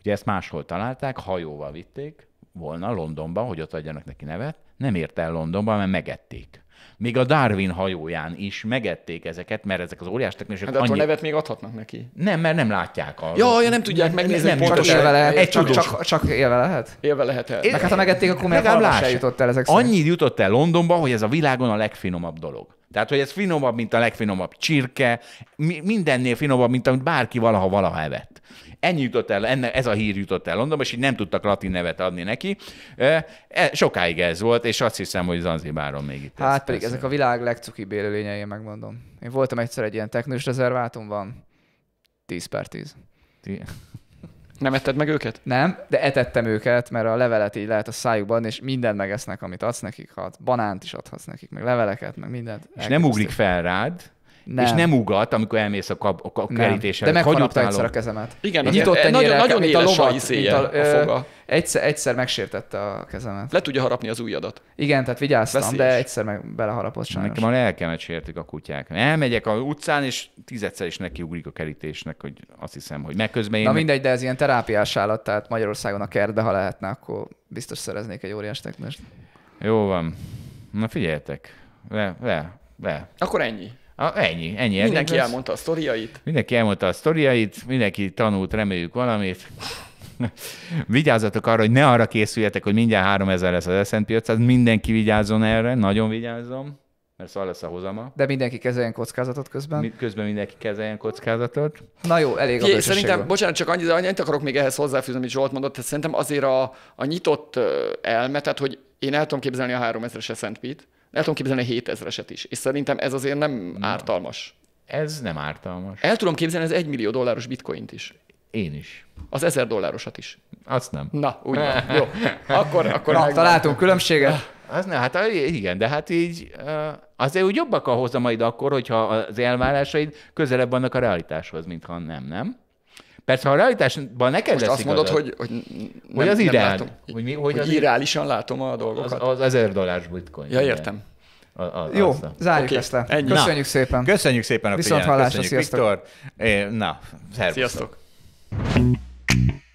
Speaker 2: ugye ezt máshol találták, hajóval vitték volna Londonba, hogy ott adjanak neki nevet, nem ért el Londonba, mert megették. Még a Darwin hajóján is megették ezeket, mert ezek az óriás technikusok. hát annyi... a nevet
Speaker 3: még adhatnak neki.
Speaker 2: Nem, mert nem látják a... Ja, ja nem tudják megnézni. Nem, pontosan. csak élve lehet. Egy csak, csak,
Speaker 3: csak, élve lehet? Élve lehet. Meg hát ha megették, akkor még halva
Speaker 2: jutott el ezek Annyit jutott el Londonba, hogy ez a világon a legfinomabb dolog. Tehát, hogy ez finomabb, mint a legfinomabb csirke, mindennél finomabb, mint amit bárki valaha valaha evett. Ennyi jutott el, enne, ez a hír jutott el Londonba, és így nem tudtak latin nevet adni neki. E, sokáig ez volt, és azt hiszem, hogy Zanzibáron még itt.
Speaker 1: Hát ez, pedig ezek a világ legcukibb élőlényei, megmondom. Én voltam egyszer egy ilyen technős rezervátumban, 10 per 10. Nem etted meg őket? Nem, de etettem őket, mert a levelet így lehet a szájukban, és mindent megesznek, amit adsz nekik, ha banánt is adhatsz nekik, meg leveleket, meg mindent. És nem ugrik fel rád, nem. És nem ugat, amikor elmész a, kab, a kerítésre. De meghagyta egyszer a kezemet. Igen, nyitott egy nagyon, nagyon mint a lovat, a, izéje, mint a, a foga. Egyszer, egyszer megsértette a kezemet. Le
Speaker 3: tudja harapni az ujjadat.
Speaker 1: Igen, tehát vigyáztam, Veszélyes. de egyszer meg beleharapott sajnos. Nekem a lelkemet sértik a
Speaker 2: kutyák. Elmegyek a utcán, és tizedszer is nekiugrik a kerítésnek, hogy azt hiszem, hogy megközben én... Na mindegy,
Speaker 1: de ez ilyen terápiás állat, tehát Magyarországon a kertbe, ha lehetne, akkor biztos szereznék egy óriás teknőst.
Speaker 2: Jó van. Na figyeljetek. Le, le, le.
Speaker 3: Akkor ennyi. A, ennyi, ennyi. Mindenki ez, elmondta a sztoriait.
Speaker 2: Mindenki elmondta a sztoriait, mindenki tanult, reméljük valamit. Vigyázzatok arra, hogy ne arra készüljetek, hogy mindjárt 3000 lesz az S&P 500, mindenki vigyázzon erre, nagyon
Speaker 1: vigyázzom, mert szóval lesz a hozama. De mindenki kezeljen kockázatot közben. Mi, közben mindenki kezeljen kockázatot. Na jó, elég a Jé, Szerintem,
Speaker 3: bocsánat, csak annyit, annyit akarok még ehhez hozzáfűzni, amit Zsolt mondott, tehát szerintem azért a, a nyitott elme, tehát hogy én el tudom képzelni a 3000-es S&P-t, el tudom képzelni a 7000-eset is, és szerintem ez azért nem Na, ártalmas. Ez nem ártalmas. El tudom képzelni az 1 millió dolláros bitcoint is. Én is. Az 1000 dollárosat is. Azt nem. Na, úgy van. Jó. Akkor, akkor Na, találtunk
Speaker 1: különbséget.
Speaker 2: Az nem, hát igen, de hát így azért úgy jobbak a hozamaid akkor, hogyha az elvárásaid közelebb vannak a realitáshoz, mintha nem, nem? Persze, ha a realitásban neked Most lesz azt igazad, mondod, hogy, hogy, nem, hogy az ideál, irán, látom, hogy, mi, hogy, hogy az irreálisan látom a dolgokat. Az, az ezer dollárs bitcoin. Ja, értem. A, a, Jó, aztán. zárjuk okay. ezt le. Ennyi. Köszönjük Na. szépen. Köszönjük szépen a figyelmet. Viszont Hallásra, sziasztok. Viktor. Na, szervusztok.
Speaker 4: Sziasztok.